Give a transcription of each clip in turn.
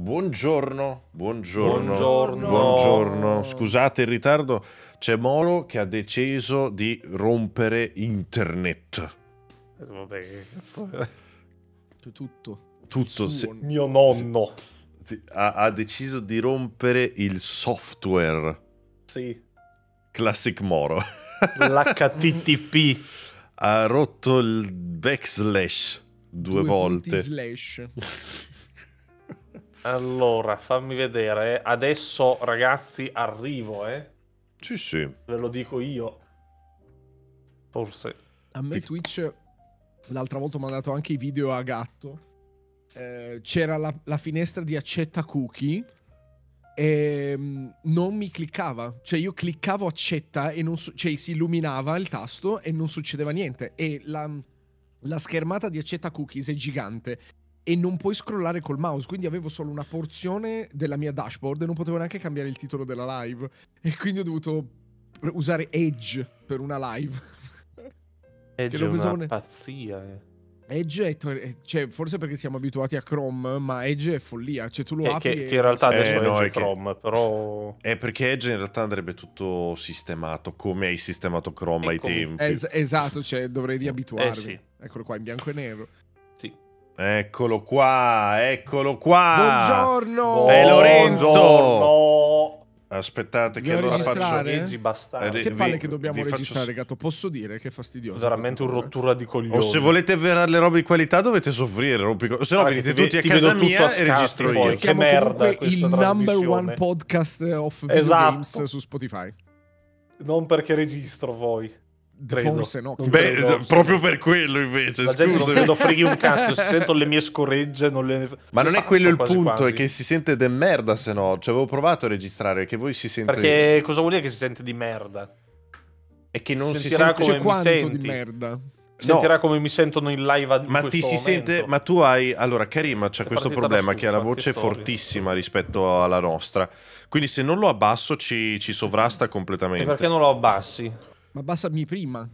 Buongiorno, buongiorno, buongiorno, buongiorno. Scusate il ritardo, c'è Moro che ha deciso di rompere internet. Eh, vabbè, che cazzo. Tutto. Tutto. Se... Mio nonno. Se... Ha, ha, deciso di rompere il software. Sì. Classic Moro. L'HTTP. ha rotto il backslash due, due volte. Backslash. Allora, fammi vedere. Adesso, ragazzi, arrivo, eh. Sì, sì. Ve lo dico io. Forse. A me Twitch l'altra volta ho mandato anche i video a gatto. Eh, c'era la, la, finestra di accetta cookie e ehm, non mi cliccava. Cioè io cliccavo accetta e non su- cioè, si illuminava il tasto e non succedeva niente. E la, la schermata di accetta cookies è gigante e non puoi scrollare col mouse, quindi avevo solo una porzione della mia dashboard e non potevo neanche cambiare il titolo della live e quindi ho dovuto usare Edge per una live. Edge è una ne... pazzia. Eh. Edge è, to- eh, cioè, forse perché siamo abituati a Chrome, ma Edge è follia. Cioè, tu lo che, apri. Che, e... che in realtà eh, adesso eh, no, è che... Chrome, però. È perché Edge in realtà andrebbe tutto sistemato come hai sistemato Chrome e ai com... tempi. Es- esatto, cioè, dovrei riabituarmi. Eh, sì. Eccolo qua in bianco e nero. Eccolo qua, eccolo qua. Buongiorno. È Lorenzo. Buongiorno. Aspettate che Dobbiamo allora registrare? faccio bastardo. Eh, che palle che dobbiamo registrare, faccio... gatto. Posso dire che è fastidioso. Veramente un rottura di coglioni. O se volete avere le robe di qualità dovete soffrire, rompico... se no ah, venite tutti a casa mia a e registro poi. io. Che merda il number one podcast of esatto. video games su Spotify. Non perché registro voi. Credo. Forse no. Beh, credo, eh, proprio per quello invece. La gente scusa. non credo freghi un cazzo. Si sentono le mie scorregge. Non le... Ma non è quello il punto, quasi. è che si sente de merda. Se no, cioè, avevo provato a registrare. Che voi si sente. Perché cosa vuol dire che si sente di merda? È che non Sentirà si sente come quanto senti. di merda. Sentirà no. come mi sentono in live ad ma ti si momento. sente ma tu hai allora Karima c'è questo problema che ha la voce fortissima rispetto alla nostra quindi se non lo abbasso ci, ci sovrasta completamente e perché non lo abbassi? Ma bassami prima.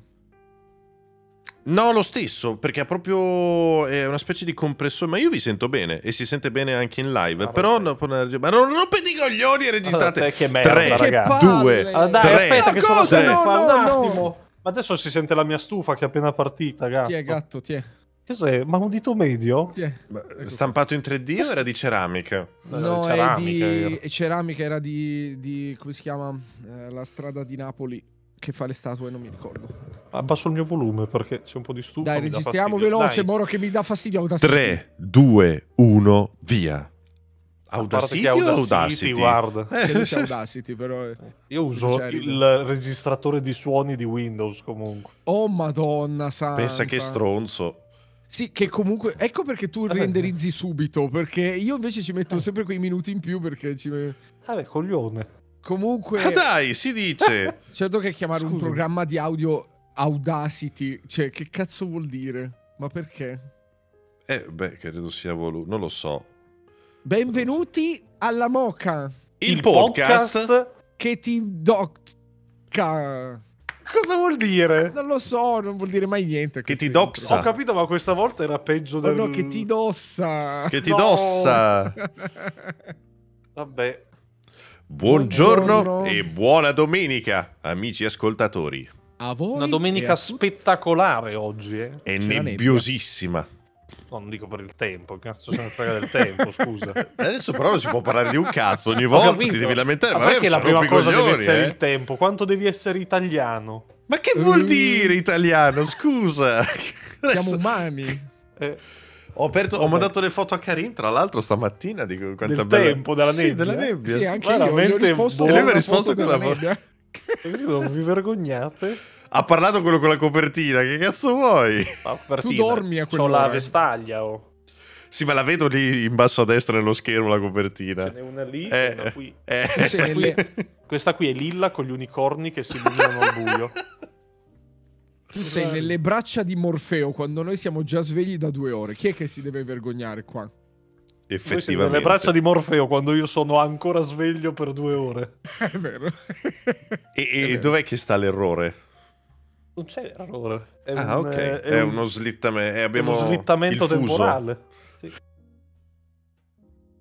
No, lo stesso, perché ha proprio è una specie di compressore, ma io vi sento bene e si sente bene anche in live, ma ah, però no, ma non rompete i coglioni e registrate allora, che merda, 3, ragazzi. 2, allora, dai, 3. aspetta no, che cosa? sono no, no, un no. attimo. Ma adesso si sente la mia stufa che è appena partita, gatto. Ti è gatto, ti è. Cos'è? Ma un dito medio? Sì, ecco Stampato in 3D o era di ceramica? Eh, no, no ceramica, era di... ceramica, era di... di... come si chiama? Eh, la strada di Napoli che fa le statue, non mi ricordo. Abbasso il mio volume perché c'è un po' di stupido. Dai, registriamo veloce, Dai. Moro che mi dà fastidio. Audacity. 3, 2 1, via. Audacity, Audacity, Audacity guarda. Eh. Audacity, però. Eh, io uso il registratore di suoni di Windows comunque. Oh madonna santa. Pensa che stronzo. Sì, che comunque... Ecco perché tu eh renderizzi subito, perché io invece ci metto sempre quei minuti in più perché ci... Vabbè, eh coglione. Comunque... Ma ah, dai, si dice. certo che chiamare Scusa. un programma di audio Audacity, cioè che cazzo vuol dire? Ma perché? Eh beh, credo sia voluto, non lo so. Benvenuti alla Moca. Il, il podcast, podcast, che ti docca. Cosa vuol dire? Non lo so, non vuol dire mai niente. Che ti doxa. Ho capito, ma questa volta era peggio del... Oh no, che ti dossa. Che ti no. dossa. Vabbè. Buongiorno, Buongiorno, e buona domenica, amici ascoltatori. A voi Una domenica a... spettacolare oggi. Eh? È C'è nebbiosissima. non dico per il tempo, cazzo se ne frega del tempo, scusa. Adesso però non si può parlare di un cazzo, ogni volta ti devi lamentare. Ma, perché la prima cosa deve essere eh? il tempo? Quanto devi essere italiano? Ma che vuol mm. dire italiano, scusa? Siamo umani. Eh. Ho, aperto, ho mandato le foto a Karim, tra l'altro, stamattina. Di quanta Del bella... tempo, della nebbia. Sì, della nebbia. Sì, anche Veramente io, gli ho risposto. E lei mi ha risposto con la nebbia. non vi vergognate? Ha parlato quello con la copertina, che cazzo vuoi? Tu dormi a quell'ora. Ho la vestaglia, oh. Sì, ma la vedo lì in basso a destra nello schermo la copertina. Ce n'è una lì eh, una qui. Eh. Qui. Questa qui è lilla con gli unicorni che si illuminano al buio. Tu sei nelle braccia di Morfeo quando noi siamo già svegli da due ore. Chi è che si deve vergognare qua? Effettivamente. Nelle braccia di Morfeo quando io sono ancora sveglio per due ore. è vero. e, e è vero. dov'è che sta l'errore? Non c'è errore. È ah, un, ok. È, eh, è un, uno slittamento. Eh, abbiamo uno slittamento temporale. Sì.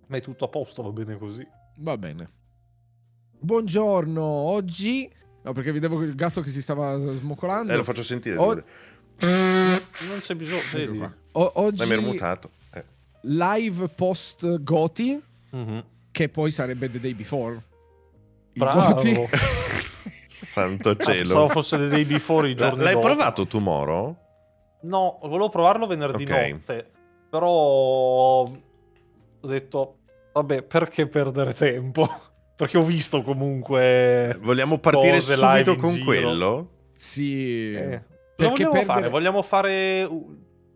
Ma è tutto a posto, va bene così. Va bene. Buongiorno, oggi No, perché vedevo il gatto che si stava smocolando. Eh, lo faccio sentire. O... Non c'è bisogno. O- oggi. L'hai mermutato. Eh. Live post Goti, mm-hmm. che poi sarebbe The Day Before. Il Bravo. Goti. Santo ah, cielo. Pensavo fosse The Day Before i giorni L'hai dopo. provato Tomorrow? No, volevo provarlo venerdì okay. notte. Però ho detto, vabbè, perché perdere tempo? Perché ho visto comunque. Vogliamo partire cose, subito con giro. quello? Sì. Eh. Cosa vogliamo perdere... fare? Vogliamo fare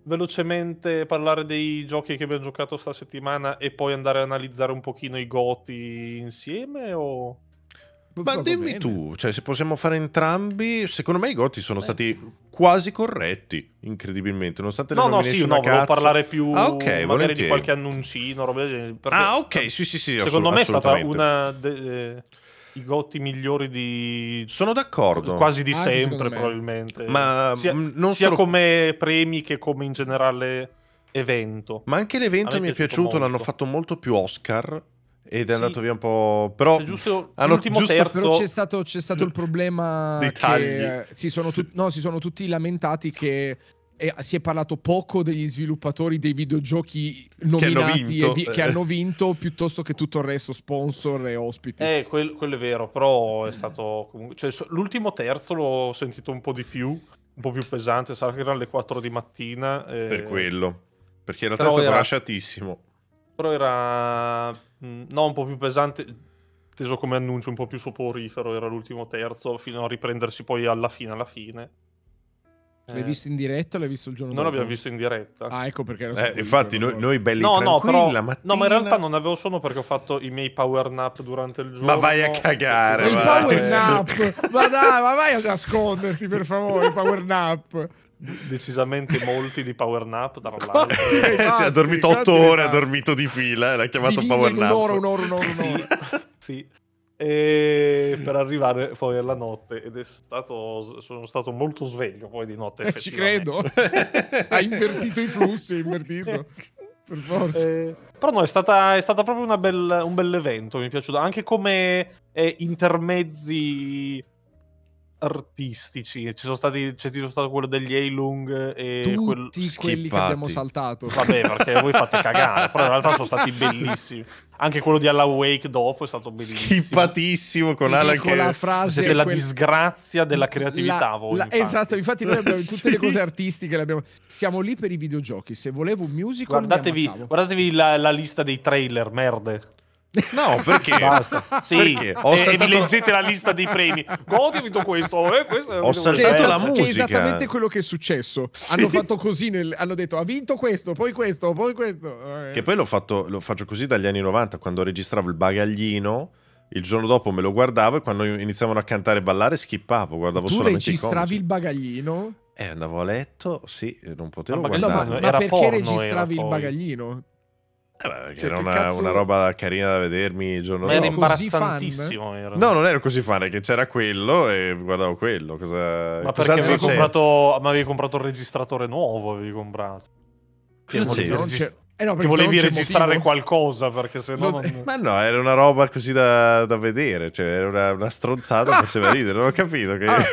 velocemente parlare dei giochi che abbiamo giocato sta settimana e poi andare a analizzare un pochino i goti insieme o... Ma dimmi bene. tu, cioè, se possiamo fare entrambi, secondo me i Goti sono Beh. stati quasi corretti, incredibilmente, nonostante no, le No, no, sì, no, volevo parlare più ah, okay, magari volentieri. di qualche annuncino, roba del genere. Ah, ok, sì, sì, sì, Secondo me è stata una de- eh, i Gotti migliori di... Sono d'accordo. Quasi di ah, sempre, probabilmente. Ma sia, mm, non sia solo... come premi che come in generale evento. Ma anche l'evento mi è piaciuto, l'hanno fatto molto più Oscar ed è sì. andato via un po'. Però, giusto, hanno, giusto terzo... però c'è stato, c'è stato il problema. Dei che, si sono, tu... no, si sono tutti lamentati che e eh, si è parlato poco degli sviluppatori dei videogiochi nominati che hanno vinto, vi che eh. hanno vinto piuttosto che tutto il resto, sponsor e ospiti. Eh, quel, quello è vero, però è stato comunque... Cioè, l'ultimo terzo l'ho sentito un po' di più, un po' più pesante, sarà che erano le 4 di mattina. E... Eh, per quello, perché in realtà però è stato era... lasciatissimo però era mm, no, un po' più pesante, teso come annuncio, un po' più soporifero, era l'ultimo terzo, fino a riprendersi poi alla fine, alla fine. Cioè, l'hai eh. visto in diretta? L'hai visto il giorno dopo? Non l'abbiamo visto in diretta. Ah, ecco perché era eh, Infatti, noi, noi, belli no, no, però, la mattina. No, ma in realtà non avevo sonno perché ho fatto i miei power nap durante il giorno. Ma vai a cagare! Il power nap! ma dai, ma vai a nasconderti per favore, power nap! decisamente molti di power nap tra l'altro eh, si è dormito 8 ore ha dormito di fila eh, l'ha chiamato Diviso power nap un'ora un'ora un'ora, un'ora. sì, e per arrivare poi alla notte ed è stato sono stato molto sveglio poi di notte eh, ci credo ha invertito i flussi ha invertito per forza eh, però no è stata, è stata proprio bella, un bel evento mi è piaciuto anche come eh, intermezzi artistici. Ci sono stati, c'è stato quello degli Eilung e Tutti quel... quelli Schippati. che abbiamo saltato. Vabbè, perché voi fate cagare, però in realtà sono stati bellissimi. Anche quello di Alan Wake dopo è stato bellissimo. Schippatissimo con Alan che... la frase della quel... disgrazia della creatività la, voi, la, infatti. Esatto, infatti noi abbiamo tutte sì. le cose artistiche abbiamo... siamo lì per i videogiochi. Se volevo un musical guardatevi, guardatevi la, la lista dei trailer, merde. No, perché? Basta. Sì, perché? Ho e, saltato... e vi leggete la lista dei premi. Godi, ho vinto questo. Eh, questo ho saltato questo. Cioè, la cioè, musica. Che è esattamente quello che è successo. Sì. Hanno fatto così, nel... hanno detto ha vinto questo, poi questo, poi questo. Eh. Che poi l'ho fatto, lo faccio così dagli anni 90, quando registravo il bagaglino il giorno dopo me lo guardavo e quando iniziavano a cantare e ballare schippavo, guardavo tu solamente Tu registravi il bagaglino? Eh, andavo a letto, sì, non potevo guardare. No, ma, ma perché porno, registravi il bagaglino? Eh cioè, era una, cazzo... una, roba carina da vedermi il giorno dopo. Ma era imbarazzantissimo. Era. No, non ero così fan, è che c'era quello e guardavo quello. Cosa... Ma perché avevi comprato, ma avevi comprato il registratore nuovo, avevi comprato. Che cioè, sì, eh no, che volevi registrare motivo. qualcosa perché se no. Eh, ma no, era una roba così da, da vedere, cioè era una, una stronzata faceva ridere, non ho capito che... Ah.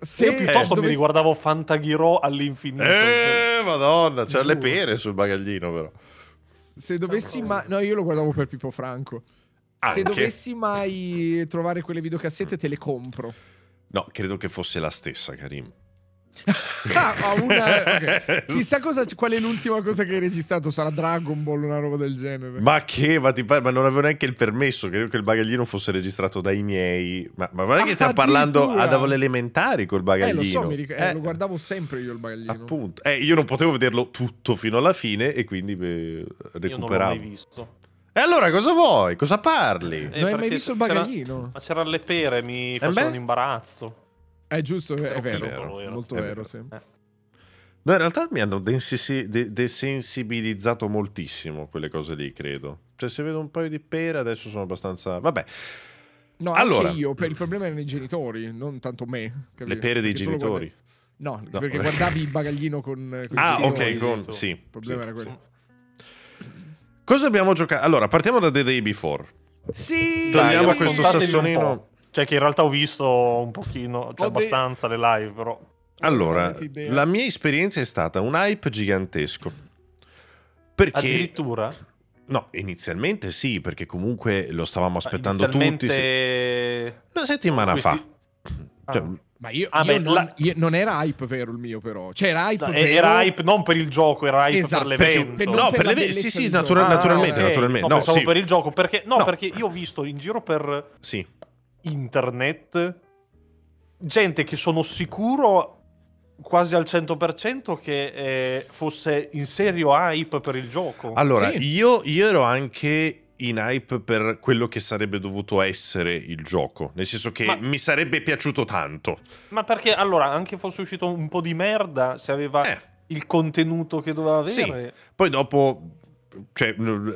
Se io piuttosto eh, mi riguardavo Fantaghiro all'infinito. Eh, madonna, c'ha le pere sul bagaglino, però se dovessi mai... No, io lo guardavo per Pippo Franco. Anche. Se dovessi mai trovare quelle videocassette te le compro. No, credo che fosse la stessa, Karim ah, una... okay. Chissà cosa, qual è l'ultima cosa che hai registrato. Sarà Dragon Ball, o una roba del genere. Ma che, ma, ti pare, ma non avevo neanche il permesso. Credo che il bagaglino fosse registrato dai miei. Ma, ma guarda ah, che stiamo parlando a avole elementari col bagaglino. Eh, lo so, mi ric- eh, eh, lo guardavo sempre io il bagaglino. Appunto, eh, io non potevo vederlo tutto fino alla fine e quindi beh, recuperavo. Io non l'ho visto. E allora cosa vuoi? Cosa parli? Eh, non hai eh, mai visto il bagaglino? ma c'erano le pere, mi eh, facevano un imbarazzo. È giusto, è, è vero, vero, molto è vero, vero sì. eh. No, in realtà mi hanno desensibilizzato moltissimo quelle cose lì, credo. Cioè, se vedo un paio di pere, adesso sono abbastanza... Vabbè. No, allora... io, per il problema erano i genitori, non tanto me. Capito? Le pere dei perché genitori? No, no, perché guardavi il bagaglino con... con ah, ok, con... Sì. Il problema sì, era quello. Sì. Cosa abbiamo giocato? Allora, partiamo da The Day Before. Sì! Torniamo a questo sassolino cioè che in realtà ho visto un pochino, cioè abbastanza le live però. Allora, la mia esperienza è stata un hype gigantesco. Perché... Addirittura? No, inizialmente sì, perché comunque lo stavamo aspettando inizialmente... tutti. Inizialmente Una settimana Questi... fa. Cioè, ah. Cioè, ma io, ah, io, beh, non, la... io, non, era hype vero il mio, però. Cioè, era hype. No, vero... Era hype non per il gioco, era hype esatto, per l'evento. Perché, per, no, per, per l'evento. Sì, sì, natura- naturalmente. Ah, naturalmente. Eh, naturalmente. No, no, no sì. per il gioco. Perché, no, perché io ho visto in giro per. Sì internet, gente che sono sicuro quasi al 100% che eh, fosse in serio hype per il gioco. Allora, sì. io, io ero anche in hype per quello che sarebbe dovuto essere il gioco. Nel senso che ma, mi sarebbe piaciuto tanto. Ma perché allora, anche fosse uscito un po' di merda, se aveva eh. il contenuto che doveva avere. Sì. Poi dopo cioè,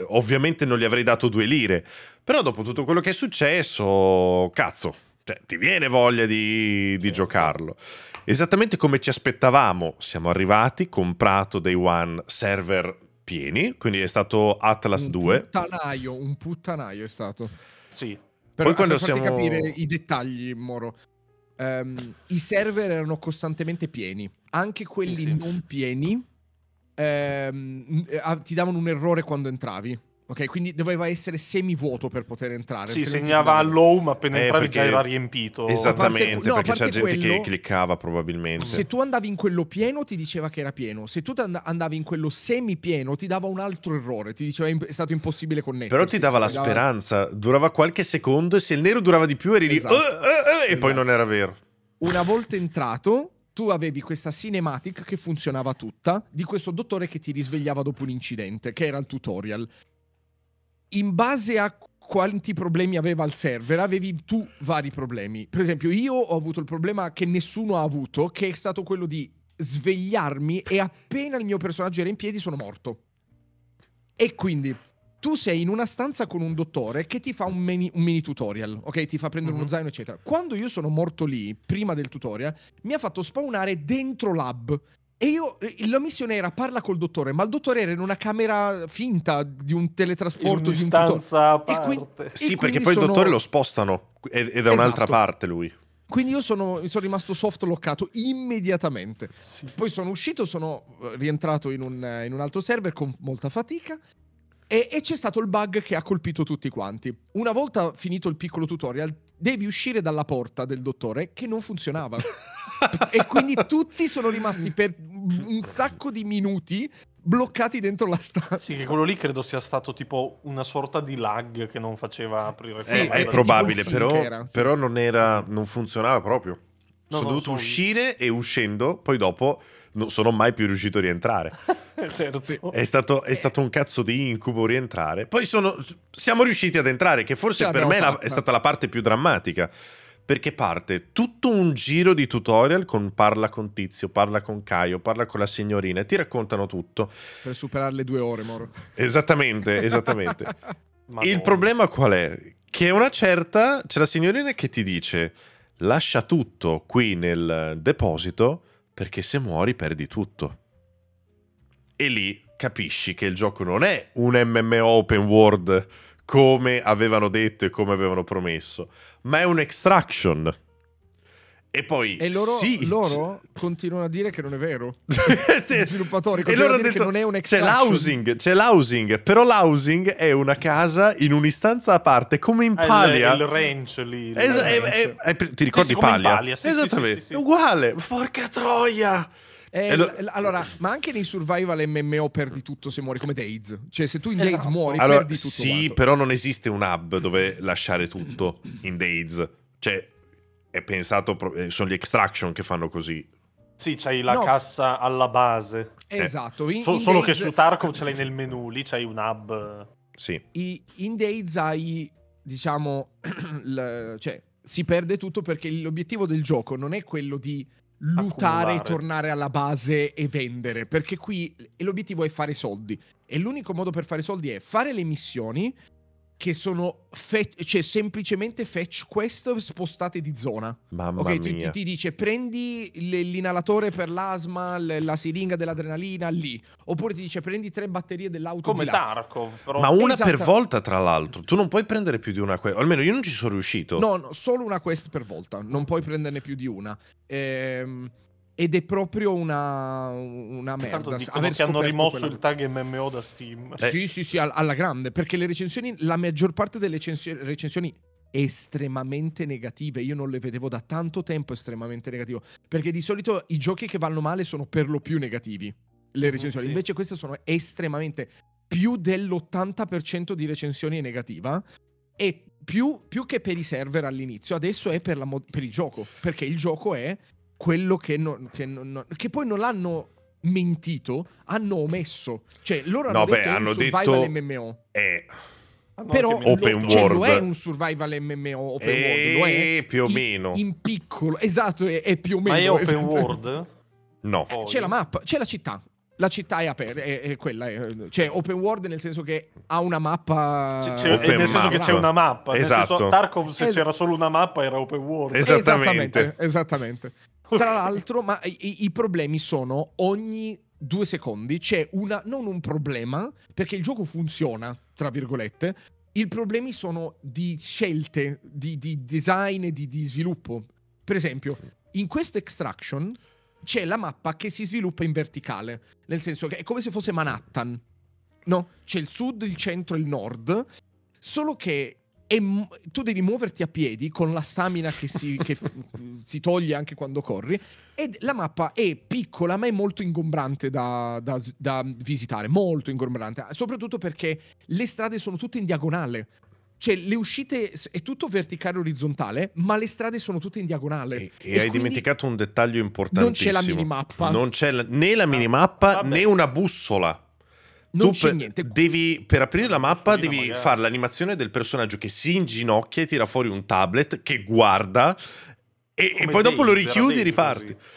ovviamente non gli avrei dato due lire, però dopo tutto quello che è successo, cazzo, cioè, ti viene voglia di, di certo. giocarlo. Esattamente come ci aspettavamo, siamo arrivati, comprato dei One server pieni, quindi è stato Atlas un 2. Puttanaio, un puttanaio è stato. Sì. Per, Poi quando siamo... capire i dettagli, Moro. Um, I server erano costantemente pieni, anche quelli sì, sì. non pieni ehm, eh, ti davano un errore quando entravi. Ok, quindi doveva essere semi vuoto per poter entrare. Sì, segnava a low, ma appena eh, entravi perché... già era riempito. Esattamente, parte... no, perché c'era gente quello... che cliccava probabilmente. Se tu andavi in quello pieno ti diceva che era pieno, se tu andavi in quello semi pieno, ti dava un altro errore, ti diceva è stato impossibile connettersi. Però ti dava la dava... speranza, durava qualche secondo e se il nero durava di più eri lì uh, uh, uh, e esatto. poi non era vero. Una volta entrato tu avevi questa cinematic che funzionava tutta di questo dottore che ti risvegliava dopo un incidente, che era il tutorial. In base a quanti problemi aveva il server, avevi tu vari problemi. Per esempio, io ho avuto il problema che nessuno ha avuto, che è stato quello di svegliarmi e appena il mio personaggio era in piedi sono morto. E quindi tu sei in una stanza con un dottore che ti fa un mini, un mini tutorial, ok? Ti fa prendere mm-hmm. uno mhm. zaino, eccetera. Quando io sono morto lì, prima del tutorial, mi ha fatto spawnare dentro lab. E io, eh, la missione era parla col dottore, ma il dottore era in una camera finta di un teletrasporto. In di un stanza a parte. Qui, sì, perché poi sono... il dottore lo spostano ed è da esatto. un'altra parte lui. Quindi io sono, sono rimasto soft lockato immediatamente. Sì. Poi sono uscito, sono eh, rientrato in un, in un, altro server con molta fatica e, e, c'è stato il bug che ha colpito tutti quanti. Una volta finito il piccolo tutorial, devi uscire dalla porta del dottore che non funzionava. e quindi tutti sono rimasti per un sacco di minuti bloccati dentro la stanza. Sì, quello lì credo sia stato tipo una sorta di lag che non faceva aprire. Sì, è, è probabile, però, era, sì. però non, era, non funzionava proprio. No, sono no, dovuto sono... uscire e uscendo, poi dopo non sono mai più riuscito a rientrare. certo. È stato, è stato, un cazzo di incubo rientrare. Poi sono, siamo riusciti ad entrare, che forse per me la, è stata la parte più drammatica. Perché parte tutto un giro di tutorial con parla con Tizio, parla con Caio, parla con la signorina e ti raccontano tutto. Per superare le due ore, Moro. Esattamente, esattamente. Il problema qual è? Che una certa c'è la signorina che ti dice lascia tutto qui nel deposito perché se muori perdi tutto. E lì capisci che il gioco non è un MMO open world come avevano detto e come avevano promesso, ma è un extraction e poi e loro, sì, loro continuano a dire che non è vero. cioè, Gli sviluppatori e loro hanno detto, che non è un c'è l'housing, c'è l'housing, però l'housing è una casa in un'istanza a parte, come in è Paglia. Il, il ranch lì. Il es- ranch. È, è, ti ricordi sì, Paglia? Paglia sì, Esattamente, sì, sì, uguale. Porca troia! Eh, lo... Allora, ma anche nei survival MMO perdi tutto se muori come Days. Cioè, se tu in Days esatto. muori, allora, perdi tutto. Sì, quanto. però non esiste un hub dove lasciare tutto in Days. Cioè, è pensato, eh, sono gli extraction che fanno così. Sì, c'hai la no. cassa alla base. Eh. Esatto. In, so, in solo Days... che su Tarkov ce l'hai nel menu, lì c'hai un hub. Sì. I, in Days hai, diciamo, l, cioè, si perde tutto perché l'obiettivo del gioco non è quello di lutare accumulare. tornare alla base e vendere, perché qui l'obiettivo è fare soldi. E l'unico modo per fare soldi è fare le missioni, che sono fetch, cioè, semplicemente fetch quest spostate di zona. Mamma ok, ti, ti, ti, dice prendi l'inalatore per l'asma, la siringa dell'adrenalina lì, oppure ti dice prendi tre batterie dell'auto come Tarkov, però. ma una per esatto. volta tra l'altro. Tu non puoi prendere più di una quest, almeno io non ci sono riuscito. No, no, solo una quest per volta, non puoi prenderne più di una. Ehm ed è proprio una, una merda. Certo, hanno rimosso quella... il tag MMO da Steam. Eh. Sì, sì, sì, alla grande. Perché le recensioni, la maggior parte delle recensioni, recensioni estremamente negative. Io non le vedevo da tanto tempo estremamente negative. Perché di solito i giochi che vanno male sono per lo più negativi. Le mm-hmm, recensioni. Mm, sì. Invece queste sono estremamente più dell'80% di recensioni è negativa. E più, più, che per i server all'inizio, adesso è per, mo- per il gioco. Perché il gioco è quello che, non, che, non, che poi non l'hanno mentito, hanno omesso. Cioè, loro hanno no, detto beh, hanno survival detto... MMO. Eh. Però no, open lo, cioè, lo cioè, è un survival MMO open e... Eh, world, lo è più o meno. In piccolo, esatto, è, è, più o meno. Ma è open esatto. world? No. C'è la mappa, c'è la città. La città è aperta, è, è quella, è, cioè open world nel senso che ha una mappa. C'è, nel mappa. senso che c'è una mappa. Esatto. Nel senso, esatto. Tarkov, se es... c'era solo una mappa, era open world. Esattamente. Esattamente. esattamente. Tra l'altro, ma i, i problemi sono ogni due secondi c'è una, non un problema, perché il gioco funziona, tra virgolette. I problemi sono di scelte, di, di design e di, di sviluppo. Per esempio, in questo Extraction c'è la mappa che si sviluppa in verticale, nel senso che è come se fosse Manhattan. No, c'è il sud, il centro e il nord, solo che e tu devi muoverti a piedi con la stamina che, si, che f- si, toglie anche quando corri. E la mappa è piccola, ma è molto ingombrante da, da, da visitare. Molto ingombrante, soprattutto perché le strade sono tutte in diagonale. Cioè, le uscite è tutto verticale orizzontale, ma le strade sono tutte in diagonale. e, e hai dimenticato un dettaglio importantissimo: non c'è la minimappa. Non c'è la, né la ah, minimappa ah, né una bussola non tu c'è niente. Devi, per aprire la mappa devi magari. fare l'animazione del personaggio che si inginocchia e tira fuori un tablet che guarda e, e poi Daisy, dopo lo richiudi e riparti. Così.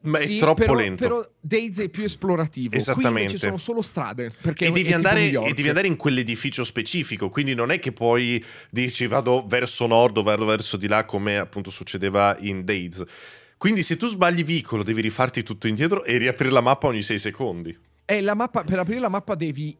Ma sì, è troppo però, lento. Però Daisy è più esplorativo. Esattamente. Ci sono solo strade. E devi, andare, e, devi andare, in quell'edificio specifico. Quindi non è che poi dici vado verso nord o vado verso di là, come appunto succedeva in Days. Quindi se tu sbagli vicolo, devi rifarti tutto indietro e riaprire la mappa ogni 6 secondi. Eh, la mappa, per aprire la mappa devi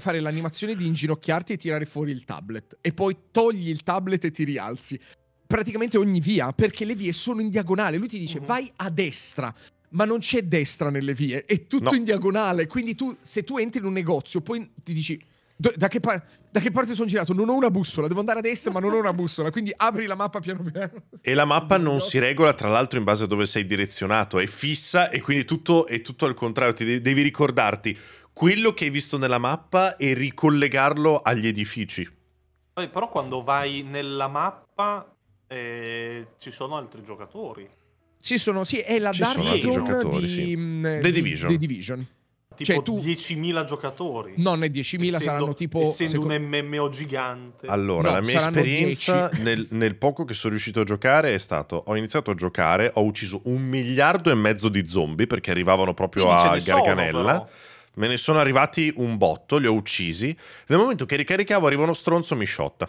fare l'animazione di inginocchiarti e tirare fuori il tablet. E poi togli il tablet e ti rialzi. Praticamente ogni via, perché le vie sono in diagonale. Lui ti dice mm-hmm. vai a destra, ma non c'è destra nelle vie, è tutto no. in diagonale. Quindi tu, se tu entri in un negozio, poi ti dici da che, da che, parte sono girato? Non ho una bussola, devo andare a destra, ma non ho una bussola. Quindi apri la mappa piano piano. E la mappa non si regola, tra l'altro, in base a dove sei direzionato, è fissa e quindi tutto è tutto al contrario. Ti devi ricordarti quello che hai visto nella mappa e ricollegarlo agli edifici. Beh, però quando vai nella mappa eh, ci sono altri giocatori. Ci sono, sì, è la ci dark zone di, sì. Mm, The Division. The Division. Tipo cioè, tu... 10.000 giocatori. Non è 10.000, essendo, saranno tipo... Essendo un MMO gigante. Allora, no, la mia esperienza nel, nel, poco che sono riuscito a giocare è stato... Ho iniziato a giocare, ho ucciso un miliardo e mezzo di zombie perché arrivavano proprio a Garganella. Sono, Me ne sono arrivati un botto, li ho uccisi. Nel momento che ricaricavo arriva uno stronzo, mi sciotta.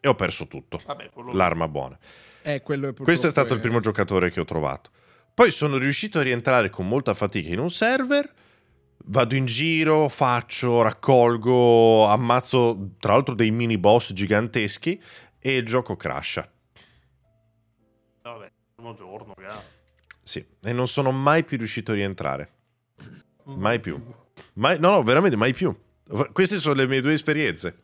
E ho perso tutto. Vabbè, quello... L'arma buona. Eh, Questo è stato è... il primo giocatore che ho trovato. Poi sono riuscito a rientrare con molta fatica in un server vado in giro, faccio, raccolgo, ammazzo tra l'altro dei mini boss giganteschi e il gioco crasha. Vabbè, primo giorno, ragazzi. Sì, e non sono mai più riuscito a rientrare. Mm. Mai più. Mai, no, no, veramente mai più. Queste sono le mie due esperienze.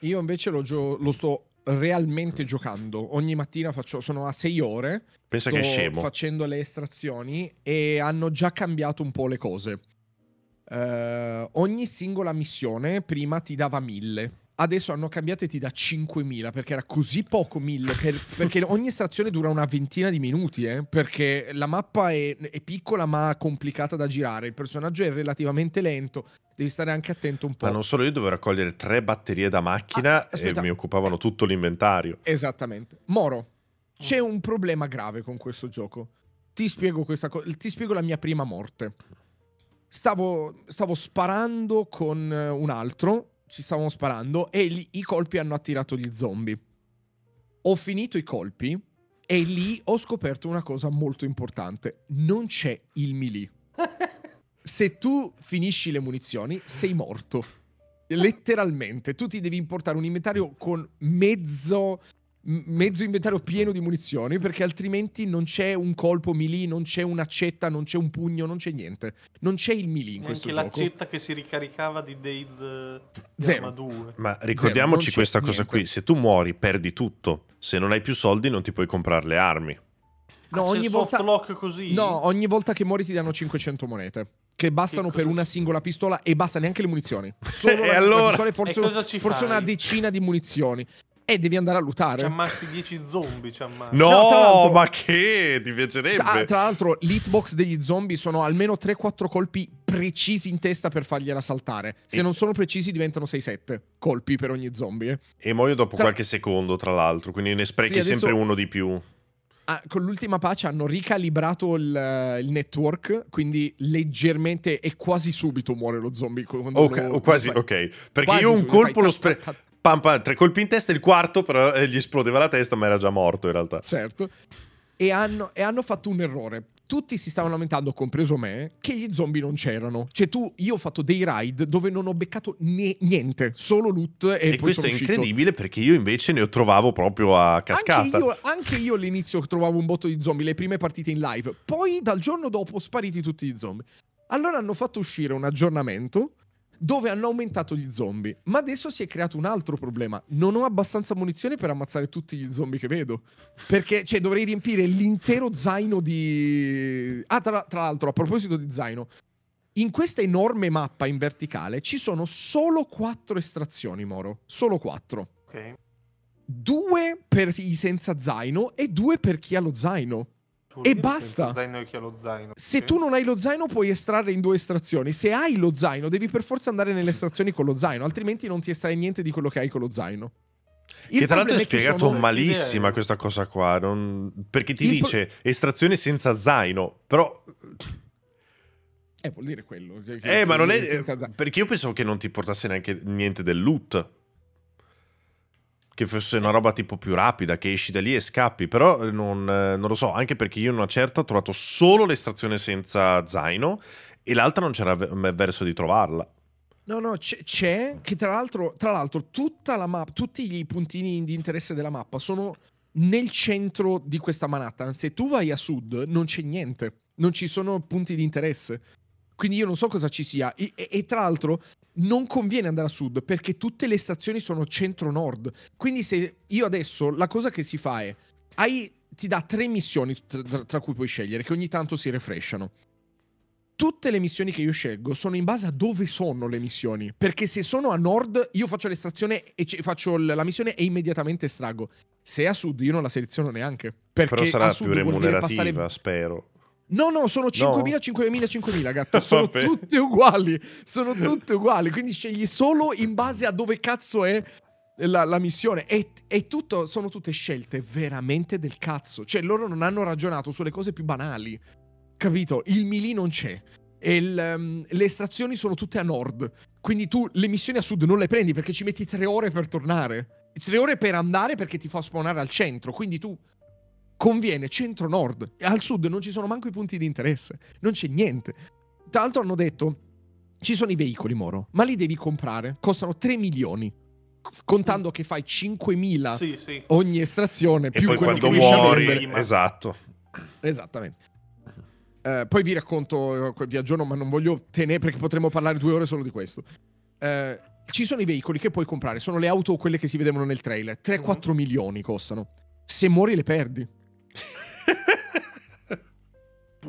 Io invece lo, gio- lo sto realmente mm. giocando. Ogni mattina faccio, sono a 6 ore. Pensa che è scemo. Facendo le estrazioni e hanno già cambiato un po' le cose eh, ogni singola missione prima ti dava 1000. Adesso hanno cambiato e ti dà 5000 perché era così poco 1000 per, perché ogni stazione dura una ventina di minuti eh, perché la mappa è, è piccola ma complicata da girare, il personaggio è relativamente lento, devi stare anche attento un po'. Ma non solo io dovevo raccogliere tre batterie da macchina ah, e mi occupavano tutto l'inventario. Esattamente. Moro, oh. c'è un problema grave con questo gioco. Ti spiego, cosa, ti spiego la mia prima morte. Stavo, stavo sparando con eh, un altro, ci stavamo sparando e lì, i colpi hanno attirato gli zombie. Ho finito i colpi e lì ho scoperto una cosa molto importante. Non c'è il melee. Se tu finisci le munizioni, sei morto letteralmente tu ti devi importare un inventario con mezzo mezzo inventario pieno di munizioni perché altrimenti non c'è un colpo melee, non c'è un'accetta, non c'è un pugno, non c'è niente. Non c'è il melee in questo Neanche gioco. l'accetta che si ricaricava di Days eh, Zero. 2. Ma ricordiamoci questa niente. cosa qui, se tu muori perdi tutto, se non hai più soldi non ti puoi comprare le armi. No, ah, ogni volta... no, ogni volta che muori ti danno 500 monete che bastano che per una singola pistola e basta neanche le munizioni. Solo e allora... pistola, forse, forse una decina di munizioni e devi andare a lutare. Ci ammazzi 10 zombie, ci ammazzi. No, no ma che? Ti piacerebbe? Ah, tra, l'altro, l'hitbox degli zombie sono almeno 3-4 colpi precisi in testa per fargliela saltare. Se e... non sono precisi diventano 6-7 colpi per ogni zombie. E muoio dopo tra... qualche secondo, tra l'altro, quindi ne sprechi sì, adesso... sempre uno di più. Ah, con l'ultima patch hanno ricalibrato il, il, network, quindi leggermente e quasi subito muore lo zombie. Okay, lo, quasi, lo ok. Perché quasi io un colpo lo spreco pam, pam, tre colpi in testa, il quarto però eh, gli esplodeva la testa ma era già morto in realtà. Certo. E hanno, e hanno fatto un errore. Tutti si stavano lamentando, compreso me, che gli zombie non c'erano. Cioè tu, io ho fatto dei ride dove non ho beccato niente, solo loot e, e poi questo è uscito. incredibile perché io invece ne trovavo proprio a cascata. Anche io, anche io all'inizio trovavo un botto di zombie, le prime partite in live. Poi dal giorno dopo spariti tutti gli zombie. Allora hanno fatto uscire un aggiornamento dove hanno aumentato gli zombie. Ma adesso si è creato un altro problema. Non ho abbastanza munizioni per ammazzare tutti gli zombie che vedo. Perché, cioè, dovrei riempire l'intero zaino di... Ah, tra, tra l'altro, a proposito di zaino, in questa enorme mappa in verticale ci sono solo quattro estrazioni, Moro. Solo quattro. Ok. Due per i senza zaino e due per chi ha lo zaino e basta. Zaino e chi ha lo zaino. Se sì. tu non hai lo zaino, puoi estrarre in due estrazioni. Se hai lo zaino, devi per forza andare nelle estrazioni con lo zaino, altrimenti non ti estrai niente di quello che hai con lo zaino. Il che tra l'altro è spiegato sono... malissima questa cosa qua, non... perché ti Il dice pro... estrazione senza zaino, però... Eh, vuol dire quello. Che, cioè, eh, ma non è... Perché io pensavo che non ti portasse neanche niente del loot che fosse una roba tipo più rapida, che esci da lì e scappi, però eh, non, eh, non lo so, anche perché io in una certa ho trovato solo l'estrazione senza zaino e l'altra non c'era verso di trovarla. No, no, c'è, che tra l'altro, tra l'altro tutta la mappa, tutti i puntini di interesse della mappa sono nel centro di questa Manhattan. Se tu vai a sud non c'è niente, non ci sono punti di interesse. Quindi io non so cosa ci sia. E, e, e tra l'altro non conviene andare a sud perché tutte le stazioni sono centro-nord. Quindi se io adesso la cosa che si fa è, hai, ti dà tre missioni tra, tra cui puoi scegliere, che ogni tanto si refresciano. tutte le missioni che io scelgo sono in base a dove sono le missioni. Perché se sono a nord, io faccio l'estrazione e faccio la missione e immediatamente estraggo. Se è a sud, io non la seleziono neanche. Perché Però sarà più remunerativa, passare... spero. No, no, sono 5.000, 5.000, 5.000, gatto. Sono tutte uguali. Sono tutte uguali. Quindi scegli solo in base a dove cazzo è la, la missione. E, e tutto, sono tutte scelte veramente del cazzo. Cioè, loro non hanno ragionato sulle cose più banali. Capito? Il melee non c'è. Il, um, le estrazioni sono tutte a nord. Quindi tu le missioni a sud non le prendi perché ci metti tre ore per tornare. Tre ore per andare perché ti fa spawnare al centro. Quindi tu conviene centro-nord, al sud non ci sono manco i punti di interesse, non c'è niente. Tra l'altro hanno detto, ci sono i veicoli Moro, ma li devi comprare, costano 3 milioni. Contando che fai 5.000 sì, sì. ogni estrazione, e più poi quello quando che muori, esatto. Esattamente. Uh, poi vi racconto, eh, vi aggiorno, ma non voglio tenere perché potremmo parlare due ore solo di questo. Uh, ci sono i veicoli che puoi comprare, sono le auto o quelle che si vedevano nel trailer. 3-4 mm milioni costano. Se muori le perdi.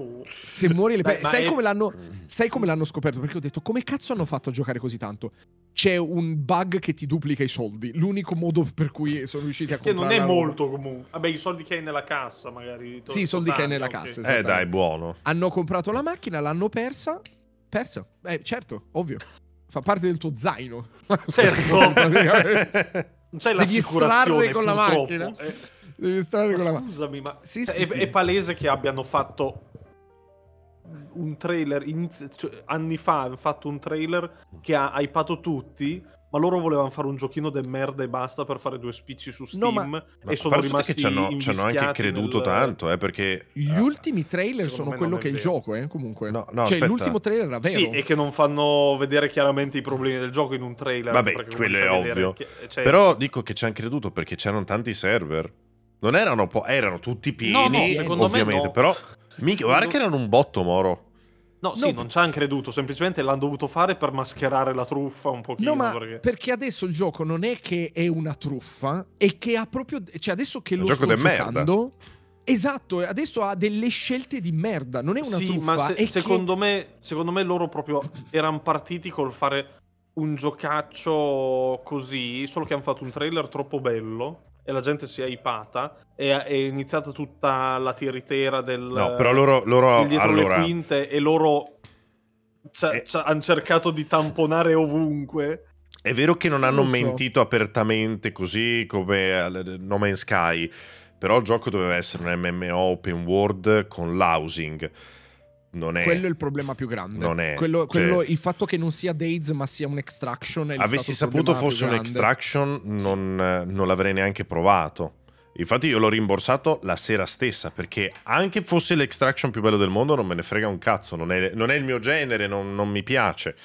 Boh. Se muori le perde. Sai, è... sai, come l'hanno scoperto? Perché ho detto, come cazzo hanno fatto a giocare così tanto? C'è un bug che ti duplica i soldi. L'unico modo per cui sono riusciti a che comprare. Che non è molto roba. comunque. Vabbè, i soldi che hai nella cassa, magari. Sì, i soldi che hai nella okay. cassa. Eh, dai, buono. Hanno comprato la macchina, l'hanno persa. Persa? Eh, certo, ovvio. Fa parte del tuo zaino. Certo. non c'è l'assicurazione, con la macchina. Eh. Devi stare con la mano. Scusami, ma sì, cioè, sì, è, sì. è, palese che abbiano fatto un trailer, inizi- cioè, anni fa hanno fatto un trailer che ha hypato tutti, ma loro volevano fare un giochino de merda e basta per fare due spicci su Steam no, ma... e ma sono rimasti che ci hanno, anche creduto nel... tanto eh, perché gli ah, ultimi trailer sono quello che è il gioco eh, comunque no, no, cioè aspetta. l'ultimo trailer era vero sì e che non fanno vedere chiaramente i problemi del gioco in un trailer vabbè quello è ovvio chi... Eh, cioè... però dico che ci hanno creduto perché c'erano tanti server non erano po- erano tutti pieni no, no, ovviamente no. però Mica, guarda che erano un botto, Moro. No, sì, no, non ci hanno creduto, semplicemente l'hanno dovuto fare per mascherare la truffa un pochino. No, ma perché... perché... adesso il gioco non è che è una truffa, è che ha proprio... Cioè, adesso che il lo gioco sto giocando... Merda. Esatto, adesso ha delle scelte di merda, non è una sì, truffa. ma se, secondo, che... me, secondo me loro proprio erano partiti col fare un giocaccio così, solo che hanno fatto un trailer troppo bello e la gente si è ipata e è iniziata tutta la tiritera del... No, però loro... loro dietro allora... le quinte e loro eh... hanno cercato di tamponare ovunque. È vero che non hanno non so. mentito apertamente così come No Man's Sky, però il gioco doveva essere un MMO open world con l'housing non è. Quello è il problema più grande. Non è. Quello, cioè, quello, il fatto che non sia Days ma sia un extraction. È avessi saputo fosse un extraction, non, non l'avrei neanche provato. Infatti io l'ho rimborsato la sera stessa perché anche fosse l'extraction più bello del mondo non me ne frega un cazzo, non è, non è il mio genere, non, non mi piace.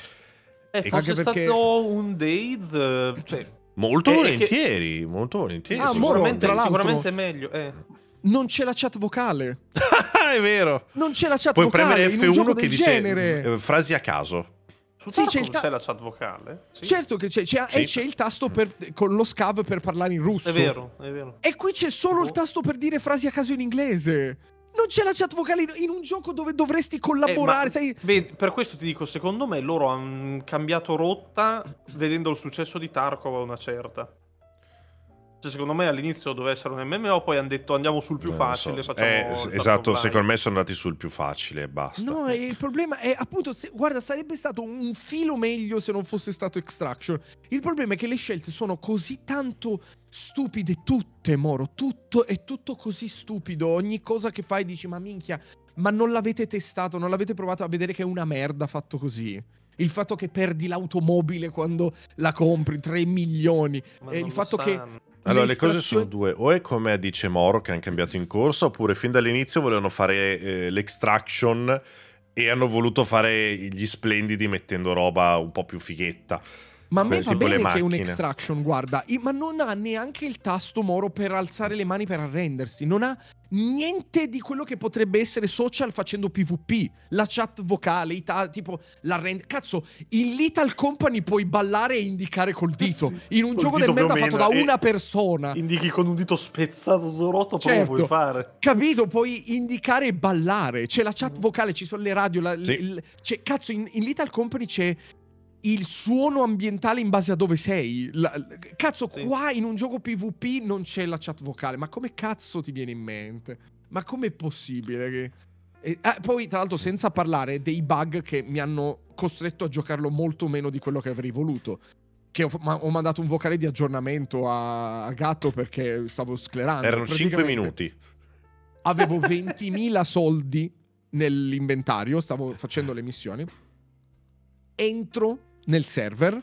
Eh, e fosse stato perché... un Days... Eh, cioè... Molto, volentieri, eh, eh, che... molto volentieri, molto volentieri. Ah, sicuramente, sicuramente meglio. Eh non c'è la chat vocale. è vero. Non c'è la chat Puoi vocale. Puoi premere F1 che dice genere. Eh, frasi a caso. Sì, c'è, ta- la chat vocale. Sì. Certo che c'è, c'è sì. e eh, c'è il tasto per, con lo scav per parlare in russo. È vero, è vero. E qui c'è solo oh. il tasto per dire frasi a caso in inglese. Non c'è la chat vocale in un gioco dove dovresti collaborare. Eh, sai... vedi, per questo ti dico, secondo me loro hanno cambiato rotta vedendo il successo di Tarkov a una certa. Cioè, secondo me all'inizio doveva essere un MMO, poi hanno detto andiamo sul più facile. So. Eh, esatto, secondo me sono andati sul più facile e basta. No, il problema è appunto, se, guarda, sarebbe stato un filo meglio se non fosse stato Extraction. Il problema è che le scelte sono così tanto stupide tutte, Moro, tutto è tutto così stupido. Ogni cosa che fai dici ma minchia, ma non l'avete testato, non l'avete provato a vedere che è una merda fatto così. Il fatto che perdi l'automobile quando la compri, 3 milioni. Eh, il fatto sanno. che allora, le, cose sono due: o è come dice Moro che hanno cambiato in corso, oppure fin dall'inizio volevano fare eh, l'extraction e hanno voluto fare gli splendidi mettendo roba un po' più fighetta. Ma a me va eh, bene che un extraction, guarda, ma non ha neanche il tasto Moro per alzare le mani per arrendersi, non ha niente di quello che potrebbe essere social facendo PvP, la chat vocale, ta- tipo l'arrend... Cazzo, in Little Company puoi ballare e indicare col eh dito, sì, in un gioco del merda fatto da una persona. Indichi con un dito spezzato, rotto, certo, puoi fare. Capito, puoi indicare e ballare, c'è la chat mm. vocale, ci sono le radio, la, sì. il, cazzo, in, in Little Company c'è il suono ambientale in base a dove sei. La, cazzo, sì. qua in un gioco PvP non c'è la chat vocale. Ma come cazzo ti viene in mente? Ma com'è possibile che... eh, poi, tra l'altro, senza parlare dei bug che mi hanno costretto a giocarlo molto meno di quello che avrei voluto. Che ho, ma, ho mandato un vocale di aggiornamento a, a Gatto perché stavo sclerando. Erano 5 minuti. Avevo 20.000 soldi nell'inventario, stavo facendo le missioni. Entro nel server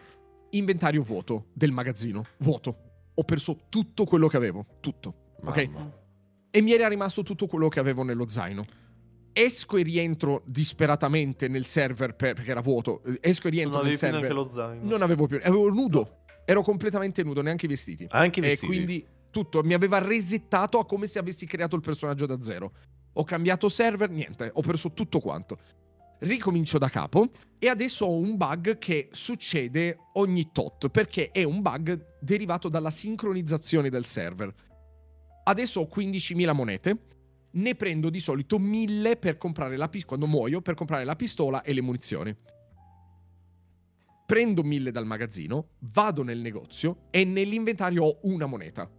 inventario vuoto del magazzino, vuoto. Ho perso tutto quello che avevo, tutto. Mamma. Ok? E mi era rimasto tutto quello che avevo nello zaino. Esco e rientro disperatamente nel server per, perché era vuoto. Esco e rientro non nel server. Più lo zaino. Non avevo più, avevo nudo. Ero completamente nudo, neanche i vestiti. Ah, anche i vestiti. E quindi tutto mi aveva resettato a come se avessi creato il personaggio da zero. Ho cambiato server, niente, ho perso tutto quanto ricomincio da capo e adesso ho un bug che succede ogni tot perché è un bug derivato dalla sincronizzazione del server. Adesso ho 15.000 monete, ne prendo di solito 1000 per comprare la pistola quando muoio per comprare la pistola e le munizioni. Prendo 1000 dal magazzino, vado nel negozio e nell'inventario ho una moneta.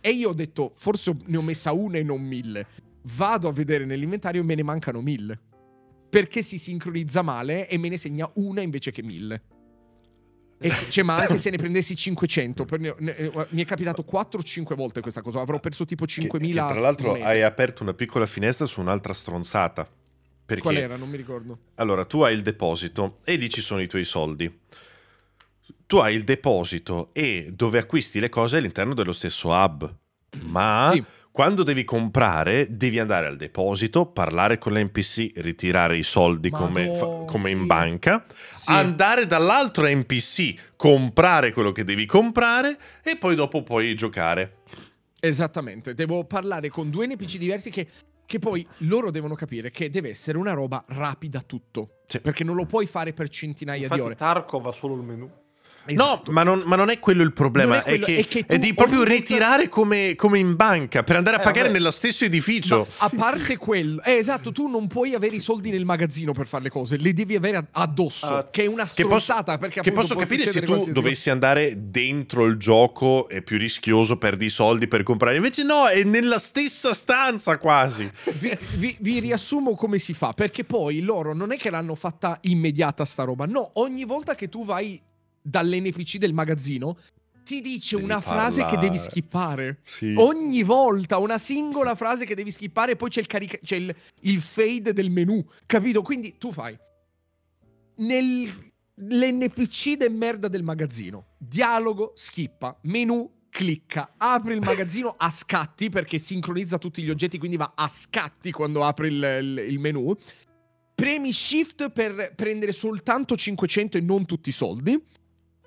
E io ho detto, forse ne ho messa una e non 1000. Vado a vedere nell'inventario e me ne mancano 1000 perché si sincronizza male e me ne segna una invece che mille. E cioè, ma anche se ne prendessi 500, ne, ne, eh, mi è capitato 4 o 5 volte questa cosa, avrò perso tipo 5000. Che, che tra l'altro meno. hai aperto una piccola finestra su un'altra stronzata. Perché, Qual era? Non mi ricordo. Allora, tu hai il deposito e lì ci sono i tuoi soldi. Tu hai il deposito e dove acquisti le cose all'interno dello stesso hub. Ma... Sì quando devi comprare, devi andare al deposito, parlare con l'NPC, ritirare i soldi come, fa, come, in banca, sì. andare dall'altro NPC, comprare quello che devi comprare e poi dopo puoi giocare. Esattamente, devo parlare con due NPC diversi che, che poi loro devono capire che deve essere una roba rapida tutto. Sì. Perché non lo puoi fare per centinaia Infatti, di ore. Tarkov ha solo il menu. Esatto. No, ma non, ma non, è quello il problema, è, quello, è, che, è, che è, di proprio ritirare come, come, in banca per andare a eh, pagare vabbè. nello stesso edificio. No, a parte quello, eh, esatto, tu non puoi avere i soldi nel magazzino per fare le cose, le devi avere addosso, uh, che è una stronzata. Che che posso capire se tu dovessi andare dentro il gioco è più rischioso, perdi i soldi per comprare, invece no, è nella stessa stanza quasi. vi, vi, vi riassumo come si fa, perché poi loro non è che l'hanno fatta immediata sta roba, no, ogni volta che tu vai dall'NPC del magazzino, ti dice devi una parlare. frase che devi skippare. Sì. Ogni volta, una singola frase che devi skippare, poi c'è, il, carica- c'è il, il fade del menu, capito? Quindi tu fai nell'NPC del merda del magazzino, dialogo, skippa, menu, clicca, apri il magazzino a scatti perché sincronizza tutti gli oggetti, quindi va a scatti quando apri il, il, il menu. Premi shift per prendere soltanto 500 e non tutti i soldi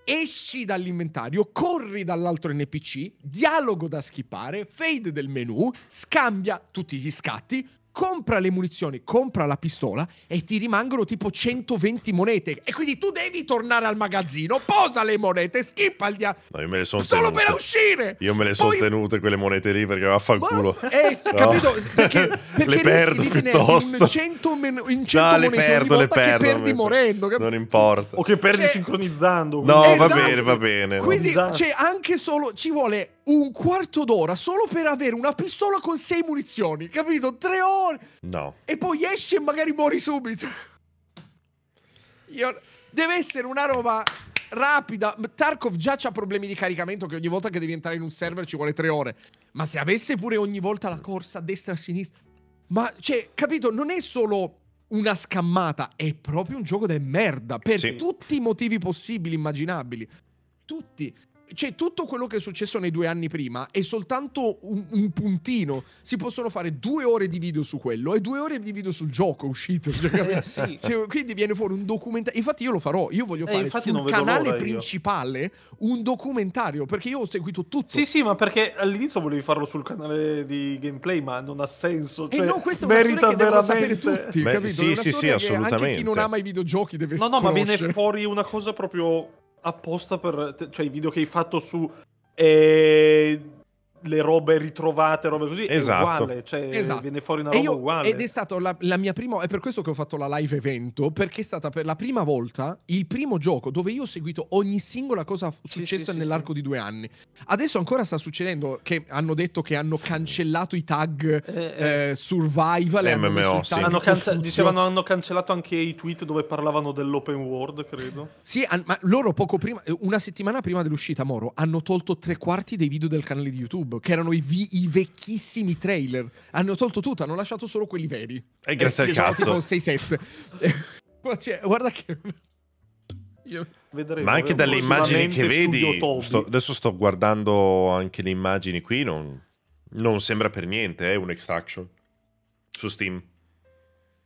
esci dall'inventario, corri dall'altro NPC, dialogo da schipare, fade del menu, scambia tutti gli scatti, compra le munizioni, compra la pistola e ti rimangono tipo 120 monete. E quindi tu devi tornare al magazzino, posa le monete, schippa il diavolo. No, io me le sono Solo tenute. per uscire! Io me le sono tenute quelle monete lì perché vaffanculo. Ma... Eh, no. capito? Perché, perché le perdo piuttosto. In 100, men- in 100 no, le monete perdo, le perdo, perdi me... morendo. Cap- non importa. O che perdi cioè... sincronizzando. Quindi. No, esatto. va bene, va bene. Quindi no. Esatto. cioè, anche solo ci vuole un quarto d'ora solo per avere una pistola con sei munizioni, capito? Tre ore muore. No. E poi esce e magari muori subito. Io... Deve essere una roba rapida. Tarkov già ha problemi di caricamento che ogni volta che devi entrare in un server ci vuole tre ore. Ma se avesse pure ogni volta la corsa a destra e a sinistra... Ma, cioè, capito, non è solo una scammata, è proprio un gioco del merda. Per sì. tutti i motivi possibili, immaginabili. Tutti cioè, tutto quello che è successo nei due anni prima è soltanto un, un, puntino. Si possono fare due ore di video su quello e due ore di video sul gioco uscito. Eh, cioè, sì. cioè, quindi viene fuori un documentario. Infatti, io lo farò. Io voglio eh, fare sul canale principale io. un documentario perché io ho seguito tutto. Sì, sì, ma perché all'inizio volevi farlo sul canale di gameplay, ma non ha senso. Eh, cioè, eh no, questo è una merita storia che devono sapere tutti. Beh, capito? Sì, sì, sì, assolutamente. Anche chi non ama i videogiochi deve No, no, conoscere. ma viene fuori una cosa proprio apposta per... cioè i video che hai fatto su... Eh, le robe ritrovate, robe così, esatto. uguale, cioè esatto. viene fuori una roba io, uguale. Ed è stata la, la, mia prima, è per questo che ho fatto la live evento, perché è stata per la prima volta il primo gioco dove io ho seguito ogni singola cosa successa sì, sì, nell'arco sì, di due anni. Adesso ancora sta succedendo che hanno detto che hanno cancellato i tag eh, eh, eh. survival e MMO, hanno, sì. hanno cance- dicevano hanno cancellato anche i tweet dove parlavano dell'open world, credo. Sì, an- ma loro poco prima, una settimana prima dell'uscita, Moro, hanno tolto tre quarti dei video del canale di YouTube che erano i, vi- i, vecchissimi trailer. Hanno tolto tutto, hanno lasciato solo quelli veri. E grazie eh, al esatto, cazzo. Tipo 6-7. cioè, guarda che... Io... Vedremo, Ma anche dalle immagini che vedi, sto, adesso sto guardando anche le immagini qui, non, non sembra per niente eh, un extraction su Steam.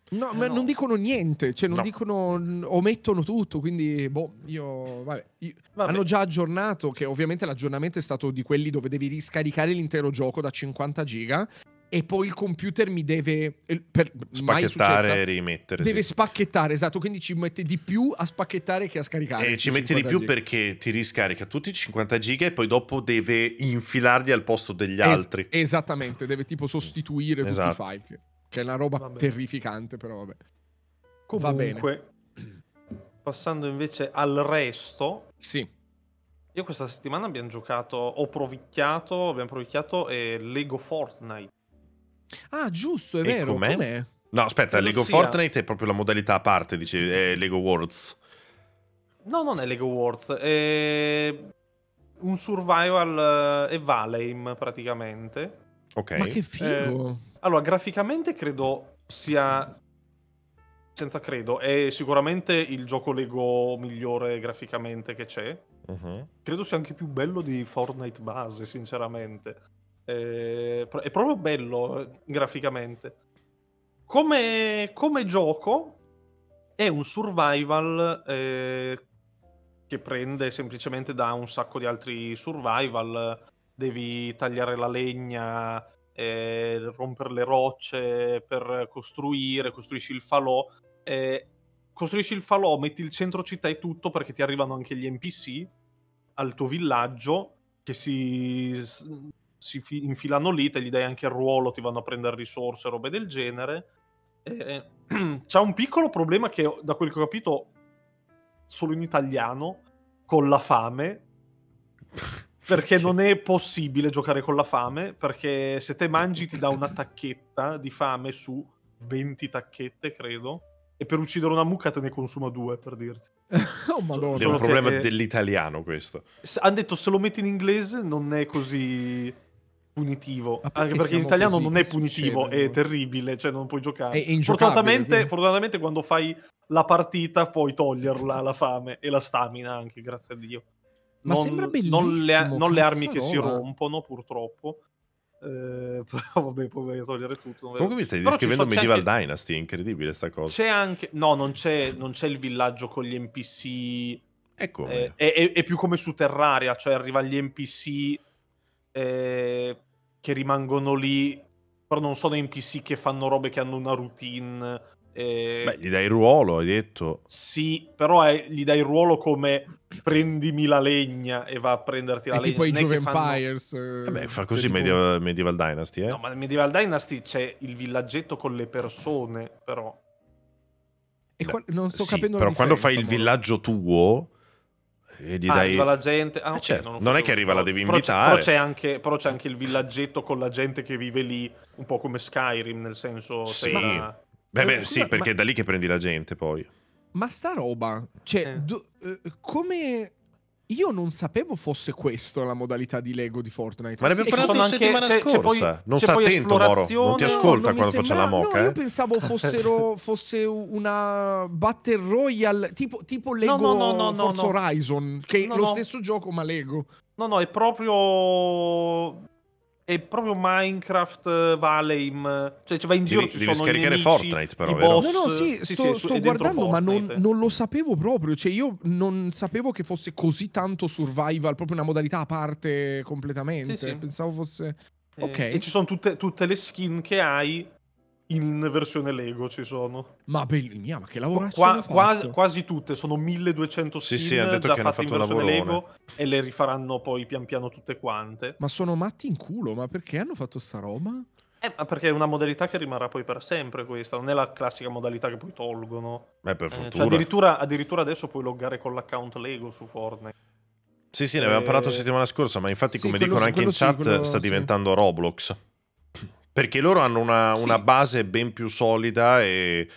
No, eh, ma no. non dicono niente, cioè non no. dicono, omettono tutto, quindi boh, io, vabbè, io vabbè. Hanno già aggiornato, che ovviamente l'aggiornamento è stato di quelli dove devi riscaricare l'intero gioco da 50 giga e poi il computer mi deve per, spacchettare e rimettere. Deve sì. spacchettare, esatto, quindi ci mette di più a spacchettare che a scaricare. E ci mette di più giga. perché ti riscarica tutti i 50 giga e poi dopo deve infilarli al posto degli es altri. Esattamente, deve tipo sostituire esatto. tutti i esatto. file. Che è una roba vabbè. terrificante, però vabbè. Comunque, passando invece al resto. Sì. Io questa settimana abbiamo giocato, ho provicchiato, abbiamo provicchiato eh, Lego Fortnite. Ah, giusto, è e vero. Com'è? com'è? No, aspetta, Lego sia... Fortnite è proprio la modalità a parte, dice è Lego Worlds. No, non è Lego Wars, è un survival eh, e Valheim praticamente. Ok. Ma che figo! Eh, allora, graficamente credo sia... Senza credo, è sicuramente il gioco Lego migliore graficamente che c'è. Uh-huh. Credo sia anche più bello di Fortnite base, sinceramente. È, eh, è proprio bello eh, graficamente. Come, come gioco è un survival eh, che prende semplicemente da un sacco di altri survival. Devi tagliare la legna, eh, rompere le rocce per costruire, costruisci il falò. Eh, costruisci il falò, metti il centro città e tutto perché ti arrivano anche gli NPC al tuo villaggio che si, si fi- infilano lì, te gli dai anche il ruolo, ti vanno a prendere risorse, robe del genere. Eh, c'è un piccolo problema che da quel che ho capito solo in italiano con la fame perché non è possibile giocare con la fame, perché se te mangi ti dà una tacchetta di fame su 20 tacchette, credo, e per uccidere una mucca te ne consuma due, per dirti. oh, madonna. È un problema che... dell'italiano questo. Hanno detto se lo metti in inglese non è così punitivo, perché anche perché in italiano non è punitivo, succede, è terribile, cioè non puoi giocare. È fortunatamente, sì. fortunatamente quando fai la partita puoi toglierla la fame e la stamina anche, grazie a Dio. Ma non, sembra bellissimo. Non le, non le armi che si rompono, purtroppo. Eh, però vabbè, puoi vai togliere tutto. Comunque mi stai però descrivendo so, Medieval anche... Dynasty, è incredibile sta cosa. C'è anche... No, non c'è, non c'è il villaggio con gli NPC... Ecco. Eh, è, è, è, più come su Terraria, cioè arriva gli NPC eh, che rimangono lì, però non sono NPC che fanno robe che hanno una routine eh, Beh, gli dai il ruolo, hai detto. Sì, però è, gli dai il ruolo come prendimi la legna e va a prenderti la è legna. Tipo i Juve fanno... Empires. Eh, eh beh, fa cioè, così tipo... Medieval, Dynasty, eh? No, ma nel Medieval Dynasty c'è il villaggetto con le persone, però. E qua... non sto sì, capendo però quando fai il villaggio tuo e eh, gli ah, dai... arriva la gente ah, eh, okay, certo. non, non è che arriva la devi invitare però c'è, però, c'è anche, però c'è, anche, il villaggetto con la gente che vive lì un po' come Skyrim nel senso sì. sei ma... Beh, eh, beh, Scusa, sì, perché ma... è da lì che prendi la gente poi. Ma sta roba, cioè, eh. do, eh, come... Io non sapevo fosse questa la modalità di Lego di Fortnite. Ma l'abbiamo abbiamo parlato la settimana anche, cioè, scorsa. C'è, poi, non sta attento, Moro. Non ti ascolta no, quando sembra... facciamo la moca. No, io eh. pensavo fossero, fosse una Battle Royale, tipo, tipo Lego no, no, Forza Horizon, che è lo stesso gioco ma Lego. No, no, è proprio e proprio Minecraft, eh, Valheim, cioè, cioè vai in giro devi, ci devi sono scaricare nemici, Fortnite però, No, no, sì, sì sto, sì, sto guardando ma non, non, lo sapevo proprio, cioè io non sapevo che fosse così tanto survival, proprio una modalità a parte completamente, sì, sì. pensavo fosse... Eh, ok. E ci sono tutte, tutte le skin che hai in versione Lego ci sono. Ma bellissima, ma che lavoro Qua, quasi, quasi, tutte, sono 1200 skin sì, sì, hanno detto già che fatte in versione Lego e le rifaranno poi pian piano tutte quante. Ma sono matti in culo, ma perché hanno fatto sta roba? Eh, ma perché è una modalità che rimarrà poi per sempre questa, non è la classica modalità che poi tolgono. Beh, per fortuna. Eh, cioè addirittura, addirittura adesso puoi loggare con l'account Lego su Fortnite. Sì, sì, ne avevamo e... Eh, parlato settimana scorsa, ma infatti sì, come quello, dicono anche in chat quello, sta diventando Roblox. Perché loro hanno una, sì. una base ben più solida e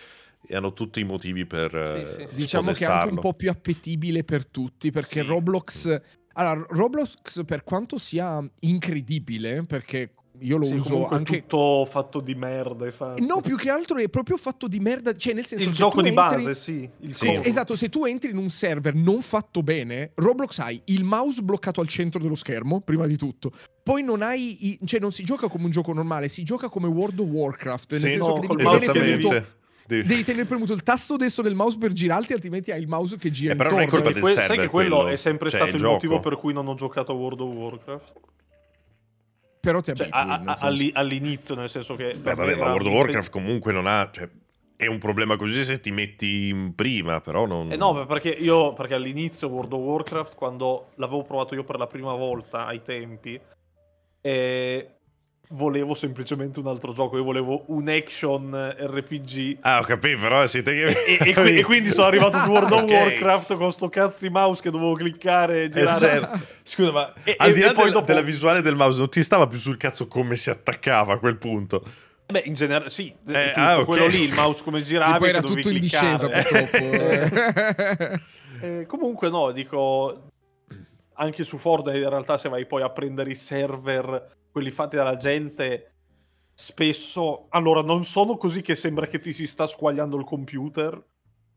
e hanno tutti i motivi per sì, sì. Eh, diciamo che è anche un po' più appetibile per tutti perché sì. Roblox allora Roblox per quanto sia incredibile perché io lo sì, uso anche tutto fatto di merda fatto. no più che altro è proprio fatto di merda cioè nel senso il gioco di entri... base sì, il sì. esatto se tu entri in un server non fatto bene Roblox hai il mouse bloccato al centro dello schermo prima di tutto poi non hai i... cioè non si gioca come un gioco normale si gioca come World of Warcraft nel senso no, che devi tenere devi tenere premuto il tasto destro del mouse per girarti, altrimenti hai il mouse che gira. Eh, però intorno. non è colpa del que- server. Sai che quello, quello è sempre cioè, stato il, il motivo per cui non ho giocato a World of Warcraft. Però ti cioè, abitui, a, a, senso... all'inizio, nel senso che... Beh, vabbè, ma World of Warcraft comunque non ha... Cioè è un problema così se ti metti in prima, però non... Eh no, perché io, perché all'inizio World of Warcraft, quando l'avevo provato io per la prima volta ai tempi, eh, volevo semplicemente un altro gioco, io volevo un action RPG. Ah, ho capito, però siete che... e, e, qui, e quindi sono arrivato su World of okay. Warcraft con sto cazzi mouse che dovevo cliccare e eh, girare. Eh, certo. Scusa, ma e, al di là del, dopo... della visuale del mouse, non ti stava più sul cazzo come si attaccava a quel punto? Eh beh, in generale, sì, eh, tutto, ah, okay. quello lì, il mouse come girava. Sì, poi era tutto cliccare. in discesa, purtroppo. Eh, eh, comunque, no, dico, anche su Ford, in realtà se vai poi a prendere i server quelli fatti dalla gente spesso allora non sono così che sembra che ti si sta squagliando il computer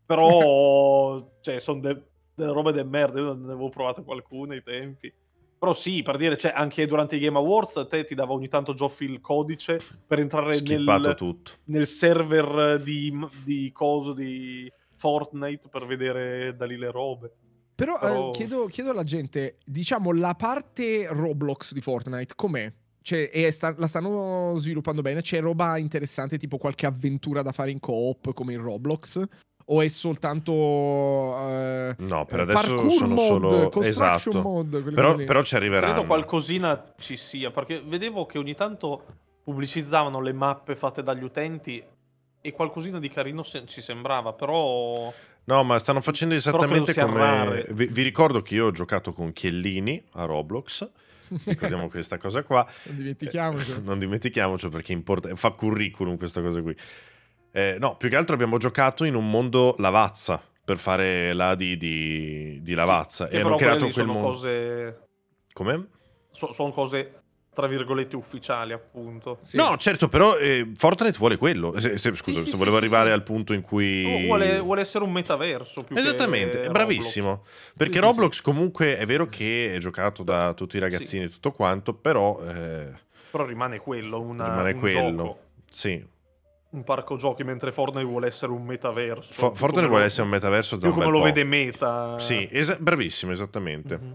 però cioè sono de- delle robe del merda io ne avevo provate qualcuna ai tempi però sì per dire cioè, anche durante i Game Awards te ti dava ogni tanto Joffi il codice per entrare nel, nel, server di, di coso di Fortnite per vedere da lì le robe però, eh, però... Eh, chiedo, chiedo alla gente diciamo la parte Roblox di Fortnite com'è? Cioè, e sta, la stanno sviluppando bene. C'è roba interessante, tipo qualche avventura da fare in co-op come in Roblox. O è soltanto. Uh, no, per adesso sono mod, solo. Esatto. Mod, però, però, ci arriverà. Credo qualcosina ci sia, perché vedevo che ogni tanto pubblicizzavano le mappe fatte dagli utenti e qualcosina di carino se- ci sembrava, però. No, ma stanno facendo esattamente come. Vi, vi ricordo che io ho giocato con Chiellini a Roblox ricordiamo questa cosa qua. Non dimentichiamoci. Eh, non dimentichiamoci perché import- fa curriculum questa cosa qui. Eh, no, più che altro abbiamo giocato in un mondo lavazza, per fare la di, di, di Lavazza. Sì, e hanno creato quel mondo... cose... Come? So, sono cose tra virgolette ufficiali, appunto. Sì. No, certo, però eh, Fortnite vuole quello. Eh, se, se, scusa, sì, se sì, volevo arrivare al punto in cui... Vuole, vuole essere un metaverso più Esattamente, che bravissimo. Roblox. Perché Roblox comunque è vero che è giocato da tutti i ragazzini e tutto quanto, però... Eh... Però rimane quello, una, rimane un quello. Gioco. Sì, un parco giochi mentre Fortnite vuole essere un metaverso. For- Fortnite vuole essere un metaverso da più un come lo po'. vede Meta. Sì, es- bravissimo, esattamente. Mm-hmm.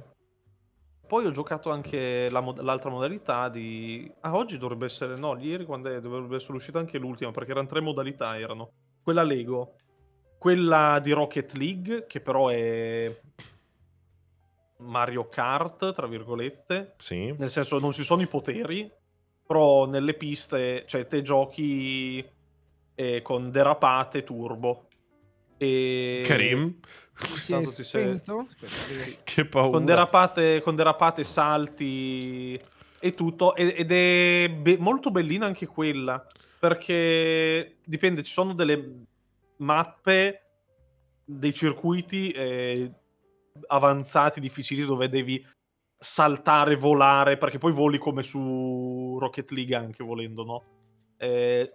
Poi ho giocato anche la mod- l'altra modalità di... Ah, oggi dovrebbe essere... No, ieri quando è? Dovrebbe essere uscita anche l'ultima, perché erano tre modalità, erano. Quella Lego, quella di Rocket League, che però è... Mario Kart, tra virgolette. Sì. Nel senso, non ci sono i poteri, però nelle piste, cioè, te giochi eh, con derapate turbo. E... Karim. Si è spento. Sei... Che paura. Con derapate, con derapate, salti e tutto. Ed è be molto bellina anche quella. Perché dipende, ci sono delle mappe, dei circuiti eh, avanzati, difficili, dove devi saltare, volare, perché poi voli come su Rocket League anche volendo, no? Eh,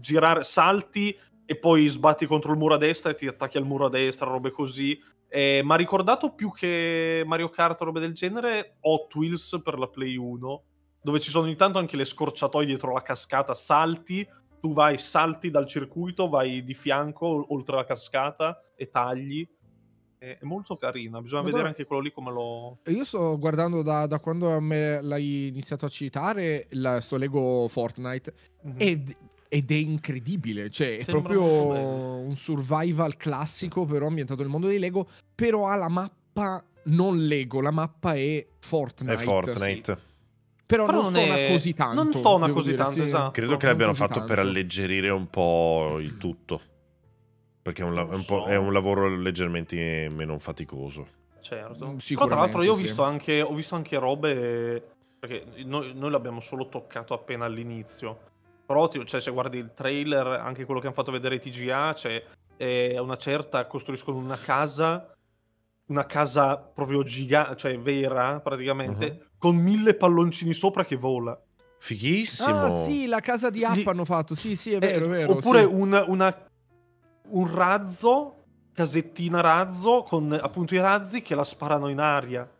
girare, salti, e poi sbatti contro il muro a destra e ti attacchi al muro a destra, robe così. Eh, Mi ha ricordato più che Mario Kart o robe del genere Hot Wheels per la Play 1, dove ci sono intanto anche le scorciatoie dietro la cascata, salti, tu vai, salti dal circuito, vai di fianco oltre la cascata e tagli. Eh, è molto carina, bisogna Madonna. vedere anche quello lì come lo... Io sto guardando da, da quando me l'hai iniziato a citare la, sto Lego Fortnite mm-hmm. e ed è incredibile, cioè è proprio un survival classico, però ambientato nel mondo dei Lego, però ha la mappa non Lego, la mappa è Fortnite. È Fortnite. Sì. Però, però, non, non suona è... così tanto. Non suona così dire, tanto, sì. esatto. Credo che l'abbiano fatto tanto. per alleggerire un po' il tutto. Perché è un, la- è un, so. è un lavoro leggermente meno faticoso. Certo. Però mm, tra l'altro io ho visto, anche, ho visto anche robe... Perché noi, noi l'abbiamo solo toccato appena all'inizio. Però cioè, se guardi il trailer, anche quello che hanno fatto vedere i TGA, cioè, è una certa, costruiscono una casa, una casa proprio gigante, cioè vera praticamente, uh-huh. con mille palloncini sopra che vola. Fighissimo! Ah sì, la casa di App Gli... hanno fatto, sì sì è eh, vero, eh, vero. Oppure sì. un, una, un razzo, casettina razzo, con appunto i razzi che la sparano in aria.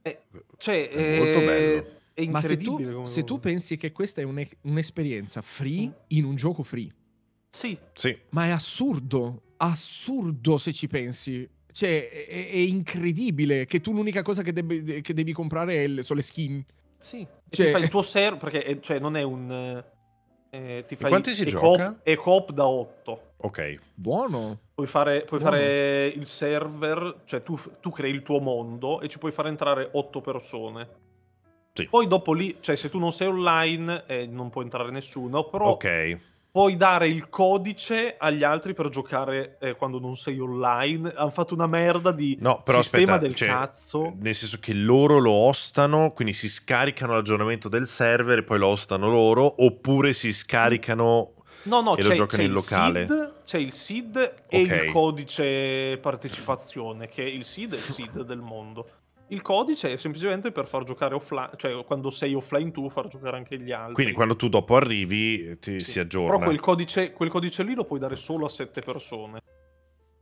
Eh, cioè, è molto eh... bello è Ma se tu, come... se tu, pensi che questa è un, un'esperienza free mm. in un gioco free. Sì. sì. Ma è assurdo, assurdo se ci pensi. Cioè, è, è incredibile che tu l'unica cosa che, debbi, che devi comprare il, sono le skin. Sì. Cioè... fai il eh. tuo server, perché è, eh, cioè, non è un... Eh, eh ti fai e quanti si e gioca? è coop da 8. Ok. Buono. Puoi fare, puoi Buono. fare il server, cioè tu, tu crei il tuo mondo e ci puoi fare entrare 8 persone. Sì. Poi dopo lì, cioè se tu non sei online eh, non può entrare nessuno, però Ok. puoi dare il codice agli altri per giocare eh, quando non sei online. Hanno fatto una merda di No, sistema aspetta, del cioè, cazzo. Nel senso che loro lo ostano, quindi si scaricano l'aggiornamento del server e poi lo ostano loro, oppure si scaricano No, no, e lo c'è, giocano c'è in il locale. SID, c'è il SID e il codice partecipazione, che il SID è il SID del mondo. Il codice è semplicemente per far giocare offline, cioè quando sei offline tu far giocare anche gli altri. Quindi quando tu dopo arrivi eh, ti, sì. si aggiorna. Però quel codice, quel codice lì lo puoi dare solo a sette persone.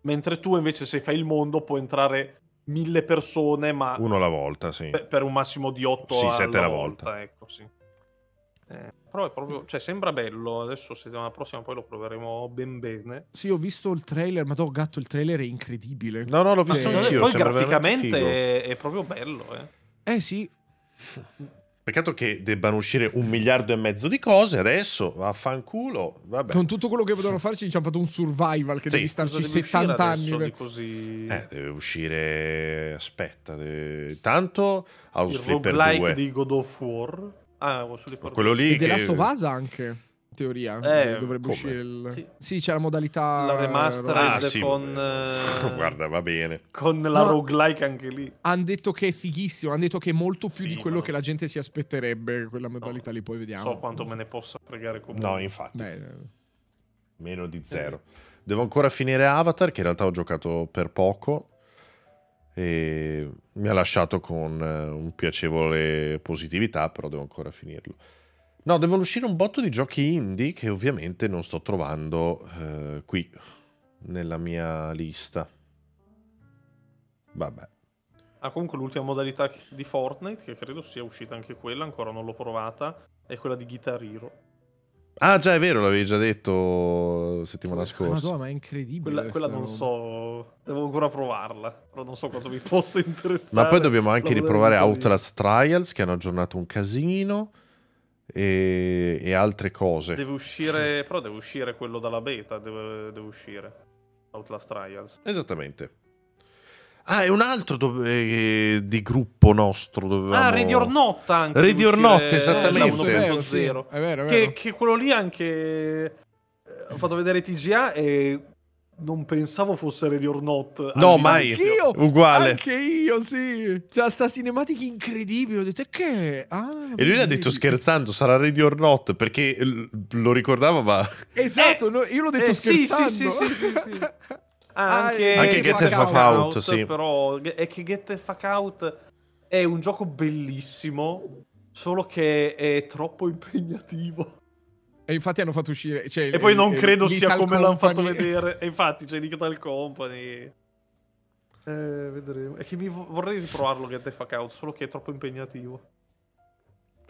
Mentre tu invece se fai il mondo puoi entrare mille persone, ma... Uno alla volta, sì. Per, per un massimo di otto sì, alla sette alla volta. volta. Ecco, sì. Eh, però è proprio, cioè sembra bello, adesso settimana prossima poi lo proveremo ben bene. Sì, ho visto il trailer, ma do gatto, il trailer è incredibile. No, no, l'ho visto anche io. poi graficamente è, è, proprio bello. Eh, eh sì. Peccato che debbano uscire un miliardo e mezzo di cose adesso, vaffanculo. Vabbè. Con tutto quello che vogliono farci, ci hanno fatto un survival che sì. devi starci 70 anni. Per... Così... Eh, deve uscire. Aspetta, deve... tanto House il Flipper 2. di God of War. Ah, su Report. Quello lì. E che... The Last of Us anche. In teoria eh, dovrebbe come? uscire il... sì. sì. c'è la modalità la remastered ah, sì. con eh, guarda va bene con la no, roguelike anche lì hanno detto che è fighissimo hanno detto che è molto più sì, di quello ma... che la gente si aspetterebbe quella modalità no. lì poi vediamo so quanto me ne possa fregare comunque no infatti Beh, meno di eh. zero eh. devo ancora finire Avatar che in realtà ho giocato per poco e mi ha lasciato con eh, un piacevole positività, però devo ancora finirlo. No, devono uscire un botto di giochi indie che ovviamente non sto trovando eh, qui nella mia lista. Vabbè. Ah, comunque l'ultima modalità di Fortnite, che credo sia uscita anche quella, ancora non l'ho provata, è quella di Guitar Hero. Ah, già è vero, l'avevi già detto settimana scorsa. Madonna, ma è incredibile. Quella, quella non so devo, ancora provarla, però non so quanto mi possa interessare. Ma poi dobbiamo anche riprovare Outlast Trials, che hanno aggiornato un casino, e, e altre cose. Deve uscire, però deve uscire quello dalla beta, deve, deve uscire Outlast Trials. Esattamente. Ah, è un altro do- eh, di gruppo nostro. Dovevamo... Ah, Radio Ornotta anche. Radio Ornotta, eh, esattamente. Eh, è, vero, sì. è vero, è vero. Che, che quello lì anche... Eh, ho fatto vedere TGA e non pensavo fosse Ready or Not. No, anche mai. Anch'io, uguale. Anche io, sì. Cioè, sta cinematica incredibile. Ho detto, che? Ah, e lui l'ha detto scherzando, sarà Ready or Not, perché lo ricordava, ma... Esatto, eh, no, io l'ho detto eh, scherzando. Sì, sì, sì, sì Anche, ah, eh, anche Get the Fuck Out, out sì. Però è che Get the Fuck Out è un gioco bellissimo, solo che è troppo impegnativo. E infatti hanno fatto uscire... Cioè, e poi non credo sia come l'hanno fatto vedere. E infatti c'è cioè, Digital Company... Eh, vedremo. È che mi vorrei riprovarlo che Get the Fuck Out, solo che è troppo impegnativo.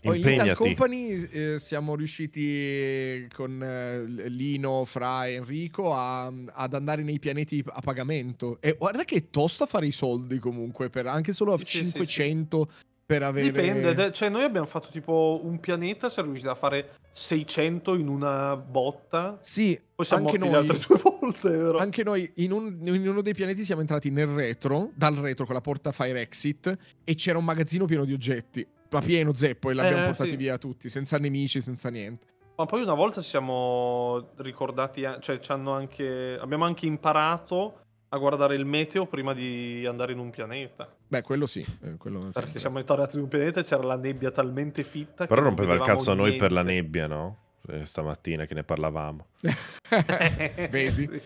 Oh, in Little Company eh, siamo riusciti con eh, Lino, Fra e Enrico a, ad andare nei pianeti a pagamento. E guarda che è tosto fare i soldi comunque, per anche solo sì, 500 sì, sì per avere... Dipende, cioè noi abbiamo fatto tipo un pianeta, siamo riusciti a fare 600 in una botta. Sì, poi siamo anche noi, altre due volte, vero? Anche noi in, un, in, uno dei pianeti siamo entrati nel retro, dal retro con la porta Fire Exit, e c'era un magazzino pieno di oggetti, ma pieno zeppo, e l'abbiamo eh, portati sì. via tutti, senza nemici, senza niente. Ma poi una volta siamo ricordati, eh, cioè ci hanno anche, abbiamo anche imparato a guardare il meteo prima di andare in un pianeta. Beh, quello sì. Eh, quello Perché siamo entrati in un pianeta e c'era la nebbia talmente fitta. Però rompeva il cazzo a noi per la nebbia, no? Eh, stamattina che ne parlavamo. Vedi?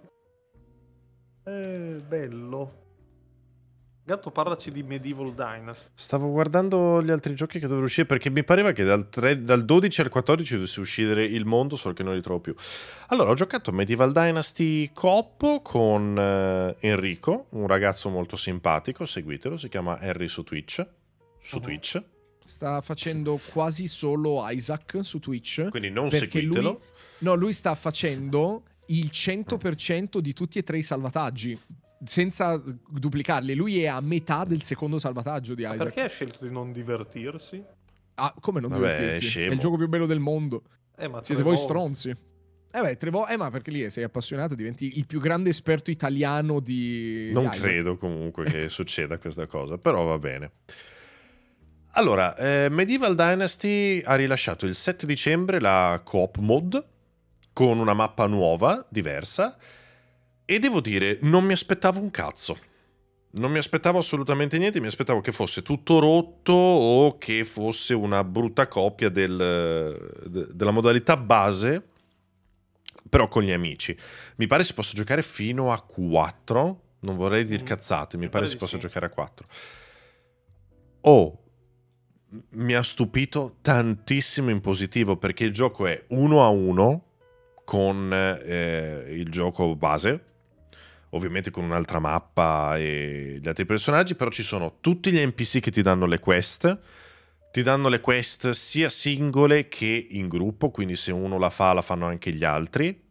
Eh, bello. Gatto, parlaci di Medieval Dynasty. Stavo guardando gli altri giochi che dovrebbero uscire perché mi pareva che dal, 3, dal 12 al 14 dovesse uscire il mondo, solo che non li trovo più. Allora, ho giocato Medieval Dynasty Coppo con eh, Enrico, un ragazzo molto simpatico, seguitelo, si chiama Harry su Twitch. Su uh-huh. Twitch. Sta facendo quasi solo Isaac su Twitch. Quindi non seguitelo. Lui, no, lui sta facendo il 100% di tutti e tre i salvataggi senza duplicarli, lui è a metà del secondo salvataggio di Isaac. Ma perché ha scelto di non divertirsi? Ah, come non Vabbè, divertirsi? È, è, il gioco più bello del mondo. Eh, ma Siete voi stronzi. Eh beh, Trevo, eh ma perché lì sei appassionato, diventi il più grande esperto italiano di... Non di credo comunque che succeda questa cosa, però va bene. Allora, eh, Medieval Dynasty ha rilasciato il 7 dicembre la Coop Mod con una mappa nuova, diversa, e devo dire, non mi aspettavo un cazzo. Non mi aspettavo assolutamente niente, mi aspettavo che fosse tutto rotto o che fosse una brutta copia del, de, della modalità base, però con gli amici. Mi pare si possa giocare fino a 4, non vorrei dire mm. cazzate, mi, mi pare, pare si possa sì. giocare a 4. Oh, mi ha stupito tantissimo in positivo perché il gioco è 1 a 1 con eh, il gioco base ovviamente con un'altra mappa e gli altri personaggi, però ci sono tutti gli NPC che ti danno le quest, ti danno le quest sia singole che in gruppo, quindi se uno la fa la fanno anche gli altri,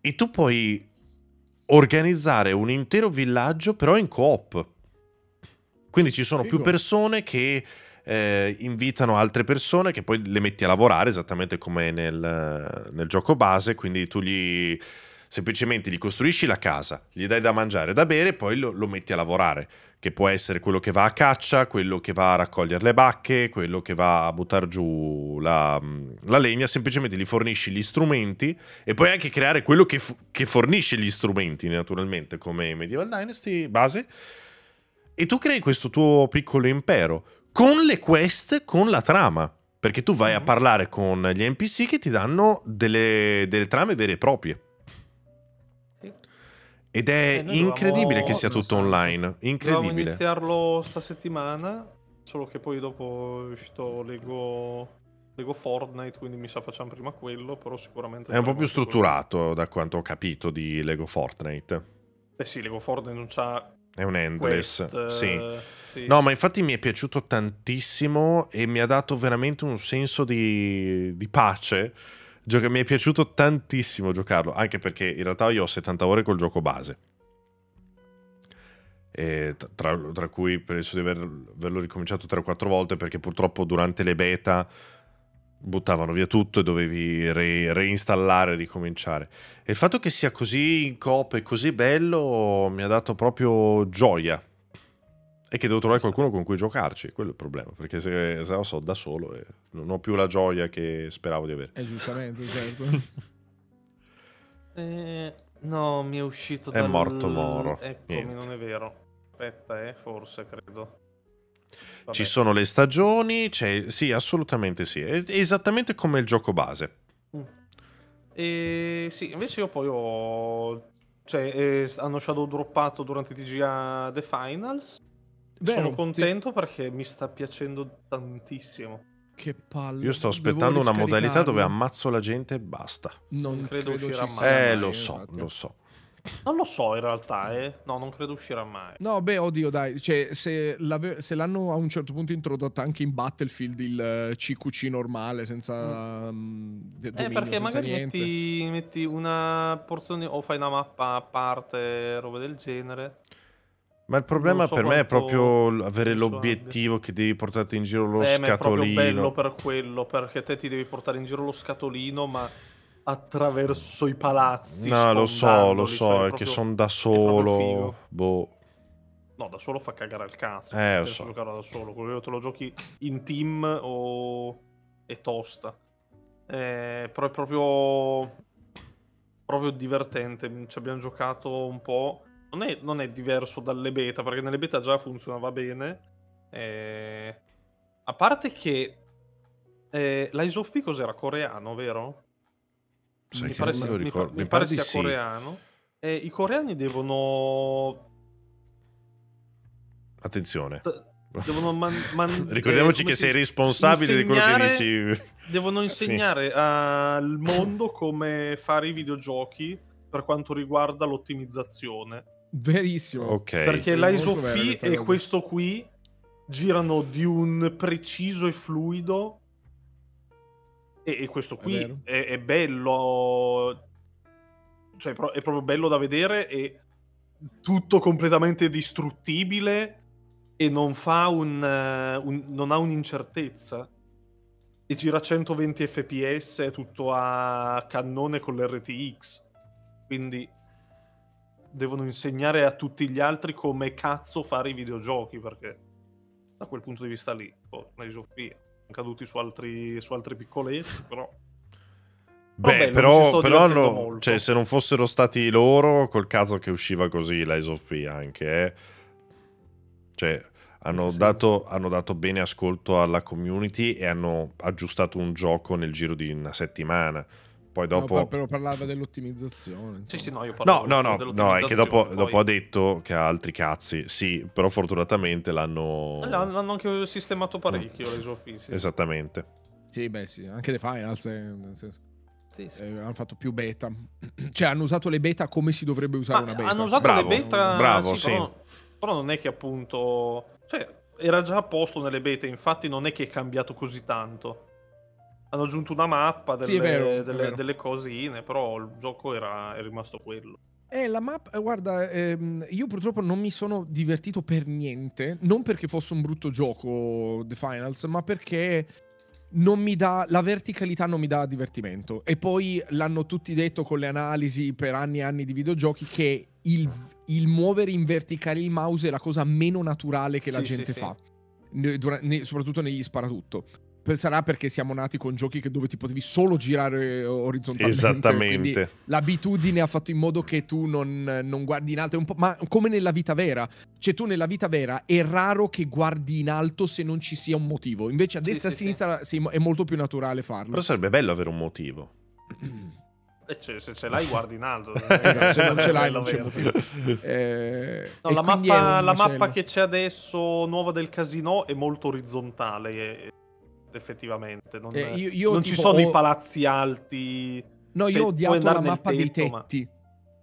e tu puoi organizzare un intero villaggio però in coop. Quindi ci sono Figo. più persone che eh, invitano altre persone che poi le metti a lavorare esattamente come nel, nel gioco base, quindi tu gli Semplicemente gli costruisci la casa, gli dai da mangiare e da bere e poi lo, lo, metti a lavorare, che può essere quello che va a caccia, quello che va a raccogliere le bacche, quello che va a buttare giù la, mm, la, legna, semplicemente gli fornisci gli strumenti e puoi anche creare quello che, che fornisce gli strumenti, naturalmente, come Medieval Dynasty base. E tu crei questo tuo piccolo impero con le quest, con la trama. Perché tu vai a mm-hmm. parlare con gli NPC che ti danno delle, delle trame vere e proprie. Ed è eh, incredibile dovevamo... che sia tutto online. Incredibile. Dovevamo iniziarlo sta settimana, solo che poi dopo è uscito Lego... Lego Fortnite, quindi mi sa facciamo prima quello, però sicuramente... È un po' più strutturato quello. da quanto ho capito di Lego Fortnite. Eh sì, Lego Fortnite non c'ha... È un endless, quest, eh, sì. sì. No, ma infatti mi è piaciuto tantissimo e mi ha dato veramente un senso di, di pace Gioca- mi è piaciuto tantissimo giocarlo, anche perché in realtà io ho 70 ore col gioco base. Tra, tra, cui penso di aver, averlo ricominciato 3 o 4 volte perché purtroppo durante le beta buttavano via tutto e dovevi re, reinstallare, ricominciare. E il fatto che sia così in coop e così bello mi ha dato proprio gioia e che devo trovare qualcuno con cui giocarci, quello è il problema, perché se, se no so da solo e non ho più la gioia che speravo di avere. Eh, giustamente, certo. eh, no, mi è uscito È dal... morto Moro. Eccomi, Niente. non è vero. Aspetta, eh, forse, credo. Vabbè. Ci sono le stagioni, c'è... sì, assolutamente sì. È esattamente come il gioco base. Mm. E sì, invece io poi ho... Cioè, eh, hanno shadow droppato durante TGA The Finals Vero, Sono contento sì. perché mi sta piacendo tantissimo. Che palle. Io sto aspettando una modalità dove ammazzo la gente e basta. Non credo, credo uscirà mai. Eh, lo eh, so, infatti. lo so. Non lo so in realtà, eh. No, non credo uscirà mai. No, beh, oddio, dai. Cioè, se, l'hanno a un certo punto introdotta anche in Battlefield il CQC eh, normale, senza... Mm. mm eh, dominio, eh, perché senza magari metti, metti, una porzione o fai una mappa a parte, roba del genere. Ma il problema so per quanto... me è proprio avere eh, l'obiettivo abbia. che devi portarti in giro lo eh, scatolino. Ma è bello per quello, perché te ti devi portare in giro lo scatolino, ma attraverso i palazzi. No, lo so, lo so, cioè è, proprio, che sono da solo. Boh. No, da solo fa cagare al cazzo. Eh, cioè, lo so. giocare da solo, quello te lo giochi in team o è tosta. Eh, però è proprio proprio divertente, ci abbiamo giocato un po' non è, non è diverso dalle beta, perché nelle beta già funzionava bene. Eh, a parte che eh, l'Ice of P cos'era? Coreano, vero? Sai mi pare, sia, mi, mi, mi pare sia sì. coreano. Eh, I coreani devono... Attenzione. devono man- man- eh, Ricordiamoci eh, che sei responsabile di quello che dici. Devono insegnare sì. al mondo come fare i videogiochi per quanto riguarda l'ottimizzazione. Verissimo. Okay. Perché l'ISOFI e questo qui girano di un preciso e fluido. E, e questo qui è, è, è, bello. Cioè, è proprio bello da vedere. E tutto completamente distruttibile. E non fa un, eh, un non ha un'incertezza. E gira a 120 fps, è tutto a cannone con l'RTX. Quindi devono insegnare a tutti gli altri come cazzo fare i videogiochi, perché da quel punto di vista lì, oh, la isofia, caduti su, altri, su altre piccolezze, però... Beh, Vabbè, però, però no, cioè, se non fossero stati loro, col cazzo che usciva così l'Eyes of P anche, eh? cioè, hanno, sì. dato, hanno, dato, bene ascolto alla community e hanno aggiustato un gioco nel giro di una settimana. Poi dopo... No, però parlava dell'ottimizzazione. Sì, sì, no, io no, no, no, no, è che dopo, poi... dopo, ha detto che ha altri cazzi. Sì, però fortunatamente l'hanno... L'hanno anche sistemato mm. parecchio mm. le sue fisi. Esattamente. Sì, beh, sì, anche le finals. Nel senso. Sì, sì. Eh, hanno fatto più beta. Cioè, hanno usato le beta come si dovrebbe usare Ma una beta. Hanno usato Bravo. le beta. Bravo, sì. sì. Però, però, non è che appunto. Cioè, era già a posto nelle beta, infatti, non è che è cambiato così tanto hanno aggiunto una mappa delle, sì, vero, delle, delle cosine, però il gioco era, è rimasto quello. Eh, la mappa, eh, guarda, ehm, io purtroppo non mi sono divertito per niente, non perché fosse un brutto gioco The Finals, ma perché non mi dà, la verticalità non mi dà divertimento. E poi l'hanno tutti detto con le analisi per anni e anni di videogiochi che il, il muovere in verticale il mouse è la cosa meno naturale che sì, la gente sì, fa, sì. Ne, soprattutto negli sparatutto sarà perché siamo nati con giochi dove ti potevi solo girare eh, orizzontalmente. Esattamente. L'abitudine ha fatto in modo che tu non, non guardi in alto, È un ma come nella vita vera. Cioè tu nella vita vera è raro che guardi in alto se non ci sia un motivo. Invece a sì, destra e sì, a sinistra sì. è molto più naturale farlo. Però sarebbe bello avere un motivo. Eh, cioè, se ce l'hai guardi in alto esatto, se non ce l'hai non c'è motivo eh, no, la, mappa, la mappa, che c'è adesso nuova del casino è molto orizzontale effettivamente. Non, eh, io, io non ci sono ho... i palazzi alti. No, cioè, io ho odiato la mappa tetto, dei tetti. Ma...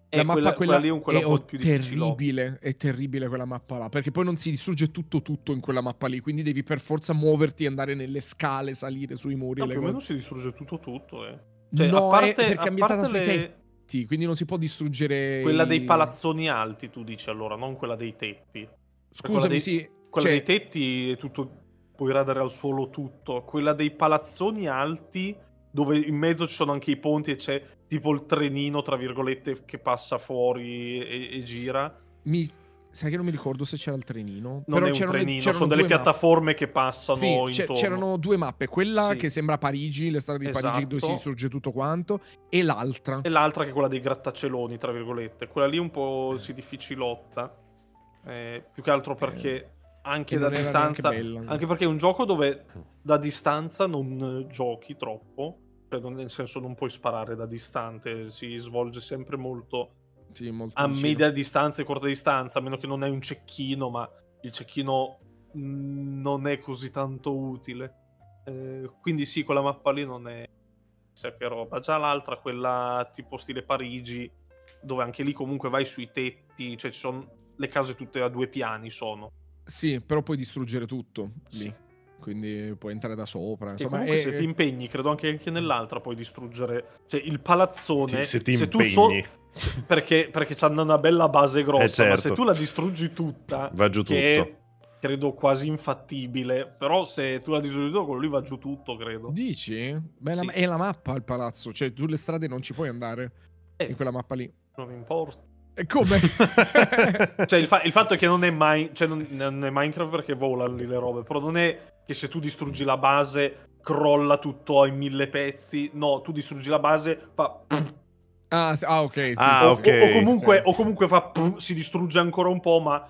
Eh, la mappa quella, quella, quella, quella è, oh, terribile, è terribile quella mappa là, perché poi non si distrugge tutto tutto in quella mappa lì, quindi devi per forza muoverti, andare nelle scale, salire sui muri. No, più cose. si distrugge tutto tutto, eh. Cioè, no, parte, è perché è ambientata le... sui tetti, quindi non si può distruggere... Quella dei palazzoni alti tu dici allora, non quella dei tetti. Cioè, Scusami, dei, sì. Quella cioè... dei tetti è tutto puoi radere al suolo tutto, quella dei palazzoni alti dove in mezzo ci sono anche i ponti e c'è tipo il trenino, tra virgolette, che passa fuori e, e gira. Mi, sai che non mi ricordo se c'era il trenino. Non Però è un trenino, le, sono delle piattaforme mappe. che passano sì, intorno. C'erano due mappe, quella sì. che sembra Parigi, le strade di esatto. Parigi dove si insorge esatto. tutto quanto, e l'altra. E l'altra che è quella dei grattaceloni, tra virgolette. Quella lì un po' eh. si difficilotta, eh, più che altro perché... Eh anche da distanza. Anche perché è un gioco dove da distanza non eh, giochi troppo, cioè non, nel senso non puoi sparare da distante, si svolge sempre molto, sì, molto a vicino. media distanza e corta distanza, a meno che non hai un cecchino, ma il cecchino mm, non è così tanto utile. Eh, quindi sì, quella mappa lì non è chissà che roba. Già l'altra, quella tipo stile Parigi, dove anche lì comunque vai sui tetti, cioè ci sono le case tutte a due piani sono sì, però puoi distruggere tutto lì. Quindi puoi entrare da sopra. Insomma, e comunque, è... se ti impegni, credo anche, anche nell'altra puoi distruggere. Cioè, il palazzone. Sì, se ti se impegni. So... perché, perché c'hanno una bella base eh, grossa. Eh certo. Ma se certo. tu la distruggi tutta. Va giù tutto. È, credo quasi infattibile. Però se tu la distruggi tutta, quello lì va giù tutto, credo. Dici? Beh, sì. la... è la mappa il palazzo. Cioè, tu le strade non ci puoi andare. Eh, in quella mappa lì. Non importa. Come? cioè, il, fa il, fatto è che non è, mai, cioè non, non è Minecraft perché volano lì le robe, però non è che se tu distruggi la base crolla tutto in mille pezzi. No, tu distruggi la base, fa. Ah, ah ok. Sì, ah, sì, okay. O, o, comunque, o comunque fa. Si distrugge ancora un po', ma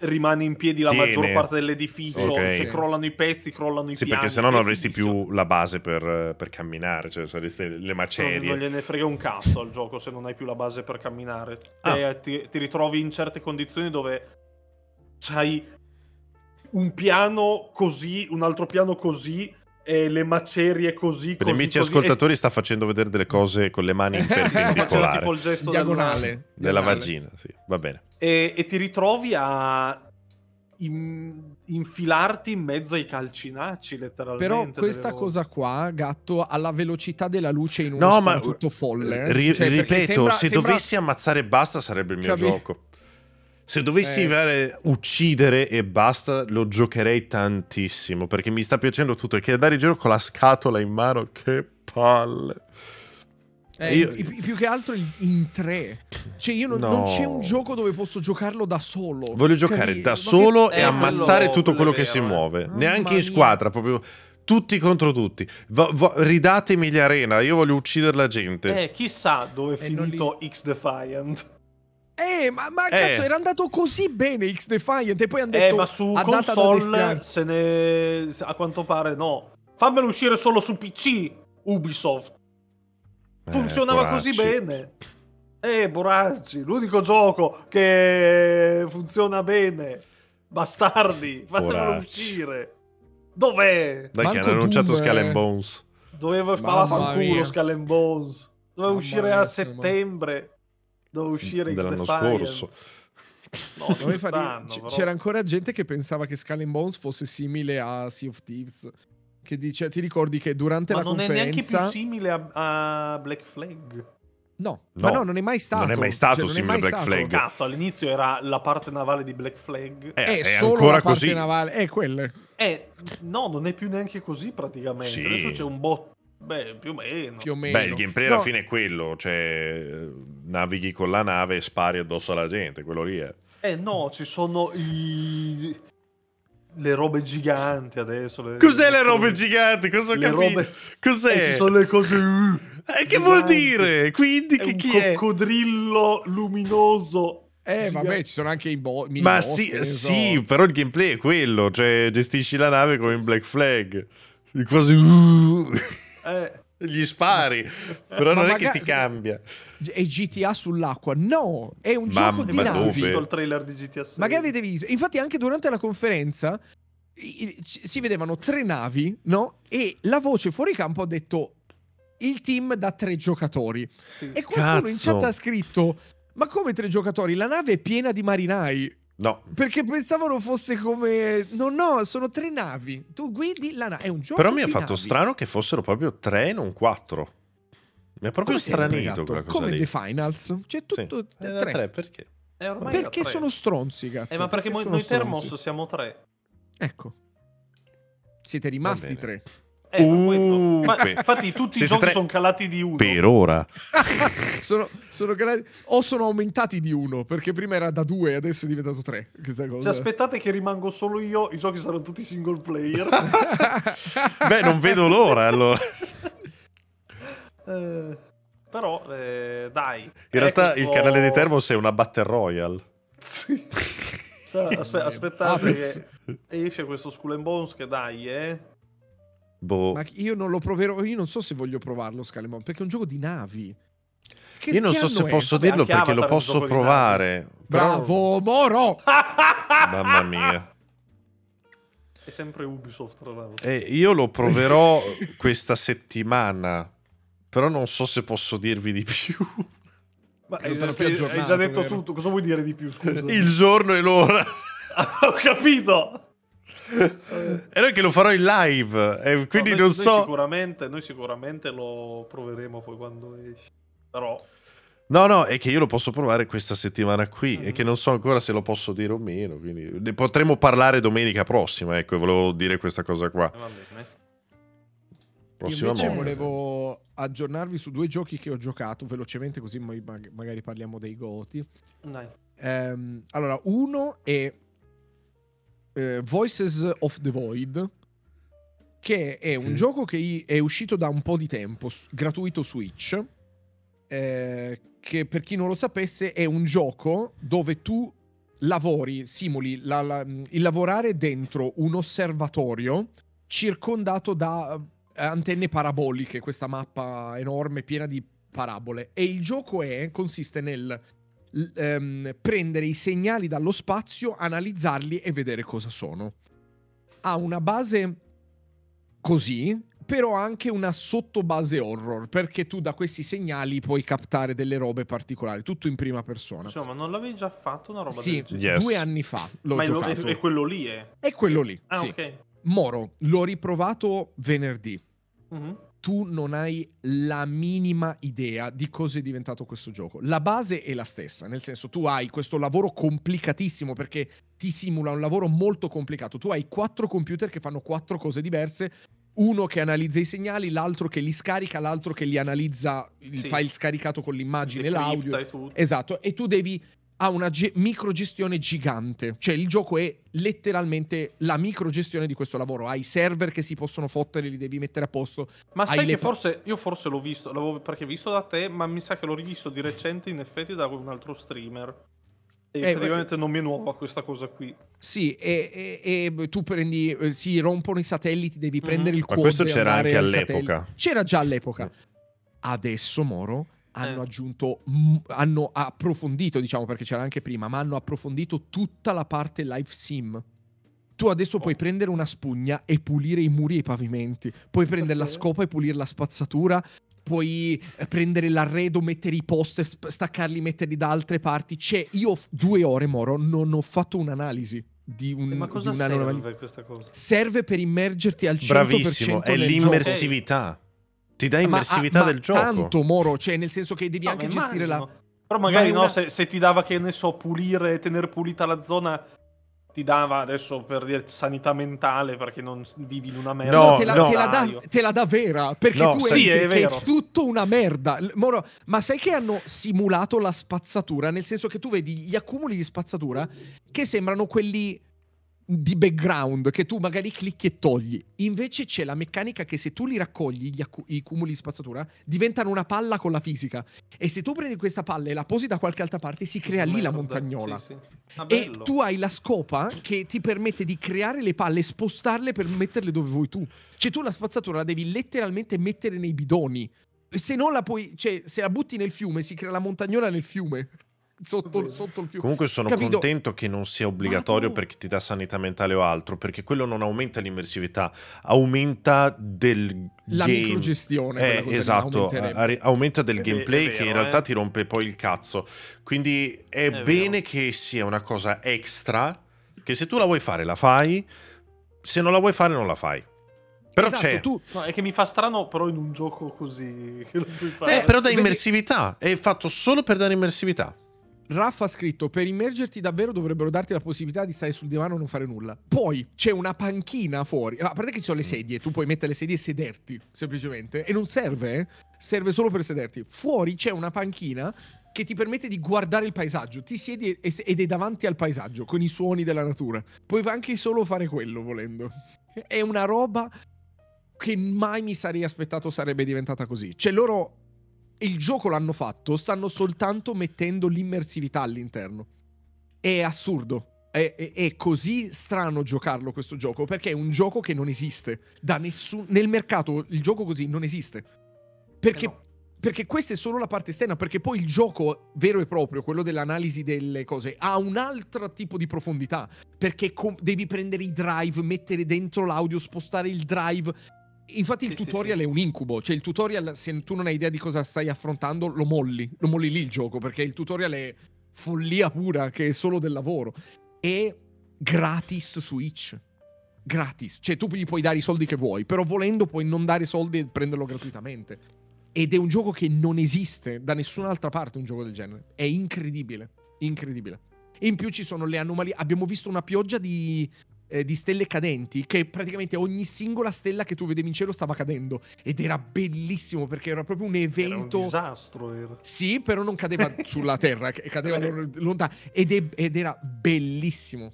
rimane in piedi la Tiene. maggior parte dell'edificio, okay. se crollano i pezzi, crollano i sì, Sì, perché sennò non avresti più la base per, per camminare, cioè saresti le macerie. No, non gliene frega un cazzo al gioco se non hai più la base per camminare. Ah. Te, ti, ti ritrovi in certe condizioni dove c'hai un piano così, un altro piano così, eh, le macerie così. Per così, gli amici così, ascoltatori, e... sta facendo vedere delle cose con le mani in eh, perpendicolare. tipo il gesto diagonale della vagina. Sì, va bene. E, e ti ritrovi a in, infilarti in mezzo ai calcinacci, letteralmente. Però questa cosa qua, gatto, alla velocità della luce in uno no, ma, tutto folle. Ri, eh? cioè, ripeto, sembra, se sembra... dovessi ammazzare basta sarebbe il mio Capì? gioco. Se dovessi eh. fare uccidere e basta, lo giocherei tantissimo. Perché mi sta piacendo tutto. che andare in giro con la scatola in mano, che palle. Eh, io... Più che altro in tre. Cioè, io non, no. non c'è un gioco dove posso giocarlo da solo. Voglio giocare Capito? da solo che... e eh, ammazzare quello, tutto quello, che eh, si muove. Mamma Neanche in squadra, mia. proprio tutti contro tutti. Va, va, ridatemi l'arena, io voglio uccidere la gente. Eh, chissà dove è eh, finito X Defiant. Eh, ma, ma eh. cazzo, era andato così bene X Defiant e poi hanno eh, detto... Eh, ma su console se ne... a quanto pare no. Fammelo uscire solo su PC, Ubisoft. Eh, Funzionava eh, così bene. Eh, Boracci, l'unico gioco che funziona bene. Bastardi, fatemelo uscire. Dov'è? Dai Manco che hanno annunciato Doom, Skull Bones. Doveva fare culo Skull Bones. Doveva Mamma uscire mia, a settembre. Devo uscire dell'anno scorso. No, stanno, c- c'era ancora gente che pensava che Skull Bones fosse simile a Sea of Thieves. Che dice, ti ricordi che durante ma la non conferenza... non è neanche più simile a, a Black Flag? No, no. no, non è mai stato. Non è mai stato cioè, simile a Black stato. Flag. Cazzo, all'inizio era la parte navale di Black Flag. Eh, è, è solo ancora la parte così. navale, è quella. Eh, no, non è più neanche così praticamente. Sì. Adesso c'è un botto Beh, più o meno. Più o meno. Beh, il gameplay no. alla fine è quello, cioè navighi con la nave e spari addosso alla gente, quello lì è. Eh no, ci sono i... le robe giganti adesso. Le... Cos'è le robe giganti? Cosa ho le capito? Robe... Cos'è? Eh, ci sono le cose... Uh, eh, che vuol dire? Quindi è che chi coccodrillo è? coccodrillo luminoso eh, vabbè, eh. ci sono anche i bo- Ma sì, sì so. però il gameplay è quello, cioè gestisci la nave come in Black Flag. Quasi... Uh eh. Gli spari, però ma non magari... è che ti cambia. È GTA sull'acqua? No, è un ma, gioco di ma navi. il trailer di GTA 6. Magari avete visto. Infatti anche durante la conferenza si vedevano tre navi, no? E la voce fuori campo ha detto il team da tre giocatori. Sì. E qualcuno Cazzo. in chat ha scritto ma come tre giocatori? La nave è piena di marinai. No. Perché pensavo fosse come... No, no, sono tre navi. Tu guidi la nave. È un gioco Però mi ha fatto navi. strano che fossero proprio tre e non quattro. Mi ha proprio come stranito quella cosa Come lì. The Finals. Cioè tutto sì. Eh, tre. tre. Perché? Eh, perché sono stronzi, gatto. Eh, ma perché, perché noi, noi termos siamo tre. Ecco. Siete rimasti tre. Ecco, uh, Ma, infatti tutti i giochi tre... sono calati di uno. Per ora. sono, sono calati... o sono aumentati di uno, perché prima era da due adesso è diventato tre. Se cioè, aspettate che rimango solo io, i giochi saranno tutti single player. Beh, non vedo l'ora allora. eh, però, eh, dai. In realtà questo... Ecco il canale di Termos è una Battle Royale. Sì. Cioè, aspe- ah, aspettate che esce questo Skull Bones che dai, eh Boh. Ma io non lo proverò, io non so se voglio provarlo Scalemon, perché è un gioco di navi. Che, io non so se è? posso Vabbè, dirlo perché lo posso provare. Bravo, Moro! Mamma mia. È sempre Ubisoft, tra l'altro. Eh, io lo proverò questa settimana, però non so se posso dirvi di più. Ma hai, stai, hai, già detto vero? tutto, cosa vuoi dire di più? Scusa. Il giorno e l'ora. Ho capito. E noi che lo farò in live, e quindi no, noi, non so... Noi sicuramente, noi sicuramente lo proveremo poi quando esce, però... No, no, è che io lo posso provare questa settimana qui mm e che non so ancora se lo posso dire o meno, quindi ne potremo parlare domenica prossima, ecco, volevo dire questa cosa qua. Prossima eh, io invece morte. volevo aggiornarvi su due giochi che ho giocato velocemente, così magari parliamo dei goti. Um, allora, uno è eh, Voices of the Void, che è un mm. gioco che è uscito da un po' di tempo, gratuito Switch, eh, che per chi non lo sapesse è un gioco dove tu lavori, simuli la, la, mm, il lavorare dentro un osservatorio circondato da eh, antenne paraboliche, questa mappa enorme piena di parabole. E il gioco è, consiste nel ehm, prendere i segnali dallo spazio, analizzarli e vedere cosa sono. Ha una base così, però anche una sottobase horror, perché tu da questi segnali puoi captare delle robe particolari, tutto in prima persona. Insomma, non l'avevi già fatto una roba sì, del yes. due anni fa l'ho Ma giocato. è quello lì, eh? È quello lì, ah, sì. Okay. Moro, l'ho riprovato venerdì. Mm-hmm tu non hai la minima idea di cosa è diventato questo gioco. La base è la stessa, nel senso tu hai questo lavoro complicatissimo perché ti simula un lavoro molto complicato. Tu hai quattro computer che fanno quattro cose diverse. Uno che analizza i segnali, l'altro che li scarica, l'altro che li analizza, sì. file scaricato con l'immagine, E l'audio. Esatto, e tu devi ha una ge- microgestione gigante. Cioè il gioco è letteralmente la microgestione di questo lavoro. Hai server che si possono fottere, li devi mettere a posto. Ma sai le... che forse io forse l'ho visto, l'avevo perché visto da te, ma mi sa che l'ho rivisto di recente in effetti da un altro streamer. E eh, effettivamente eh, non mi è nuova questa cosa qui. Sì, e, e, e tu prendi, eh, si rompono i satelliti, devi mm-hmm. prendere il cuore. Ma questo c'era anche all'epoca. C'era già all'epoca. Adesso, Moro, hanno eh. aggiunto, mh, hanno approfondito, diciamo perché c'era anche prima, ma hanno approfondito tutta la parte live sim. Tu adesso oh. puoi prendere una spugna e pulire i muri e i pavimenti, puoi prendere la scopa e pulire la spazzatura, puoi eh, prendere l'arredo, mettere i post, staccarli, metterli da altre parti. C'è, io due ore, Moro, non ho fatto un'analisi di un, eh, ma cosa di serve questa cosa? Serve per immergerti al 100% Bravissimo, è l'immersività. Gioco. Ti dà ah, immersività ma, ma del gioco. Tanto, Moro, cioè nel senso che devi no, anche gestire la... Però magari ma no, se, se, ti dava, che ne so, pulire, tenere pulita la zona, ti dava, adesso per dire, sanità mentale, perché non vivi in una merda. No, te, la, no. Te, la dà, te, la dà, vera, perché no, tu sì, è, è tutto una merda. Moro, ma sai che hanno simulato la spazzatura? Nel senso che tu vedi gli accumuli di spazzatura che sembrano quelli di background che tu magari clicchi e togli. Invece c'è la meccanica che se tu li raccogli, gli accu- i cumuli di spazzatura, diventano una palla con la fisica. E se tu prendi questa palla e la posi da qualche altra parte, si crea sì, lì la montagnola. Sì, sì. Ah, e tu hai la scopa che ti permette di creare le palle, spostarle per metterle dove vuoi tu. Cioè tu la spazzatura la devi letteralmente mettere nei bidoni. Se no la puoi, cioè se la butti nel fiume, si crea la montagnola nel fiume sotto, sotto il fiume. Comunque sono Capito? contento che non sia obbligatorio perché ti dà sanità mentale o altro, perché quello non aumenta l'immersività, aumenta del la game. microgestione. Eh, esatto, aumenta del è gameplay vero, che in realtà eh? ti rompe poi il cazzo. Quindi è, è bene vero. che sia una cosa extra, che se tu la vuoi fare la fai, se non la vuoi fare non la fai. Però esatto, c'è. Tu... No, è che mi fa strano, però, in un gioco così. Che lo puoi fare. Eh, però da immersività. È fatto solo per dare immersività. Raffa ha scritto: Per immergerti davvero dovrebbero darti la possibilità di stare sul divano e non fare nulla. Poi c'è una panchina fuori. Ah, a parte che ci sono le mm. sedie, tu puoi mettere le sedie e sederti semplicemente. E non serve, eh? serve solo per sederti. Fuori c'è una panchina che ti permette di guardare il paesaggio. Ti siedi ed è davanti al paesaggio con i suoni della natura. Puoi anche solo fare quello volendo. È una roba che mai mi sarei aspettato sarebbe diventata così. Cioè loro il gioco l'hanno fatto, stanno soltanto mettendo l'immersività all'interno. È assurdo. È, è, è, così strano giocarlo questo gioco perché è un gioco che non esiste. Da Nessun... nel mercato il gioco così non esiste. Perché, eh no. perché questa è solo la parte esterna, perché poi il gioco vero e proprio, quello dell'analisi delle cose, ha un altro tipo di profondità. Perché com- devi prendere i drive, mettere dentro l'audio, spostare il drive, Infatti il tutorial sì, sì. è un incubo, cioè il tutorial se tu non hai idea di cosa stai affrontando lo molli, lo molli lì il gioco perché il tutorial è follia pura che è solo del lavoro. E gratis su Itch. Gratis, cioè tu gli puoi dare i soldi che vuoi, però volendo puoi non dare soldi e prenderlo gratuitamente. Ed è un gioco che non esiste da nessun'altra parte un gioco del genere. È incredibile, incredibile. E in più ci sono le anomalie. Abbiamo visto una pioggia di eh, di stelle cadenti che praticamente ogni singola stella che tu vedevi in cielo stava cadendo ed era bellissimo perché era proprio un evento era un disastro era. sì però non cadeva sulla terra cadeva lontano ed, ed era bellissimo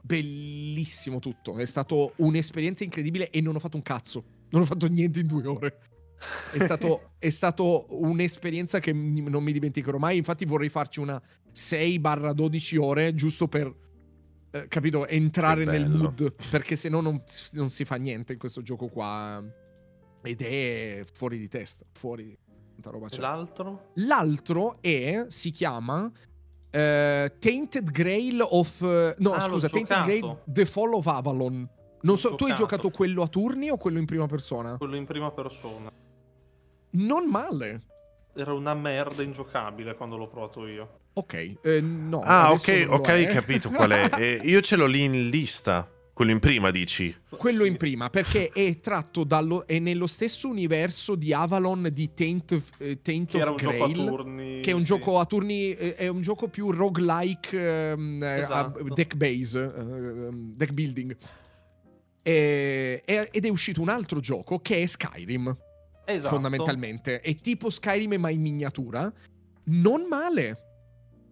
bellissimo tutto è stato un'esperienza incredibile e non ho fatto un cazzo non ho fatto niente in due ore è, stato, è stato, un'esperienza che non mi dimenticherò mai. Infatti, vorrei farci una 6-12 ore giusto per eh, capito, entrare nel mood, perché se no non, si fa niente in questo gioco qua. Ed è fuori di testa, fuori di tanta roba c'è. L'altro? L'altro è, si chiama Uh, Tainted Grail of... Eh, no, ah, scusa, Tainted Grail The Fall of Avalon. Non so, tu hai giocato quello a turni o quello in prima persona? Quello in prima persona. Non male. Era una merda ingiocabile quando l'ho provato io. Ok, eh, no. Ah, ok, okay capito qual è. eh, io ce l'ho lì in lista. Quello in prima, dici? Quello in prima, perché è tratto dallo, è nello stesso universo di Avalon di Taint, of, eh, Taint che of Grail, turni, che è un sì. gioco a turni, eh, è un gioco più roguelike um, esatto. uh, deck base, uh, deck building. E, ed è uscito un altro gioco che è Skyrim, esatto. fondamentalmente. È tipo Skyrim ma in miniatura. Non male,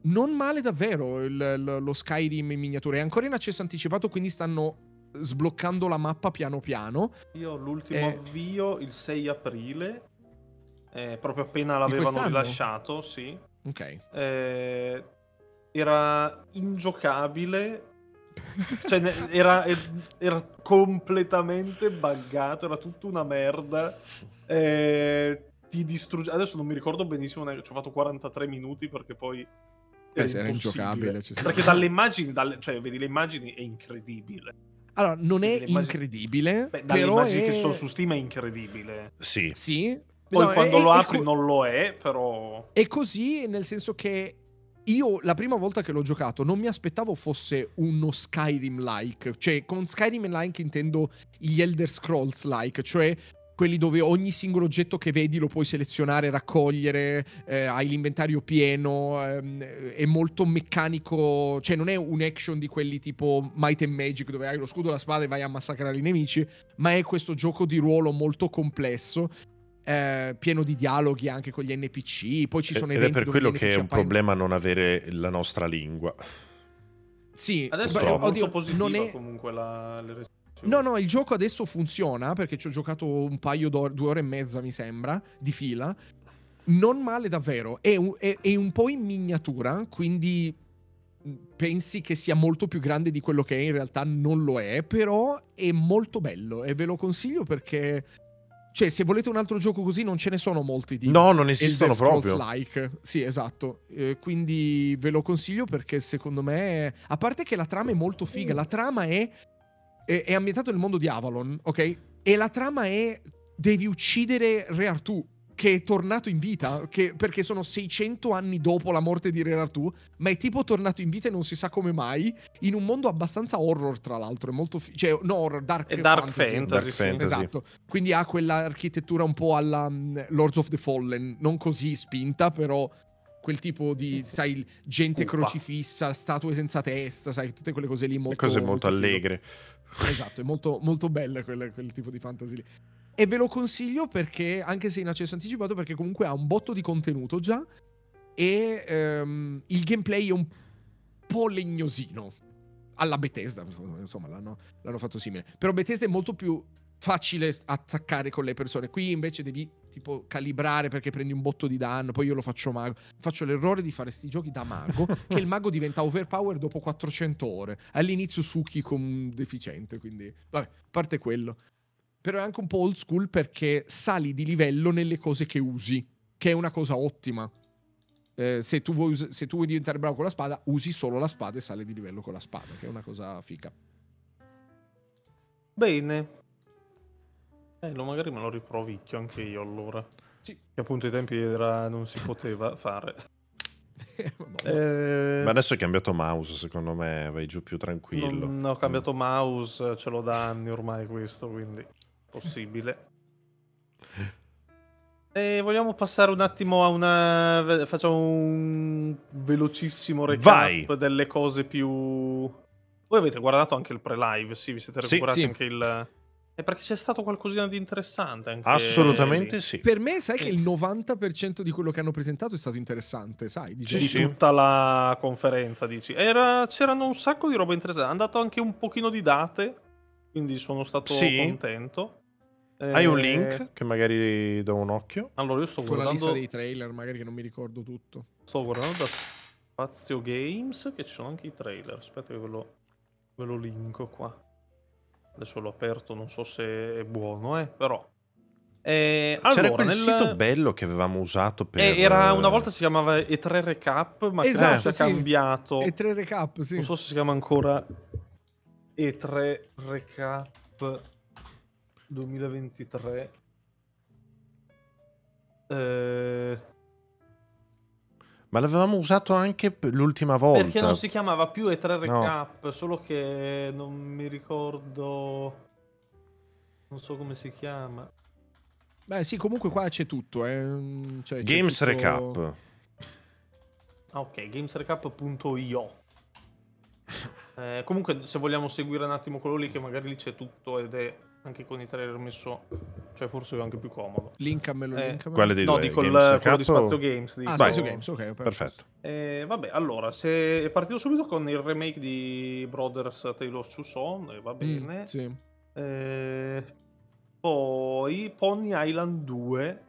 non male davvero il, lo Skyrim in miniatura. È ancora in accesso anticipato, quindi stanno sbloccando la mappa piano piano. Io ho l'ultimo eh, avvio il 6 aprile, eh, proprio appena l'avevano rilasciato, sì. Ok. Eh, era ingiocabile. cioè, era, er, era, completamente buggato, era tutta una merda. Eh, ti distrugge. Adesso non mi ricordo benissimo, ci ho fatto 43 minuti perché poi Beh, se era ingiocabile. Perché dalle immagini, dalle, cioè, vedi le immagini, è incredibile. Allora, non è immagini... incredibile. Beh, dalle però immagini è... che sono su Steam è incredibile. Sì. Sì. Poi no, quando è, lo apri è, non lo è, però... È così, nel senso che io la prima volta che l'ho giocato non mi aspettavo fosse uno Skyrim-like, cioè con Skyrim-like intendo gli Elder Scrolls-like, cioè quelli dove ogni singolo oggetto che vedi lo puoi selezionare, raccogliere, eh, hai l'inventario pieno, ehm, è molto meccanico, cioè non è un action di quelli tipo Might and Magic dove hai lo scudo e la spada e vai a massacrare i nemici, ma è questo gioco di ruolo molto complesso. Eh, pieno di dialoghi anche con gli NPC, poi ci eh, sono Ed eventi. Ed è per quello che è un problema non avere la nostra lingua. Sì, adesso beh, è molto oddio, positiva non è... comunque la, le No, no, il gioco adesso funziona perché ci ho giocato un paio d'ore, due ore e mezza mi sembra, di fila. Non male davvero, è un, è, è un po' in miniatura, quindi mm, pensi che sia molto più grande di quello che è, in realtà non lo è, però è molto bello e ve lo consiglio perché cioè se volete un altro gioco così non ce ne sono molti di No, non esistono proprio. Like. Sì, esatto. Eh, quindi ve lo consiglio perché secondo me a parte che la trama è molto figa, la trama è è, è ambientato nel mondo di Avalon, ok? E la trama è devi uccidere Re Artù che è tornato in vita, che, perché sono 600 anni dopo la morte di Re Artù, ma è tipo tornato in vita e non si sa come mai, in un mondo abbastanza horror tra l'altro, è molto... Fi- cioè, no horror, dark, è dark fantasy. fantasy, dark fantasy. Esatto, quindi ha quell'architettura un po' alla um, Lords of the Fallen, non così spinta, però quel tipo di, sai, gente Upa. crocifissa, statue senza testa, sai, tutte quelle cose lì molto... Le cose molto, molto allegre. Figo. Esatto, è molto, molto bella quella, quel tipo di fantasy lì. E ve lo consiglio perché, anche se in accesso anticipato, perché comunque ha un botto di contenuto già e ehm, il gameplay è un po' legnosino. Alla Bethesda, insomma, l'hanno, l'hanno fatto simile. Però Bethesda è molto più facile attaccare con le persone. Qui invece devi tipo calibrare perché prendi un botto di danno, poi io lo faccio mago. Faccio l'errore di fare sti giochi da mago, che il mago diventa overpower dopo 400 ore. All'inizio succhi con un deficiente, quindi vabbè, a parte quello. Però è anche un po' old school perché sali di livello nelle cose che usi, che è una cosa ottima. Eh, se, tu vuoi, se tu vuoi diventare bravo con la spada, usi solo la spada e sale di livello con la spada, che è una cosa fica. Bene, eh, magari me lo riprovicchio anche io allora. Sì. Che appunto i tempi era, non si poteva fare. Eh, eh, Ma adesso hai cambiato mouse, secondo me vai giù più tranquillo. No, ho cambiato mm. mouse, ce l'ho da anni ormai questo, quindi possibile. E vogliamo passare un attimo a una. Facciamo un velocissimo recap Vai. delle cose più. Voi avete guardato anche il pre-live, sì, vi siete recuperati sì, sì. anche il. È perché c'è stato qualcosina di interessante. Anche Assolutamente sì. sì. Per me, sai che il 90% di quello che hanno presentato è stato interessante, sai? Diciamo. Sì, sì. tutta la conferenza, dici. Era, c'erano un sacco di roba interessante. Hanno dato anche un pochino di date, quindi sono stato sì. contento. Hai eh... un link che magari do un occhio? Allora, io sto Con guardando... Con la lista dei trailer, magari che non mi ricordo tutto. Sto guardando da Spazio Games, che ci sono anche i trailer. Aspetta che ve lo, ve lo linko qua. Adesso l'ho aperto, non so se è buono, eh, però. Eh, C'era allora, quel nel... sito bello che avevamo usato per... Eh, era, eh, una volta si chiamava E3 Recap, ma esatto, credo sia sì. cambiato. E3 Recap, sì. Non so se si chiama ancora E3 Recap 2023. Eh... Ma l'avevamo usato anche l'ultima volta. Perché non si chiamava più E3 Recap, no. solo che non mi ricordo... Non so come si chiama. Beh sì, comunque qua c'è tutto. Eh. Mm, cioè, Games tutto... Recap. Ah, ok, gamesrecap.io. Eh, comunque se vogliamo seguire un attimo quello lì che magari lì c'è tutto ed è anche con i trailer ho messo cioè forse è anche più comodo link a me lo eh, link quelle dei no, due dico il, quello di Spazio o... Games di... ah, Spazio Games ok perfetto eh, vabbè allora se è partito subito con il remake di Brothers Tale of Two Son eh, va mm, bene mm, sì. eh, poi Pony Island 2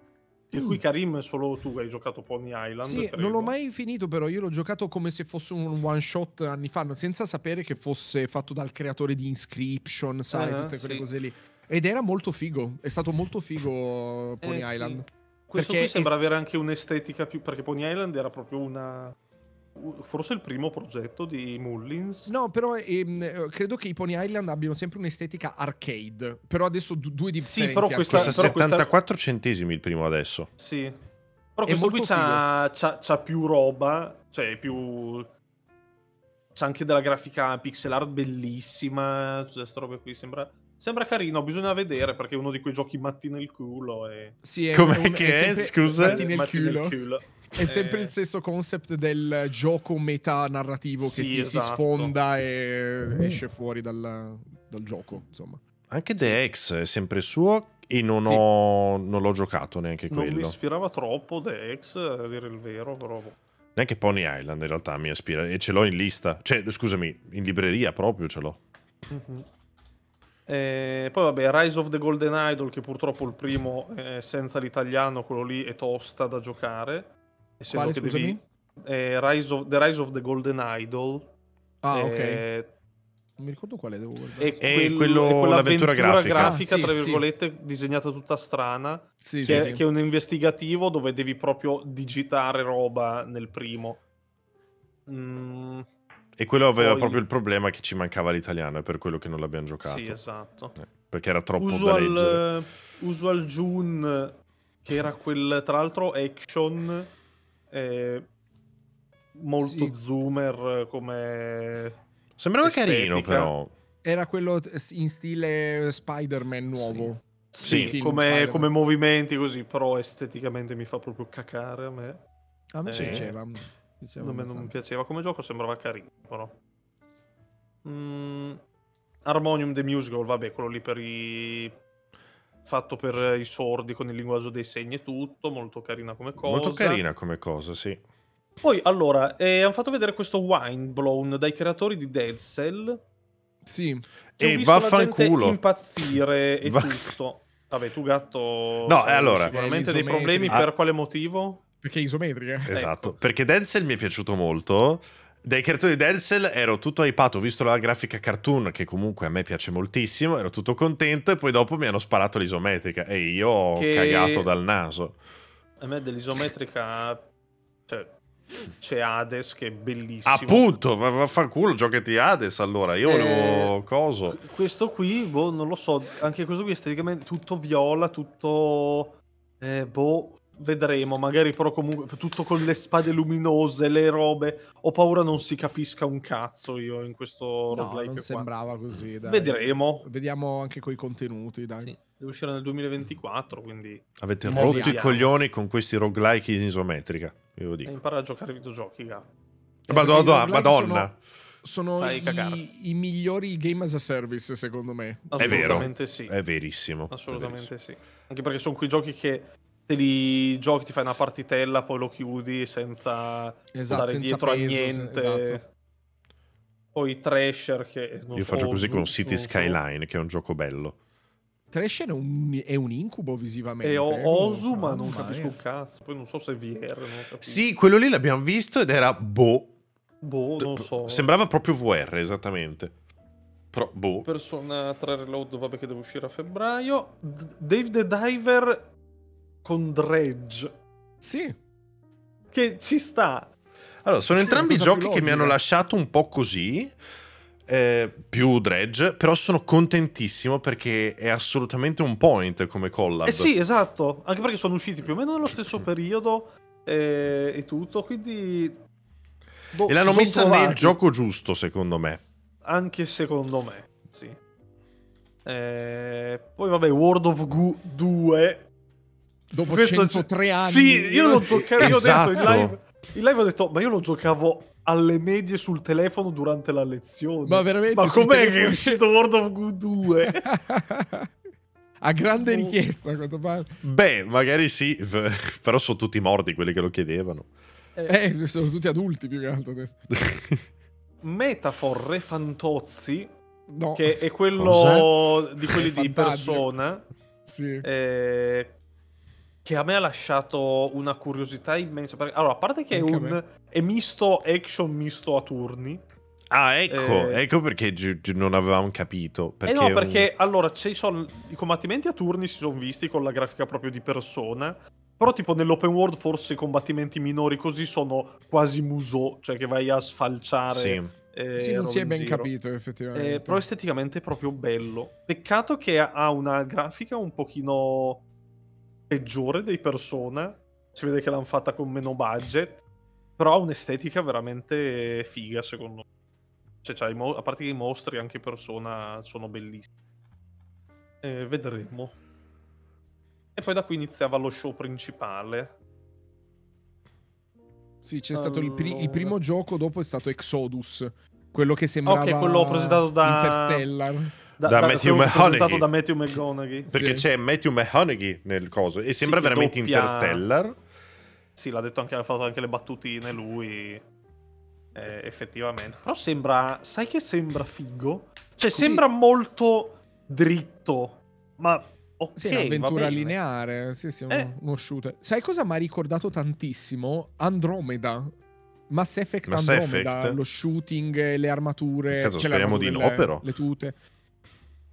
di cui Karim solo tu hai giocato Pony Island. Sì, credo. non l'ho mai finito però, io l'ho giocato come se fosse un one shot anni fa, senza sapere che fosse fatto dal creatore di Inscription, sai, uh-huh, tutte quelle sì. cose lì. Ed era molto figo, è stato molto figo Pony eh, Island. Sì. Questo qui sembra es- avere anche un'estetica più, perché Pony Island era proprio una forse il primo progetto di Mullins. No, però ehm, credo che i Pony Island abbiano sempre un'estetica arcade, però adesso d- due differenti. Ecco. Sì, però questa, costa 74 questa... centesimi il primo adesso. Sì. Però questo qui c'ha, c'ha, c'ha, più roba, cioè più... C'ha anche della grafica pixel art bellissima, tutta cioè questa roba qui sembra... Sembra carino, bisogna vedere perché è uno di quei giochi matti nel culo. E... Sì, è, Com'è un, che è? Scusa? Matti nel matti culo. Nel culo. È eh, sempre il stesso concept del gioco meta-narrativo sì, che ti esatto. si sfonda e esce fuori dal, dal, gioco, insomma. Anche The X è sempre suo e non, sì. ho, non l'ho giocato neanche quello. Non mi ispirava troppo The X, a dire il vero, però... Boh. Neanche Pony Island in realtà mi ispira e ce l'ho in lista, cioè scusami, in libreria proprio ce l'ho. Mm-hmm. E eh, poi vabbè, Rise of the Golden Idol, che purtroppo il primo è senza l'italiano, quello lì è tosta da giocare. Quale, scusami? Devi, eh, Rise of, The Rise of the Golden Idol. Ah, eh, ok. Non mi ricordo quale devo guardare. È, quel, eh, quello, l'avventura grafica, grafica tra virgolette, sì. disegnata tutta strana, sì, che, è, che, è un investigativo dove devi proprio digitare roba nel primo. Mm. E quello aveva Poi... proprio il problema che ci mancava l'italiano, è per quello che non l'abbiamo giocato. Sì, esatto. Eh, perché era troppo Usual, da leggere. Usual June, che era quel, tra l'altro, action è molto sì. zoomer come... Sembrava estetica. carino però. Era quello in stile Spider-Man nuovo. Sì, sì come, Spider-Man. come, movimenti così, però esteticamente mi fa proprio cacare a me. A me eh, piaceva. piaceva. Non, non mi piaceva come gioco, sembrava carino però. Mm, Harmonium The Musical, vabbè, quello lì per i fatto per i sordi con il linguaggio dei segni e tutto, molto carina come cosa. Molto carina come cosa, sì. Poi, allora, eh, hanno fatto vedere questo Wineblown dai creatori di Dead Cell. Sì. E vaffanculo. impazzire e Va... tutto. Vabbè, tu gatto... No, cioè, allora... Sicuramente dei problemi, ah. per quale motivo? Perché è isometrica. Eh. Esatto, ecco. perché Dead Cell mi è piaciuto molto dai creatori di Dead Cell ero tutto hypato, ho visto la grafica cartoon che comunque a me piace moltissimo, ero tutto contento e poi dopo mi hanno sparato l'isometrica e io ho che... cagato dal naso. A me dell'isometrica cioè c'è Hades che è bellissimo. Appunto, ma vaffanculo, giocati Hades allora, io volevo eh, coso. Questo qui, boh, non lo so, anche questo qui esteticamente tutto viola, tutto eh, boh vedremo, magari però comunque tutto con le spade luminose, le robe. Ho paura non si capisca un cazzo io in questo roguelike. no, non Non sembrava così. Dai. Vedremo. Vediamo anche coi contenuti. Dai. Sì. Deve uscire nel 2024, quindi... Avete rotto i coglioni con questi roguelike in isometrica, io lo dico. E impara a giocare ai videogiochi, ga. Eh, madonna, madonna. Sono, sono i, i, migliori game as a service, secondo me. È vero. Sì. È verissimo. Assolutamente è verissimo. sì. Anche perché sono quei giochi che te li giochi, ti fai una partitella, poi lo chiudi senza esatto, senza dietro peso, a niente. Esatto. Poi Thrasher che... Io so, faccio così con City Skyline, so. che è un gioco bello. Thrasher è un, è un, incubo visivamente. E Osu, eh, ma non capisco un cazzo. Poi non so se è VR. Sì, quello lì l'abbiamo visto ed era boh. Boh, non so. Sembrava proprio VR, esattamente. Però boh. Persona 3 Reload, vabbè che deve uscire a febbraio. Dave the Diver con Dredge. Sì. Che ci sta. Allora, sono sì, entrambi giochi che mi hanno lasciato un po' così. Eh, più Dredge, però sono contentissimo perché è assolutamente un point come collab. Eh sì, esatto, anche perché sono usciti più o meno nello stesso periodo eh, e tutto, quindi... Boh, e l'hanno messa trovati. nel gioco giusto, secondo me. Anche secondo me, sì. Eh, poi vabbè, World of Goo 2 dopo Questo 103 anni. Sì, io lo giocavo, esatto. io ho detto in esatto. live, in live ho detto, ma io lo giocavo alle medie sul telefono durante la lezione. Ma veramente? Ma com'è che è uscito World of Good 2? A grande oh. richiesta, a quanto pare. Beh, magari sì, però sono tutti morti quelli che lo chiedevano. Eh, eh sono tutti adulti più che altro adesso. Metafor Re Fantozzi, no. che è quello Cos'è? di quelli di Persona. Sì. Eh, che a me ha lasciato una curiosità immensa. Perché, allora, a parte che è un è misto action misto a turni. Ah, ecco, eh... ecco perché gi- gi- non avevamo capito. Perché eh no, perché un... allora son... i combattimenti a turni si sono visti con la grafica proprio di persona. Però, tipo, nell'open world forse i combattimenti minori così sono quasi muso, cioè che vai a sfalciare. Sì. Eh, sì, non si è ben giro. capito effettivamente. Eh, però esteticamente è proprio bello. Peccato che ha una grafica un pochino peggiore dei Persona, si vede che l'hanno fatta con meno budget, però ha un'estetica veramente figa secondo me. Cioè, mo- a parte che i mostri, anche Persona sono bellissimi. Eh, vedremo. E poi da qui iniziava lo show principale. Sì, c'è allora... stato il, pri- il primo gioco, dopo è stato Exodus quello che sembrava okay, quello presentato da Interstellar da, da, da Matthew McConaughey. da Matthew McConaughey. Perché sì. c'è Matthew McConaughey nel coso e sembra sì, veramente doppia... Interstellar. Sì, l'ha detto anche, ha fatto anche le battutine lui. Eh, effettivamente. Però sembra, sai che sembra figo? Cioè, Così. sembra molto dritto, ma ok. Sì, un'avventura lineare, sì, sì, eh. uno shooter. Sai cosa mi ha ricordato tantissimo? Andromeda. Mass Effect Mass Andromeda, Effect. lo shooting, le armature, Caso, speriamo armature, di no, le, però. le tute.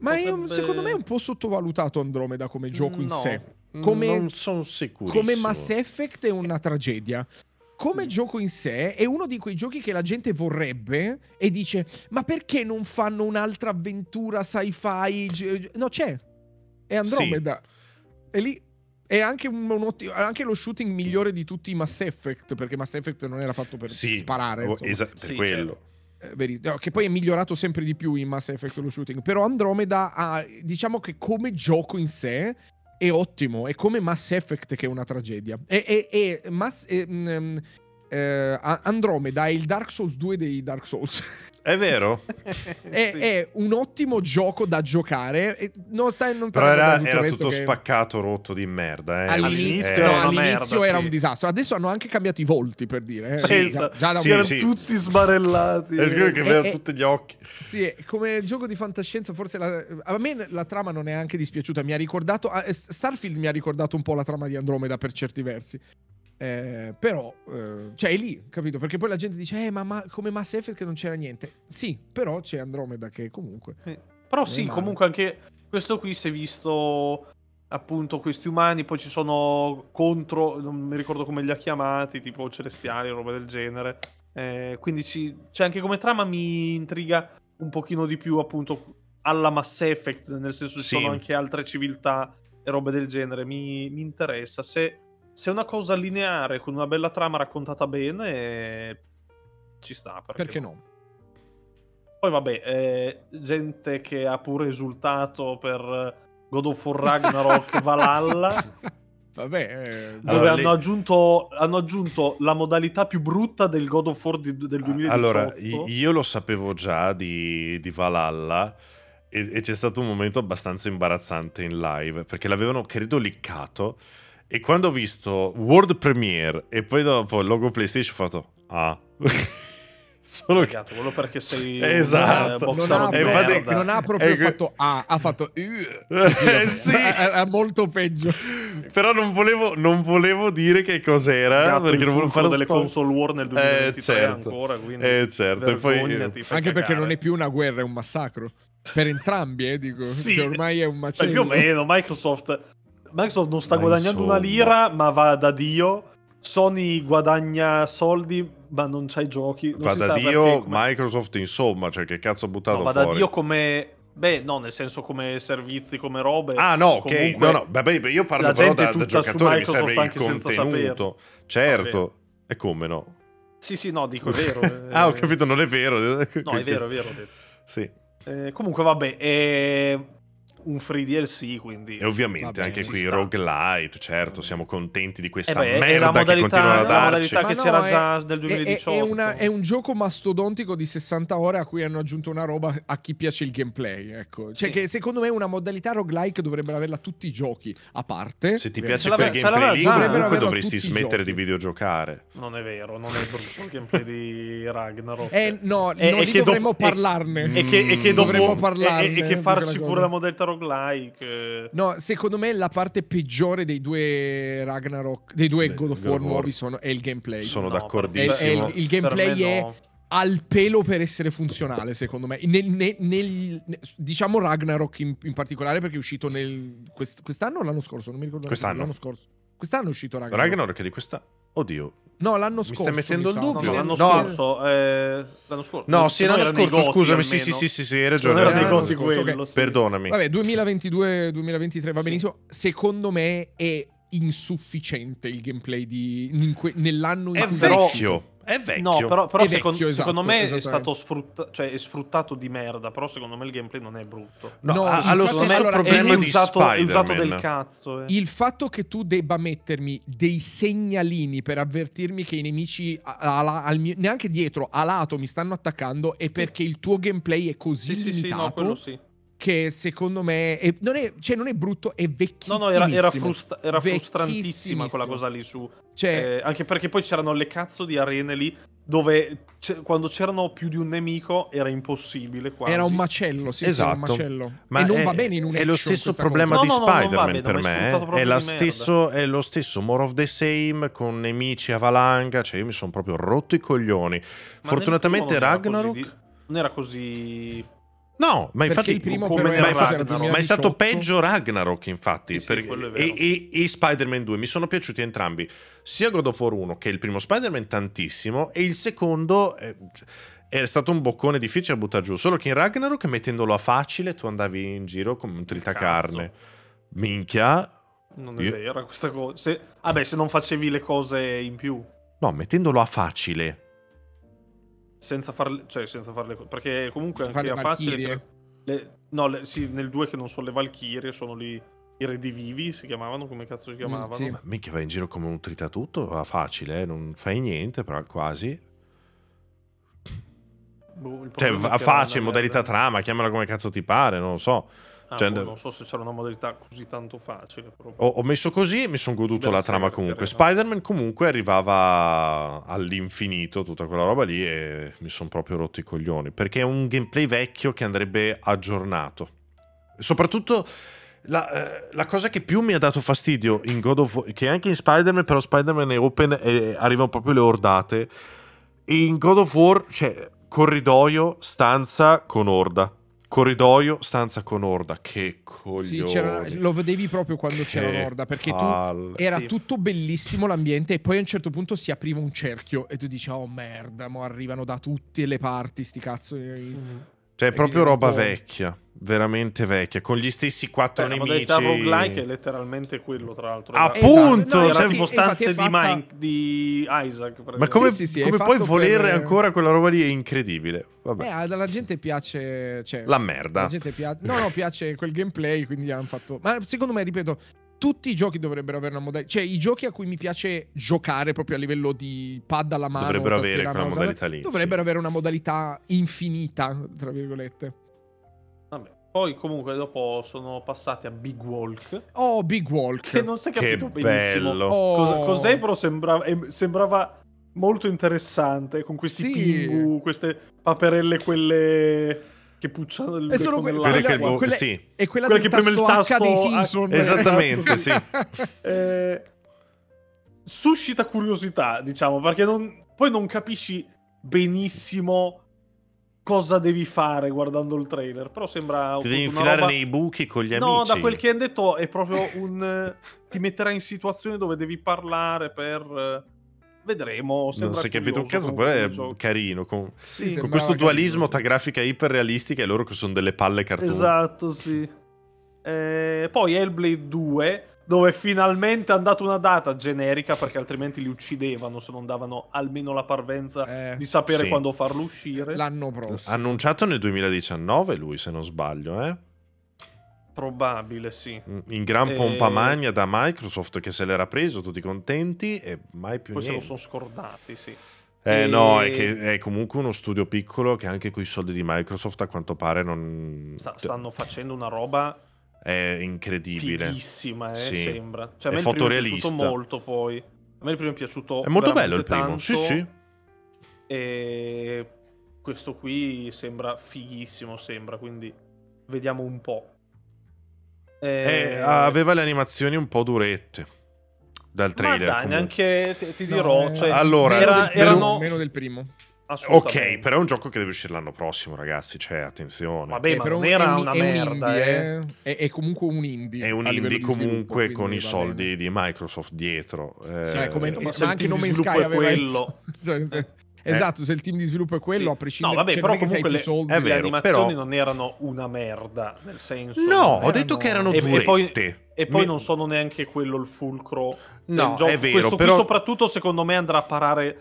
Ma potrebbe... un, secondo me è un po' sottovalutato Andromeda come gioco no, in sé. Mm, come, non sono sicuro. Come Mass Effect è una tragedia come gioco in sé è uno di quei giochi che la gente vorrebbe e dice ma perché non fanno un'altra avventura sci-fi? No, c'è. È Andromeda. Sì. È lì. È anche, un, anche, lo shooting migliore di tutti i Mass Effect, perché Mass Effect non era fatto per sì. sparare. Oh, esa- per sì, cioè, quello. Certo. Eh, Verità, che poi è migliorato sempre di più in Mass Effect lo shooting. Però Andromeda ha, diciamo che come gioco in sé è ottimo, è come Mass Effect che è una tragedia. E, Mass, e, um, eh, Andromeda è il Dark Souls 2 dei Dark Souls. È vero? è, sì. è, un ottimo gioco da giocare. Non stai, non Però era, tutto, era tutto che... spaccato, rotto di merda. Eh. All'inizio, eh, no, all'inizio merda, era sì. un disastro. Adesso hanno anche cambiato i volti, per dire. Eh. Sì, già, già sì, erano tutti sbarellati. È eh, che avevano eh, eh, tutti gli occhi. Sì, come gioco di fantascienza, forse la, a me la trama non è anche dispiaciuta. Mi ha ricordato... Starfield mi ha ricordato un po' la trama di Andromeda per certi versi. Eh, però, eh, cioè, è lì, capito? Perché poi la gente dice, eh, ma, ma come Mass Effect non c'era niente. Sì, però c'è Andromeda che comunque... Eh, però sì, male. comunque anche questo qui si è visto appunto questi umani, poi ci sono contro, non mi ricordo come li ha chiamati, tipo celestiali o roba del genere. Eh, quindi ci, cioè anche come trama mi intriga un pochino di più appunto alla Mass Effect, nel senso ci sì. sono anche altre civiltà e roba del genere, mi, mi interessa. Se se è una cosa lineare con una bella trama raccontata bene, ci sta. Perché, perché no? Poi vabbè, eh, gente che ha pure esultato per God of War Ragnarok Valhalla. Vabbè, eh, dove hanno, le... aggiunto, hanno, aggiunto, la modalità più brutta del God of War di, del 2018. Allora, io lo sapevo già di, di Valhalla e, e c'è stato un momento abbastanza imbarazzante in live perché l'avevano, credo, liccato e quando ho visto World Premiere e poi dopo il logo PlayStation, ho fatto ah. Solo Ragazzo, quello perché sei esatto. un, eh, esatto. non, ha, infatti, non ha proprio e... fatto ah, ha fatto eh, sì. è, molto peggio. Però non volevo, non volevo dire che cos'era Gatto, perché non volevo fare delle spo... console war nel 2023 eh, certo. ancora, quindi eh, certo. e poi... anche cagare. perché non è più una guerra, è un massacro per entrambi, eh, dico. Sì. Cioè, ormai è un macello. Beh, più o meno Microsoft Microsoft non sta ma guadagnando insomma. una lira, ma va da Dio. Sony guadagna soldi, ma non c'ha i giochi. Non va da Dio, come... Microsoft, insomma, cioè che cazzo ha buttato no, va fuori? Va da Dio come... Beh, no, nel senso come servizi, come robe. Ah, no, ok. Comunque, no, no, vabbè, io parlo però da, da giocatore, mi serve il contenuto. Ah, certo. E come no? Sì, sì, no, dico è vero. Eh. ah, ho capito, non è vero. No, è vero, è vero. Sì. Eh, comunque, vabbè, eh, un free DLC, quindi... E ovviamente bene, anche qui roguelite, certo, siamo contenti di questa eh beh, merda che continuano a darci. La modalità che no, c'era è, già nel 2018. È, è, una, è, un gioco mastodontico di 60 ore a cui hanno aggiunto una roba a chi piace il gameplay, ecco. Cioè sì. che secondo me una modalità roguelike dovrebbero averla tutti i giochi, a parte... Se ti piace quel gameplay lì, comunque dovresti smettere di videogiocare. Non è vero, non è brutto il gameplay di Ragnarok. Eh no, e, non e dovremmo do- parlarne. E che, e che dovremmo parlarne. E, che farci pure la modalità roguelike roguelike. Eh. No, secondo me la parte peggiore dei due Ragnarok, dei due Beh, God of War nuovi sono, è il gameplay. Sono no, d'accordissimo. È, è il, il, gameplay è no. al pelo per essere funzionale, secondo me. Nel, nel, nel, diciamo Ragnarok in, in, particolare perché è uscito quest, quest'anno o l'anno scorso? Non mi ricordo. Quest'anno. L'anno scorso. Quest'anno è uscito Ragnarok. Ragnarok è di quest'anno. Oddio. No, l'anno scorso. Mi stai mettendo il dubbio. No, l'anno scorso. Eh, l'anno scorso. No, sì, l'anno scorso, scusami. Sì, sì, sì, sì, hai ragione. Era dei Goti quello. Perdonami. Vabbè, 2022-2023 va benissimo. Secondo me è insufficiente il gameplay di, nell'anno in cui è vecchio. È vecchio. No, però, però vecchio, secondo, esatto, secondo me è stato sfruttato, cioè, è sfruttato di merda. Però secondo me il gameplay non è brutto. No, no ha lo stesso allora, problema è usato, è usato del cazzo. Eh. Il fatto che tu debba mettermi dei segnalini per avvertirmi che i nemici a, a, mio, neanche dietro, a lato, mi stanno attaccando è perché il tuo gameplay è così sì, limitato. Sì, sì, no, quello sì che secondo me è, non, è, cioè non, è, brutto, è vecchissimo. No, no, era, era, frustra- era frustrantissima quella cosa lì su. Cioè... Eh, anche perché poi c'erano le cazzo di arene lì dove c- quando c'erano più di un nemico era impossibile. Quasi. Era un macello, sì, esatto. un macello. Ma e è, non va bene in un È lo stesso problema cosa. di no, Spider-Man bene, per me. Eh. È, stesso, è, lo stesso More of the Same con nemici avalanga. Cioè, io mi sono proprio rotto i coglioni. Ma Fortunatamente Ragnarok. Non era così No, ma infatti come come, ma, infatti, ma, è stato peggio Ragnarok, infatti, sì, per, e, e, e, Spider-Man 2 mi sono piaciuti entrambi, sia God of War 1 che il primo Spider-Man tantissimo e il secondo è, eh, è stato un boccone difficile da buttare giù, solo che in Ragnarok mettendolo a facile tu andavi in giro come un tritacarne. Cazzo. Minchia. Non è io... questa cosa. Se... Vabbè, se non facevi le cose in più. No, mettendolo a facile senza farle, cioè senza farle, perché comunque senza anche a facile... Le, no, le, sì, nel 2 che non sono le Valchirie, sono lì i redivivi, si chiamavano, come cazzo si mm, chiamavano? Mm, sì. Ma mica vai in giro come un tritatutto, va facile, eh? non fai niente, però quasi. Boh, cioè, facile, modalità trama, chiamala come cazzo ti pare, non lo so. Ah, cioè, boh, non so se c'era una modalità così tanto facile. Ho, ho, messo così e mi sono goduto la trama comunque. Spider-Man comunque arrivava all'infinito, tutta quella roba lì, e mi sono proprio rotto i coglioni. Perché è un gameplay vecchio che andrebbe aggiornato. Soprattutto... La, eh, la, cosa che più mi ha dato fastidio in God of War, che anche in Spider-Man, però Spider-Man è open e arrivano proprio le ordate. In God of War c'è cioè, corridoio, stanza con orda corridoio, stanza con Orda. Che coglione. Sì, lo vedevi proprio quando che c'era Orda perché palle. tu era tutto bellissimo l'ambiente e poi a un certo punto si apriva un cerchio e tu dici "Oh merda, mo arrivano da tutte le parti sti cazzo". Mm-hmm. Cioè, è proprio roba un... vecchia, veramente vecchia, con gli stessi quattro Beh, nemici. La modalità roguelike è letteralmente quello, tra l'altro. Ah, appunto! Esatto. No, cioè, esatto. tipo stanze fatta... di, Mike, di Isaac. Ma come, sì, sì, sì, come puoi volere per... ancora quella roba lì? È incredibile. Vabbè. Eh, alla gente piace... Cioè, la merda. La gente piace... No, no, piace quel gameplay, quindi hanno fatto... Ma secondo me, ripeto, tutti i giochi dovrebbero avere una modalità. Cioè, i giochi a cui mi piace giocare proprio a livello di pad alla mano, dovrebbero avere una modalità lì. Dovrebbero sì. avere una modalità infinita, tra virgolette. Vabbè. Poi comunque dopo sono passati a Big Walk. Oh, Big Walk. Che non si è capito che benissimo. Bello. Oh. Cos'è, però sembrava, eh, sembrava molto interessante con questi sì. pingu, queste paperelle quelle che pucciano il è solo quella, boh, quella, che, quella, sì. è quella, quella che preme il tasto H dei Simpson. esattamente, sì. Eh, suscita curiosità, diciamo, perché non, poi non capisci benissimo cosa devi fare guardando il trailer, però sembra... Ti devi infilare roba... nei buchi con gli amici. No, da quel che hanno detto è proprio un... ti metterà in situazioni dove devi parlare per vedremo. se Non si è capito un caso, però è carino. Con, sì, con questo dualismo tra grafica iperrealistica e loro che sono delle palle cartone. Esatto, sì. Eh, poi Hellblade 2, dove finalmente è andata una data generica perché altrimenti li uccidevano se non davano almeno la parvenza eh, di sapere sì. quando farlo uscire. L'anno prossimo. Annunciato nel 2019 lui, se non sbaglio, eh? Probabile, sì. Mm, in gran pompa e... Eh, magna da Microsoft che se l'era preso, tutti contenti e mai più Poi niente. Poi se lo sono scordati, sì. Eh e... no, è che è comunque uno studio piccolo che anche con i soldi di Microsoft a quanto pare non... Sta, stanno facendo una roba... È incredibile. Bellissima, eh, sì. sembra. Cioè, a me è fotorealista. Mi è molto poi. A me il primo è piaciuto È molto bello il primo, tanto, sì sì. E questo qui sembra fighissimo, sembra, quindi vediamo un po'. Eh, eh, aveva le animazioni un po' durette dal trailer. Ma dai, neanche ti, ti dirò. No, eh, cioè, allora, era, erano... meno del primo. Ok, però è un gioco che deve uscire l'anno prossimo, ragazzi. Cioè, attenzione. Vabbè, eh, ma non era un, una è merda. Un indie, eh. eh. è, è, comunque un indie. È un indie comunque sviluppo, con i soldi bene. di Microsoft dietro. Eh, come, ma, ma anche nome in Sky quello. cioè, eh. Esatto, se il team di sviluppo è quello, sì. a prescindere no, vabbè, cioè, però comunque le, soldi, vero, le animazioni però... non erano una merda, nel senso No, erano... ho detto che erano due. E poi, e poi Mi... non sono neanche quello il fulcro no, È vero, Questo però... soprattutto secondo me andrà a parare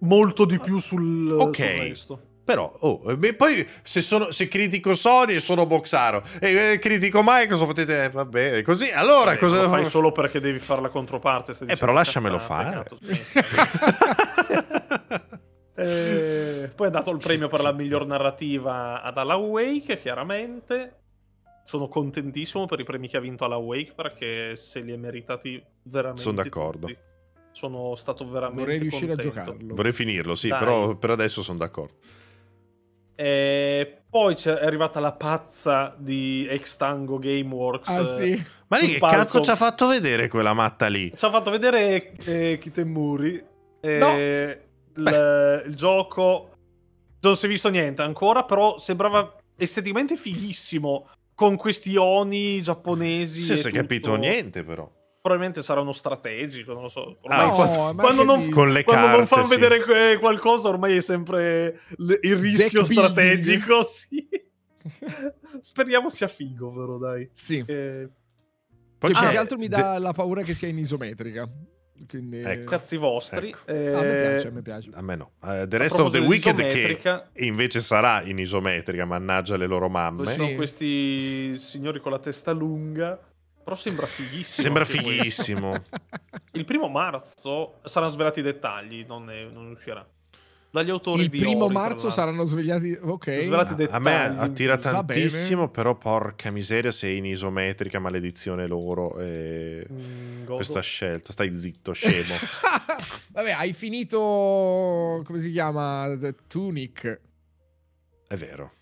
molto di più sul, Ok. Sul resto. Però, oh, poi se, sono, se, critico Sony sono boxaro e eh, critico Microsoft, potete, eh, vabbè, così. Allora, vabbè, cosa lo fai solo perché devi fare la controparte? Eh, però lasciamelo cazzate, fare. Eh, poi ha dato il premio per la miglior narrativa ad Alla Wake, chiaramente. Sono contentissimo per i premi che ha vinto Alla Wake perché se li è meritati veramente. Sono d'accordo. Tutti. Sono stato veramente. Vorrei riuscire contento. a giocarlo. Vorrei finirlo, sì, Dai. però per adesso sono d'accordo. E poi è arrivata la pazza di Extango Gameworks. Ah, sì. Eh, Ma lì che palco... cazzo ci ha fatto vedere quella matta lì? Ci ha fatto vedere eh, Kitemuri. Eh, no l- eh, il gioco non si è visto niente ancora, però sembrava esteticamente fighissimo con questi oni giapponesi. Sì, si è capito niente però. Probabilmente sarà uno strategico, non lo so. Ah, ormai, ah, no, quando, quando, non, quando carte, non, fanno sì. vedere qualcosa, ormai è sempre il rischio Deck strategico. Sì. Speriamo sia figo, però dai. Sì. Eh... Poi cioè, ah, più che altro mi dà de... la paura che sia in isometrica. Quindi... Ecco. Cazzi vostri. Ecco. Eh... A, me eh, piace, a me piace, a me no. Uh, the Rest of the Wicked che invece sarà in isometrica, mannaggia le loro mamme. Ci Sono sì. questi signori con la testa lunga. Però sembra fighissimo. Sembra fighissimo. Il primo marzo saranno svelati i dettagli, non, ne, non uscirà dagli autori il di primo Ori, marzo saranno svegliati. Ok. Svegliati a, me attira tantissimo, però porca miseria, sei in isometrica, maledizione loro. E... Mm, questa scelta, stai zitto, scemo. Vabbè, hai finito. Come si chiama? The Tunic. È vero.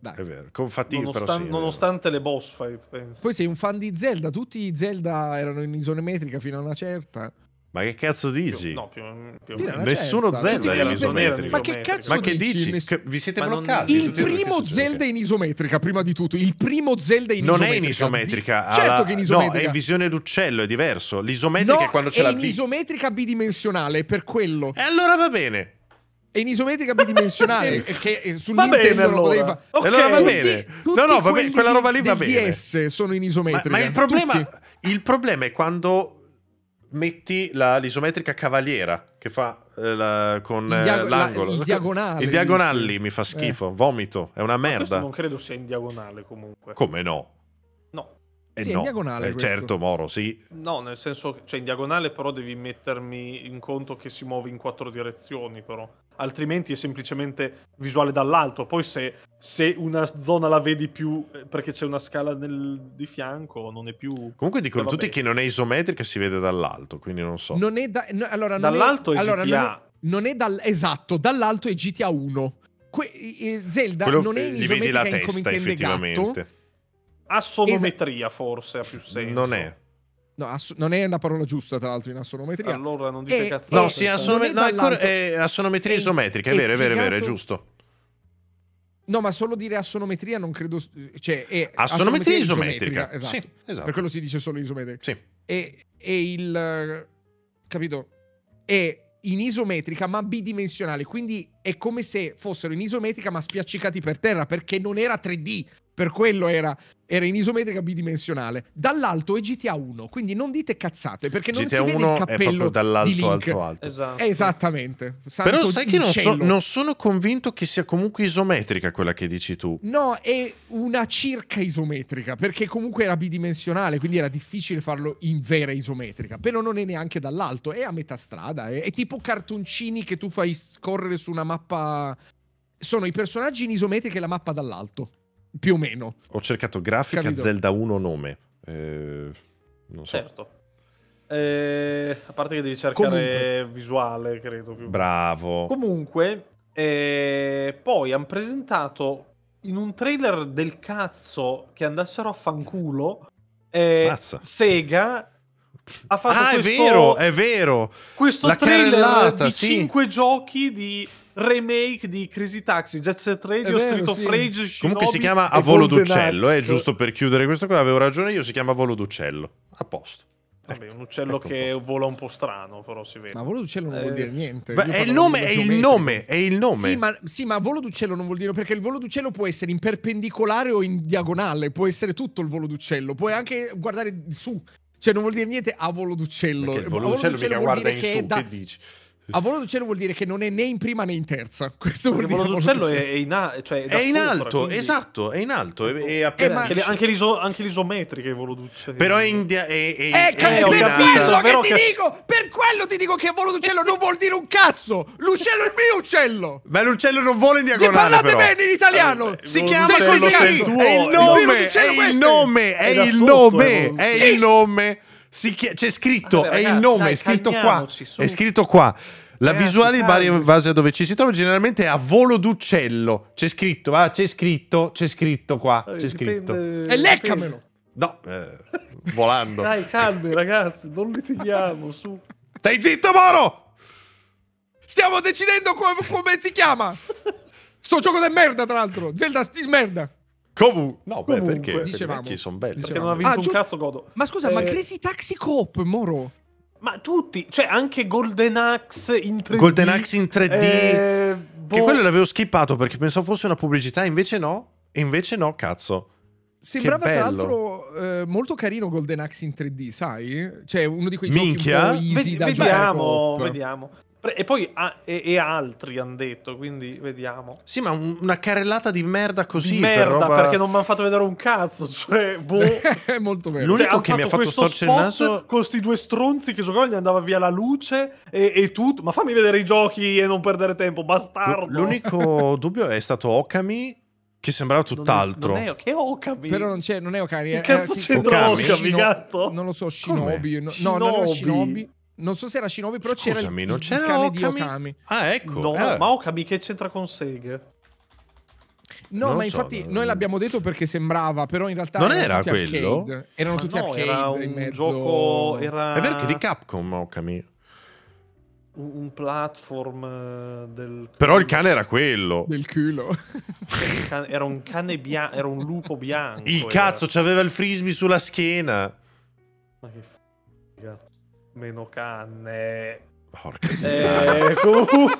Dai. È vero, con fatica Nonostan- sì, Nonostante le boss fight, penso. Poi sei un fan di Zelda, tutti i Zelda erano in isometrica fino a una certa. Ma che cazzo dici? No, più, più Nessuno certa. Zelda è in isometrica. Ma che cazzo Ma che dici? dici? Vi siete Ma bloccati? Il primo Zelda in isometrica, prima di tutto. Il primo Zelda in non isometrica. Non è in isometrica. Di... Certo che in isometrica. No, è in visione d'uccello, è diverso. L'isometrica no, è quando c'è la... è in isometrica bidimensionale, per quello. E allora va bene è in isometrica bidimensionale che eh, sul va Nintendo bene, allora. potevi Okay. Allora va bene. Tutti no, no, va bene, quella roba lì va bene. DS sono in isometrica. Ma, ma il, problema, il problema è quando metti la, l'isometrica cavaliera che fa eh, la, con il eh, diago- l'angolo. La, il diagonale. Il diagonali mi fa eh. schifo, eh. vomito, è una Ma merda. non credo sia in diagonale comunque. Come no? Eh sì, no, in diagonale. Eh, certo, Moro, sì. No, nel senso, cioè in diagonale però devi mettermi in conto che si muove in quattro direzioni però. Altrimenti è semplicemente visuale dall'alto. Poi se, se una zona la vedi più eh, perché c'è una scala nel, di fianco, non è più... Comunque cioè, dicono tutti che non è isometrica, si vede dall'alto, quindi non so. Non è da, no, allora, non dall'alto è, è allora, GTA. Non è, non è dal, esatto, dall'alto è GTA 1. Que- eh, Zelda Quello non è in isometrica in come intende effettivamente. Gatto, Assonometria Esa... forse ha più senso. Non è. No, ass- non è una parola giusta, tra l'altro, in assonometria. Allora non dite cazzo. No, sì, assonom- no, cor- è assonometria è, isometrica, è, è vero, è vero, è vero, è giusto. No, ma solo dire assonometria non credo. Cioè, è assonometria, assonometria isometrica. isometrica esatto. Sì, esatto. Per quello si dice solo isometrica. Sì. E, e il. Capito? È in isometrica ma bidimensionale. Quindi è come se fossero in isometrica ma spiaccicati per terra perché non era 3D. Per quello era, era in isometrica bidimensionale. Dall'alto è GTA 1, quindi non dite cazzate perché non GTA si vede il cappello dall'alto alto alto. Esatto. esatto. Esattamente. Santo Però sai che non, so, non, sono convinto che sia comunque isometrica quella che dici tu. No, è una circa isometrica perché comunque era bidimensionale, quindi era difficile farlo in vera isometrica. Però non è neanche dall'alto, è a metà strada, è, è tipo cartoncini che tu fai scorrere su una mappa sono i personaggi in isometrica e la mappa dall'alto. Più o meno. Ho cercato grafica Capito. Zelda 1 nome. Eh, non so. Certo. Eh, a parte che devi cercare Comunque. visuale, credo. Più. Bravo. Comunque, eh, poi hanno presentato in un trailer del cazzo che andassero a fanculo. Eh, Sega ha fatto ah, questo, è vero, è vero. Questo La trailer di sì. 5 giochi di remake di Crazy Taxi, Jet Set Radio, vero, Street sì. of Rage, Shinobi Comunque si chiama A Volo d'Uccello, eh, giusto per chiudere questo qua, avevo ragione io, si chiama A Volo d'Uccello, a posto. Vabbè, ecco, un uccello ecco che un vola un po' strano, però si vede. Ma volo d'uccello non eh... vuol dire niente. Beh, è il nome, è il nome, è il nome. Sì ma, sì, ma volo d'uccello non vuol dire perché il volo d'uccello può essere in perpendicolare o in diagonale, può essere tutto il volo d'uccello, puoi anche guardare su. Cioè non vuol dire niente a volo d'uccello. Perché il volo, volo d'uccello mica guarda in su, da... che dici? A volo d'uccello vuol dire che non è né in prima né in terza. Questo vuol dire. Volo d'uccello è, è, in, a- cioè è, è in alto, quindi... esatto, è in alto. È, è eh, appena... anche, anche, l'iso- anche l'isometrica è volo d'uccello. Però è in. Dia- è, è, ecco, è, è, per quello che ti che... dico, per quello ti dico che volo d'uccello non vuol dire un cazzo. L'uccello è il mio uccello. Ma l'uccello non vola in diagonale. Gli parlate però. bene in italiano. Eh, si chiama uccello, sei tuo. È il nome, è il nome, eh, è il nome, è il nome. Chi- c'è scritto, vabbè, ragazzi, è il nome, dai, è scritto qua. È scritto qua. La visuale in varia- base a dove ci si trova generalmente è a volo d'uccello. C'è scritto, ah, c'è scritto, c'è scritto qua, c'è scritto. Dipende, e leccamelo! No, eh, volando. Dai, calmi ragazzi, non litighiamo, su. Stai zitto, Moro! Stiamo decidendo come, come si chiama! Sto gioco del merda, tra l'altro. Zelda, il merda. Comun- no, beh, Comunque, perché dicevamo, quelli sono belli. Perché non ha vinto ah, un cazzo godo. Ma scusa, eh... ma Crazy Taxi Coop, Moro? Ma tutti, cioè anche Golden Axe in 3D. Golden Axe in 3D. Eh, boh. Che quello l'avevo skippato perché pensavo fosse una pubblicità, invece no. E invece no, cazzo. Sembrava tra l'altro eh, molto carino Golden Axe in 3D, sai? Cioè uno di quei Minchia. giochi un po' easy Ve- da vediamo, giocare. Vediamo, vediamo. E poi a, e, e, altri hanno detto, quindi vediamo. Sì, ma un, una carrellata di merda così. Di merda, per roba... perché non mi hanno fatto vedere un cazzo. Cioè, boh. È eh, molto bene. L'unico cioè, che mi ha fatto storcere il naso. Con sti due stronzi che giocavano, gli andava via la luce e, e tutto. Ma fammi vedere i giochi e non perdere tempo, bastardo. L'unico dubbio è stato Okami che sembrava tutt'altro. Non è, non è, che Okami. Però non, c'è, non è Okami. Che eh, cazzo eh, c'entra Okami, Okami gatto? Non lo so, Shinobi. No, Shinobi. No, non era Shinobi. Non so se era Shinobi, però Scusami, c'era il, non c'era il cane Okami? di Okami. Ah, ecco. No, eh. ma Okami che c'entra con Sega? No, non ma infatti non... noi l'abbiamo detto perché sembrava, però in realtà non era quello. Arcade. Erano ma tutti no, arcade era un in mezzo. Gioco, era... È vero che di Capcom Okami. Un platform eh, del Però il cane era quello. Del culo. era un cane bianco, era un lupo bianco. Il cazzo, era. c'aveva il frisbee sulla schiena. Ma che meno canne. Porca eh, comunque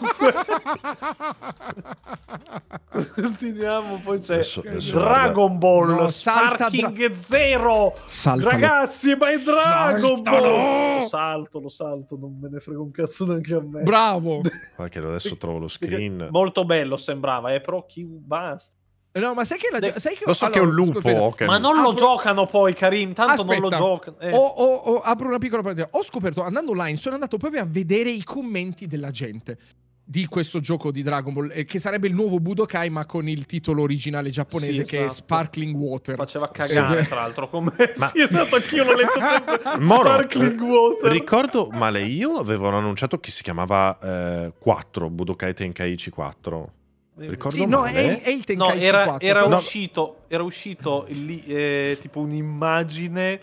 continuiamo poi c'è adesso, adesso Dragon Ball no, Sparking dra- Zero saltalo. ragazzi ma è Dragon Ball lo salto lo salto non me ne frega un cazzo neanche a me bravo anche adesso trovo lo screen molto bello sembrava eh, però chi basta No, ma sai che, la De... sai che... Lo so allora, che è un lupo. Okay. Ma non lo apro... giocano poi, Karim. Tanto Aspetta. non lo giocano. Eh. Oh, oh, oh, apro una piccola parentesi. Ho scoperto, andando online, sono andato proprio a vedere i commenti della gente di questo gioco di Dragon Ball, eh, che sarebbe il nuovo Budokai, ma con il titolo originale giapponese sì, che esatto. è Sparkling Water. Faceva cagare, tra l'altro, come... ma... sì, esatto, anch'io l'ho letto sempre. Moro, Sparkling Water. Ricordo male, io avevano annunciato che si chiamava eh, 4, Budokai Tenkaichi 4. Ricordo sì, no, è, è, il Tenkaichi no, era, 4, era, no. Uscito, era uscito lì eh, tipo un'immagine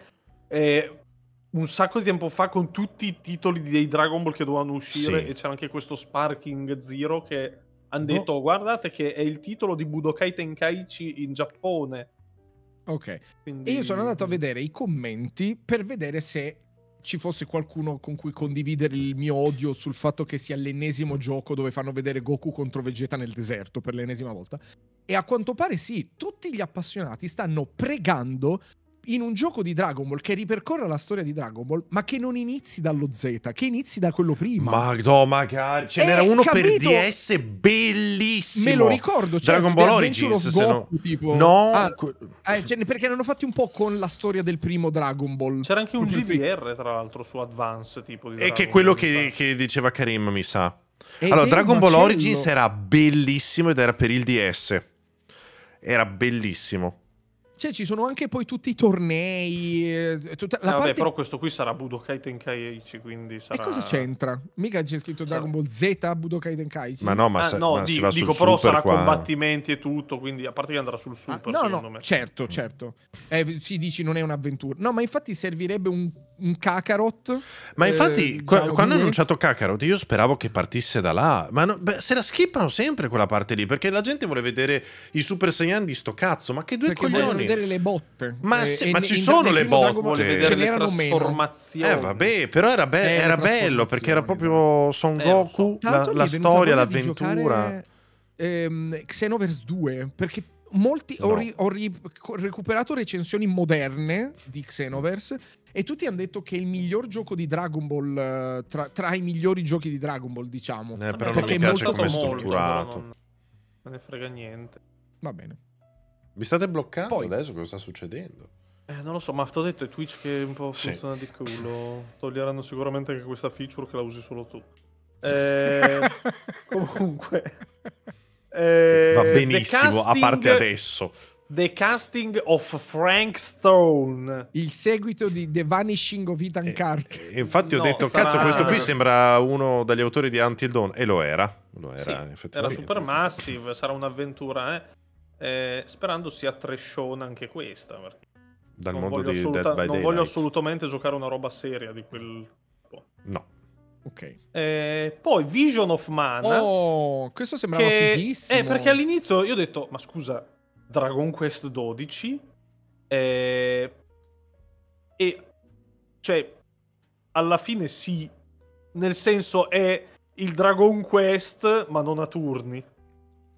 eh, un sacco di tempo fa con tutti i titoli dei Dragon Ball che dovevano uscire sì. e c'era anche questo Sparking Zero che hanno no. detto guardate che è il titolo di Budokai Tenkaichi in Giappone. Ok. Quindi... E io sono andato a mm. vedere i commenti per vedere se ci fosse qualcuno con cui condividere il mio odio sul fatto che sia l'ennesimo gioco dove fanno vedere Goku contro Vegeta nel deserto per l'ennesima volta. E a quanto pare sì, tutti gli appassionati stanno pregando in un gioco di Dragon Ball che ripercorre la storia di Dragon Ball, ma che non inizi dallo Z, che inizi da quello prima. Ma no, magari ce n'era eh, uno capito? per DS bellissimo. Me lo ricordo, cioè, Dragon Ball Origins, Goku, no. tipo. No, ah, eh, perché ne hanno fatti un po' con la storia del primo Dragon Ball. C'era anche un GDR tra l'altro su Advance tipo di E che è quello che, che diceva Karim, mi sa. E allora, Dragon Ball Origins era bellissimo ed era per il DS. Era bellissimo. Cioè, ci sono anche poi tutti i tornei. Eh, tutta, eh, parte... però questo qui sarà Budokai Tenkaichi, quindi sarà... E cosa c'entra? Mica c'è scritto Dragon Ball Z Budokai Tenkaichi? Ma no, ma, ah, sa, no, ma di, dico, però sarà qua. combattimenti e tutto, quindi a parte che andrà sul ah, Super, ah, no, no, me. certo, certo. Eh, si dici non è un'avventura. No, ma infatti servirebbe un un Kakarot. Ma eh, infatti, eh, quando hanno annunciato Kakarot, io speravo che partisse da là. Ma no, beh, se la skippano sempre quella parte lì, perché la gente vuole vedere i Super Saiyan di sto cazzo. Ma che due perché coglioni! Perché vedere le botte. Ma, eh, sì, ma ci in, sono le botte. Ce n'erano trasformazioni. Meno. Eh vabbè, però era, be eh, era bello, perché era proprio Son eh, Goku, so. la, la storia, l'avventura. Ehm, Xenoverse 2, perché molti, no. ho, ri, ho ri, recuperato recensioni moderne di Xenoverse e tutti hanno detto che il miglior gioco di Dragon Ball, eh, tra, tra i migliori giochi di Dragon Ball, diciamo. Eh, però Perché non mi piace come è strutturato. Non, non ne frega niente. Va bene. Vi state bloccando Poi, adesso? Cosa sta succedendo? Eh, non lo so, ma ti ho detto è Twitch che un po' funziona sì. di culo. Toglieranno sicuramente anche questa feature che la usi solo tu. Eh, comunque. Eh, Va benissimo, a parte adesso. The Casting of Frank Stone. Il seguito di The Vanishing of Ethan eh, Carter. E eh, infatti ho no, detto, sarà... cazzo, questo qui sembra uno degli autori di Until Dawn. E lo era. Lo era, sì, era sì, Supermassive, sì, sì, sarà un'avventura, eh? eh? Sperando sia trashona anche questa. Dal mondo di assoluta... Dead by Non Day voglio assolutamente giocare una roba seria di quel... tipo. No. Ok. Eh, poi Vision of Mana. Oh, questo sembrava fighissimo. Eh, perché all'inizio io ho detto, ma scusa Dragon Quest 12 eh, e cioè alla fine sì, nel senso è il Dragon Quest ma non a turni.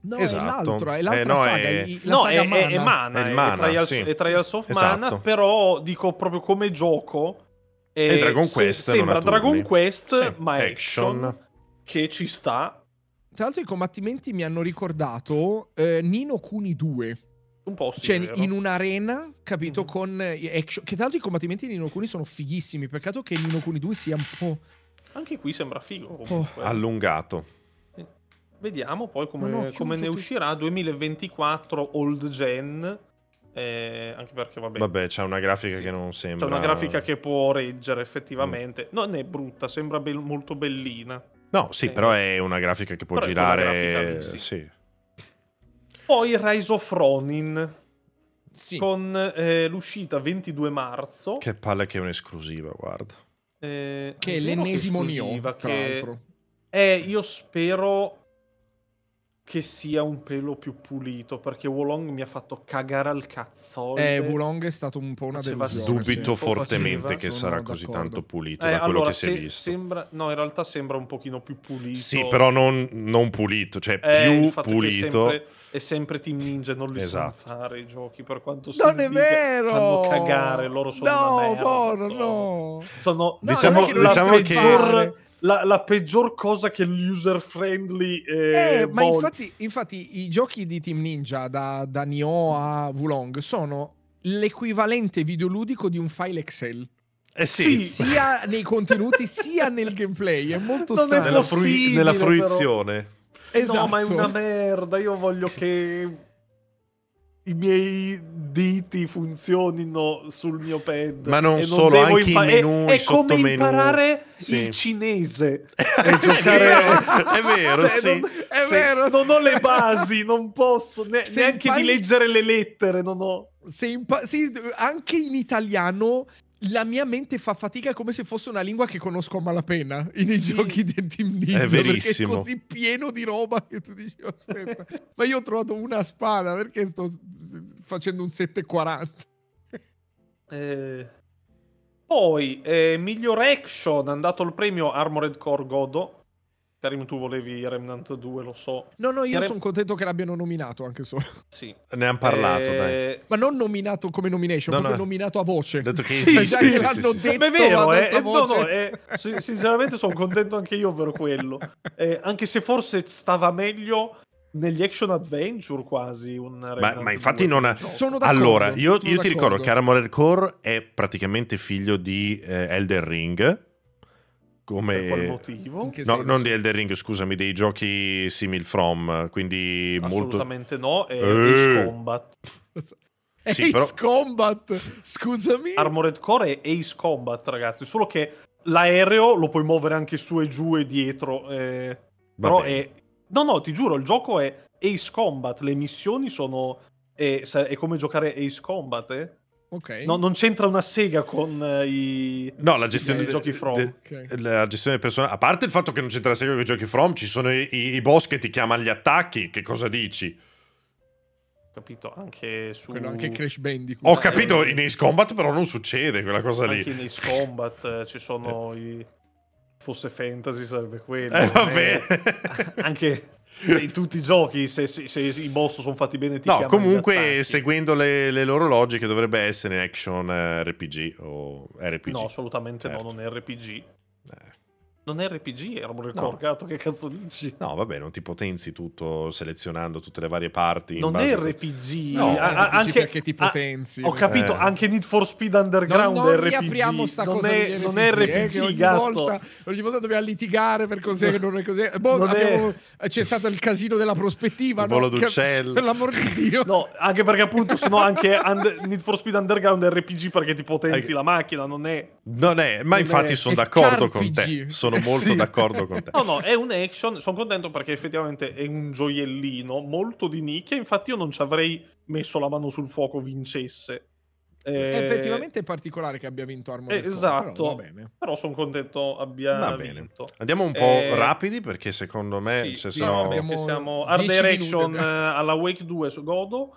No, esatto. è l'altro, è eh, l'altra eh, no, saga, è... la no, saga è, Mana. È, Mana, è, Mana, è Trials, sì. è Trials of esatto. Mana, però dico proprio come gioco è, Dragon eh, Quest, se, sembra Dragon Quest sì. ma action, action che ci sta tra l'altro i combattimenti mi hanno ricordato eh, Nino Kuni 2. Un po' sì, Cioè, vero? in un'arena, capito, mm-hmm. con eh, action. Che tra l'altro i combattimenti di Nino Kuni sono fighissimi. Peccato che Nino Kuni 2 sia un po'... Anche qui sembra figo, oh. comunque. Oh. Allungato eh, vediamo poi come, no, no, come ne più. uscirà 2024 old gen eh, anche perché vabbè vabbè c'è una grafica sì. che non sembra c'è una grafica che può reggere effettivamente mm. non è brutta sembra be- molto bellina No, sì, eh, però è una grafica che può girare. Grafica, sì. sì. Poi Rise of Ronin. Sì. Con eh, l'uscita 22 marzo. Che palle che è un'esclusiva, guarda. Eh, che è l'ennesimo Nioh, che... tra l'altro. Eh, io spero che sia un pelo più pulito, perché Wolong mi ha fatto cagare al cazzo. Eh, Wolong è stato un po' una faceva delusione. Dubito sì. fortemente faceva, che sarà così tanto pulito eh, da quello allora, che si se, è visto. Sembra, no, in realtà sembra un pochino più pulito. Sì, però non, non pulito, cioè eh, più pulito. E sempre, è sempre Team Ninja, non li esatto. fare i giochi, per quanto sono. Non è vero! Fanno cagare, loro sono no, una merda. No, no, no. Sono, diciamo, diciamo che... Peggior, la, la, peggior cosa che l'user friendly. Eh, eh, ma infatti, infatti, i giochi di Team Ninja, da, da Nioh a Wulong, sono l'equivalente videoludico di un file Excel. Eh sì. Sia nei contenuti sia nel gameplay. È molto strano. È nella, frui- nella, fruizione. Esatto. No, ma è una merda. Io voglio che i miei diti funzionino sul mio pad. Ma non, non solo, anche impa- i menu, è, è come imparare sì. il cinese. è, cioè, è vero, cioè, sì. non, è sì. vero, non ho le basi, non posso ne- neanche impari... di leggere le lettere, non ho... Se impa- sì, anche in italiano la mia mente fa fatica come se fosse una lingua che conosco a malapena sì. nei giochi di Team Ninja. È verissimo. È così pieno di roba che tu dici, aspetta, ma io ho trovato una spada, perché sto facendo un 740? eh... Poi, eh, miglior action, hanno dato il premio Armored Core Godo, Karim, tu volevi Remnant 2, lo so. No, no, io Karim... sono contento che l'abbiano nominato anche solo. Sì. Ne hanno parlato, e... Eh, dai. Ma non nominato come nomination, no, no. nominato a voce. Detto che cioè, sì, sì, sì, sì, sì, detto. È vero, eh, eh, no, no, eh, sinceramente sono contento anche io per quello. Eh, anche se forse stava meglio negli action adventure quasi un ma, ma infatti non ha... sono d'accordo allora io, sono io ti ricordo che Armored Core è praticamente figlio di eh, Elden Ring come per qual motivo? No, non di Elden Ring, scusami, dei giochi simil from, quindi assolutamente molto... no, e eh... Ace Combat. sì, Ace però... Combat, scusami. Armored Core è Ace Combat, ragazzi, solo che l'aereo lo puoi muovere anche su e giù e dietro, eh... però è No, no, ti giuro, il gioco è Ace Combat, le missioni sono è, eh, è come giocare Ace Combat, eh? Okay. No, non c'entra una sega con eh, i, no, la gestione i, dei giochi From. De, okay. La gestione del personaggio. A parte il fatto che non c'entra la sega con i giochi From, ci sono i, i, i boss che ti chiamano gli attacchi. Che cosa dici? Capito? Anche su. Quello anche Crash Bandicoot. Ho capito, in Ace Combat però non succede quella cosa anche lì. Anche in Ace Combat eh, ci sono eh. i. Fosse fantasy sarebbe quello. Eh, vabbè. Eh, anche in tutti i giochi, se, se, se i boss sono fatti bene, ti No, comunque, seguendo le, le, loro logiche, dovrebbe essere in action eh, RPG o RPG. No, assolutamente certo. no, non è RPG non è RPG, era un ricorgato, no. che cazzo dici? No, vabbè, non ti potenzi tutto selezionando tutte le varie parti. Non è RPG, no, a- RPG anche perché ti potenzi. A- ho capito, eh. anche Need for Speed Underground non, non è RPG. Riapriamo sta non cosa è, RPG, non è RPG, eh, ogni, volta, ogni, Volta, dobbiamo litigare per cos'è che non è cos'è. Boh, non abbiamo, è... C'è stato il casino della prospettiva. Il volo no? d'uccello. Per l'amor di Dio. No, anche perché appunto sono anche under- Need for Speed Underground RPG perché ti potenzi okay. la macchina, non è... Non è, ma infatti sono d'accordo con te. Sono molto sì. d'accordo con te. No, no, è un action, sono contento perché effettivamente è un gioiellino molto di nicchia, infatti io non ci avrei messo la mano sul fuoco vincesse. Eh... Effettivamente è particolare che abbia vinto Armored eh, Core, Esatto, però, però sono contento abbia va bene. vinto. Andiamo un po' eh... rapidi perché secondo me sì, cioè, sì, sennò... siamo Art Direction eh, alla Wake 2 su Godo.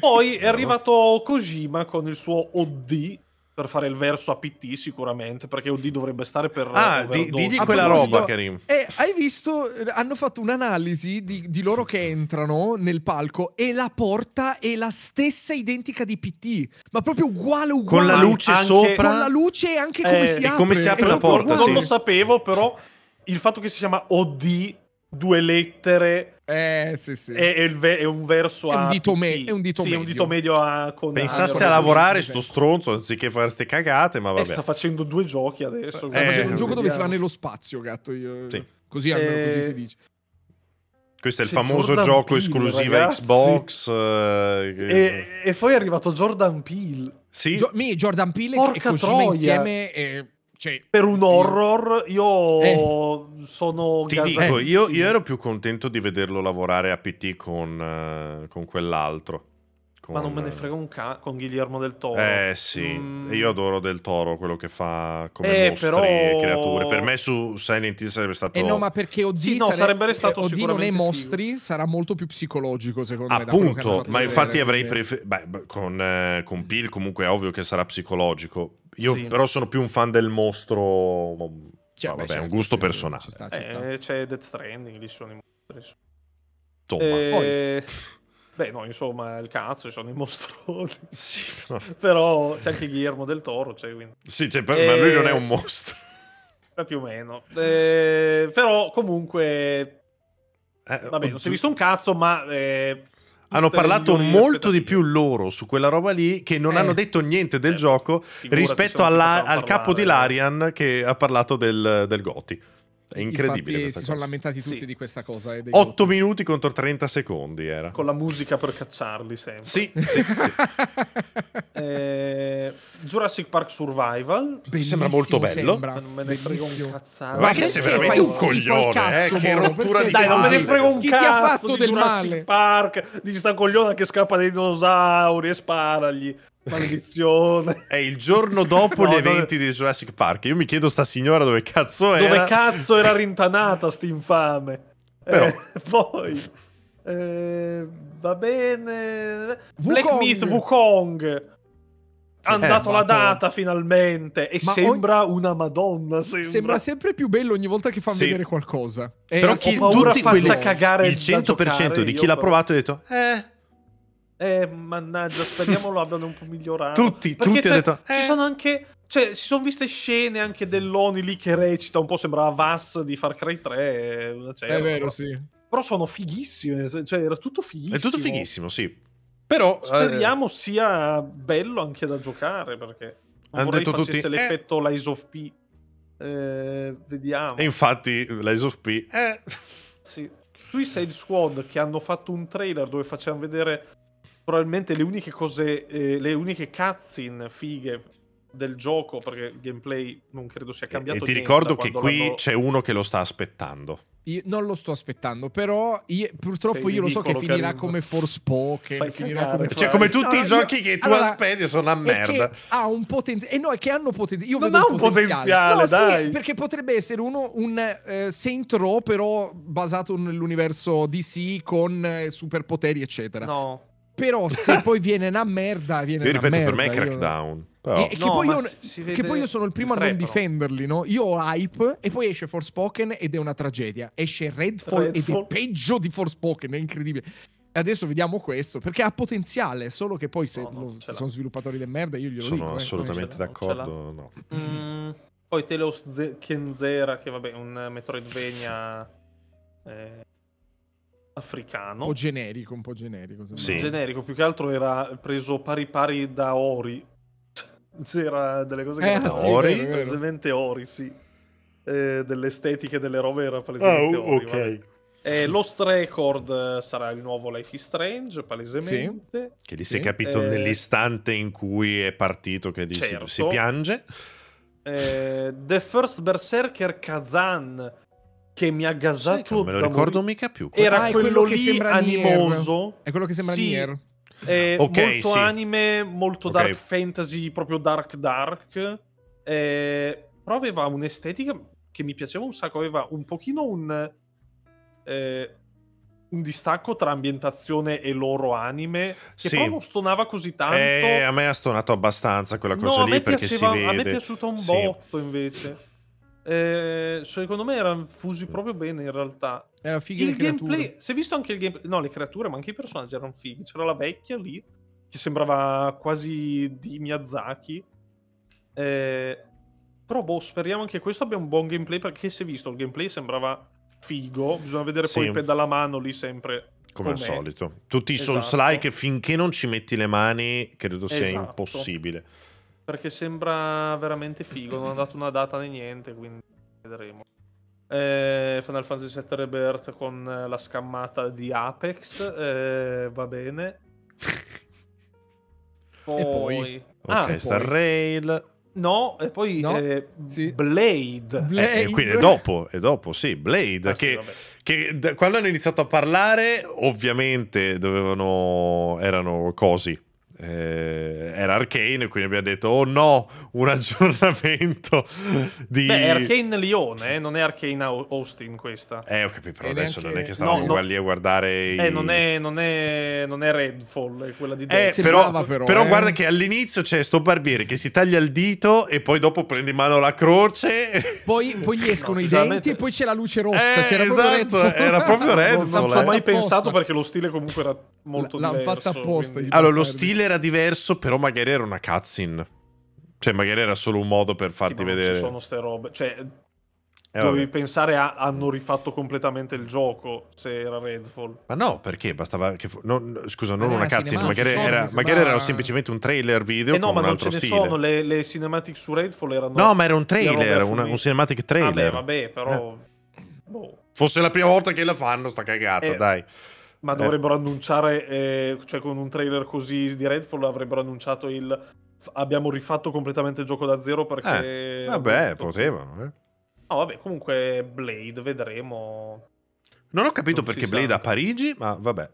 Poi è arrivato Kojima con il suo OD per fare il verso a PT sicuramente, perché OD dovrebbe stare per... Ah, di, digli quella roba, Karim. Eh, hai visto, eh, hanno fatto un'analisi di, di, loro che entrano nel palco e la porta è la stessa identica di PT, ma proprio uguale uguale. Con la luce anche, sopra? Con la luce e anche come eh, si apre. come si apre la porta, uguale. Non lo sapevo, però il fatto che si chiama OD due lettere eh, sì, sì. E, e, ve- e, un verso è un dito, me- è un dito sì, medio. Un dito medio a con Pensasse a lavorare sto stronzo anziché fare ste cagate, ma eh, vabbè. Eh, sta facendo due giochi adesso. Sta, sta eh, facendo un gioco vediamo. dove si va nello spazio, gatto. Io... Sì. Così almeno così eh, si dice. Questo è il C'è famoso Jordan gioco Peel, esclusiva ragazzi. Xbox. Eh, e, e, poi è arrivato Jordan Peele. Sì. Gio- mi, Jordan Peele Porca e Kojima troia. insieme. E cioè, per un horror io eh, sono ti dico, io, io, ero più contento di vederlo lavorare a PT con, uh, con quell'altro con, ma non me ne frega un ca- con Guillermo del Toro eh sì mm. io adoro del Toro quello che fa come eh, mostri però... e creature per me su Silent Hill sarebbe stato eh no ma perché OD, sì, no, sarebbe... stato OD non è mostri figo. sarà molto più psicologico secondo appunto, me appunto ma infatti vedere, avrei preferito con, eh, con Peel comunque è ovvio che sarà psicologico io sì. però sono più un fan del mostro. Cioè, vabbè, è un certo, gusto sì, personale. Sì, ci sta, ci sta. Eh, c'è Death Stranding, lì sono i mostri. Insomma. Eh, beh, no, insomma, il cazzo, ci sono i mostroni. Sì, no. però c'è anche Guillermo del Toro. Cioè, quindi... Sì, cioè, per... eh... ma lui non è un eh, mostro. Più o meno. Eh, però comunque... Eh, vabbè, non si è visto un cazzo, ma hanno parlato molto di più loro su quella roba lì che non eh. hanno detto niente del eh. gioco Figurati rispetto alla, al capo di Larian che ha parlato del, del Goti. È incredibile. Infatti, si cosa. sono lamentati tutti sì. di questa cosa. 8 eh, minuti contro 30 secondi era. Con la musica per cacciarli sempre. Sì, sì, sì. Eh, Jurassic Park Survival. Mi sembra molto bello. Sembra. Non me ne frega un cazzaro. Ma che sei veramente un coglione. Cazzo, eh, che rottura di Dai, non me ne frega un Chi cazzo. Chi ti ha fatto del Jurassic male? Park. Dici sta coglione che scappa dai dinosauri e sparagli. Maledizione. È il giorno dopo no, gli eventi di Jurassic Park. Io mi chiedo sta signora dove cazzo era. Dove cazzo era rintanata st'infame? Però... Eh, poi... Eh, va bene... Wukong. Black Myth Wukong. Ha sì, dato eh, la data però... finalmente e Ma sembra ogni... una madonna. Sembra. sembra. sempre più bello ogni volta che fa sì. vedere qualcosa. E però chi, paura tutti faccia quelli... cagare il 100% giocare, di chi l'ha provato ha detto eh eh, mannaggia, speriamo lo abbiano un po' migliorato. Tutti, Perché tutti hanno detto. Ci eh. sono anche. Cioè, si sono viste scene anche dell'Oni lì che recita, un po' sembrava Vass di Far Cry 3. Eh, cioè, è vero, però, sì. Però sono fighissime, cioè era tutto fighissimo. È tutto fighissimo, sì. Però eh, speriamo eh... sia bello anche da giocare perché non Hanno detto tutti eh. l'effetto eh... Lies of P. Eh, vediamo. E infatti Lies of P eh. Sì. Suicide Squad che hanno fatto un trailer dove facevano vedere probabilmente le uniche cose, eh, le uniche cutscene fighe del gioco, perché il gameplay non credo sia cambiato. E, e ti ricordo che qui vanno... c'è uno che lo sta aspettando. Io non lo sto aspettando, però io, purtroppo Sei cioè, io lo so che finirà carino. come Forspoken, Fai finirà come Cioè, come tutti no, i giochi io... che tu allora, aspetti sono a merda. Ha un potenziale. E eh, no, è che hanno potenziale. Io non vedo un potenziale. potenziale no, sì, perché potrebbe essere uno un uh, Saint Row, però basato nell'universo DC con uh, superpoteri, eccetera. No. Però se poi viene una merda, viene io una ripeto, merda. per me è Crackdown. Io... Però... E, e no, che, poi io, che, poi io, sono il primo a non difenderli, no? Io ho hype e poi esce Forspoken ed è una tragedia. Esce Redfall, Redfall. ed è peggio di Forspoken, è incredibile. Adesso vediamo questo, perché ha potenziale, solo che poi se, no, no, lo, se sono sviluppatori di merda io glielo sono dico. Sono eh, assolutamente eh, d'accordo, no. Mm, poi Telos Kenzera, che vabbè un Metroidvania... Eh africano. Un po' generico, un po' generico. Sì. Generico, più che altro era preso pari pari da Ori. C'era delle cose che... Eh, sì, Ori? Vero, Palesemente Ori, sì. Eh, delle estetiche, delle robe era palesemente oh, Ori. ok. Eh, Lost Record eh, sarà il nuovo Life is Strange, palesemente. Sì. Che lì si è capito eh... nell'istante in cui è partito che certo. si, si piange. Eh, The First Berserker Kazan che mi ha gasato. Non me lo ricordo mica più. Quello. Era ah, quello, quello, che sembra animoso. Nier. È quello che sembra sì. Nier. Eh, okay, molto sì. anime, molto okay. dark fantasy, proprio dark dark. Eh, però aveva un'estetica che mi piaceva un sacco, aveva un pochino un, eh, un distacco tra ambientazione e loro anime, che sì. non stonava così tanto. Eh, a me ha stonato abbastanza quella cosa no, lì perché piaceva, si vede. A me è piaciuta un botto sì. invece eh, secondo me erano fusi proprio bene in realtà. Era figo il gameplay. Si è visto anche il gameplay. No, le creature, ma anche i personaggi erano fighi. C'era la vecchia lì, che sembrava quasi di Miyazaki. Eh, però boh, speriamo anche questo abbia un buon gameplay perché si è visto il gameplay sembrava figo. Bisogna vedere sì. poi pedala mano lì sempre. Come com'è. al solito. Tutti i esatto. Souls-like finché non ci metti le mani, credo sia esatto. impossibile. Perché sembra veramente figo, non ha dato una data né niente, quindi vedremo. Eh, Final Fantasy VII Rebirth con la scammata di Apex, eh, va bene. Poi... E poi... Ah, ok, Star Rail. No, e poi no? Eh, sì. Blade. Blade. Eh, eh, eh, quindi è dopo, è dopo, sì, Blade. Ah, che, sì, che da, quando hanno iniziato a parlare, ovviamente dovevano, erano così eh, era Arcane, quindi abbiamo detto, oh no, un aggiornamento di... Beh, è Arcane Lione, eh? non è Arcane Austin questa. Eh, ho capito, però e adesso neanche... non è che stavamo no, no. lì a guardare... I... Eh, non è, non, è, non è, Redfall, è quella di... Eh, però, però, però eh. guarda che all'inizio c'è sto barbiere che si taglia il dito e poi dopo prende in mano la croce. Poi, poi gli escono no, i veramente... denti e poi c'è la luce rossa. Eh, esatto, era proprio Redfall. non ho mai apposta. Eh. pensato perché lo stile comunque era molto L- L'hanno fatta apposta. Quindi... Allora, lo stile era diverso, però magari era una cutscene. Cioè, magari era solo un modo per farti sì, vedere. Ci sono ste robe. Cioè, eh, dovevi vabbè. pensare a hanno rifatto completamente il gioco se era Redfall. Ma no, perché bastava che non, scusa, non eh, una eh, cutscene, magari, sono, era, sembra... magari era semplicemente un trailer video eh no, ma non ce stile. Ne sono le, le cinematic su Redfall erano No, ma era un trailer, una, un cinematic trailer. Vabbè, ah vabbè, però eh. boh. Fosse la prima volta che la fanno sta cagata, eh. dai ma eh. dovrebbero eh. annunciare, eh, cioè con un trailer così di Redfall avrebbero annunciato il abbiamo rifatto completamente il gioco da zero perché... Eh, vabbè, potevano. Eh. No, vabbè, comunque Blade, vedremo. Non ho capito non perché Blade sa. a Parigi, ma vabbè.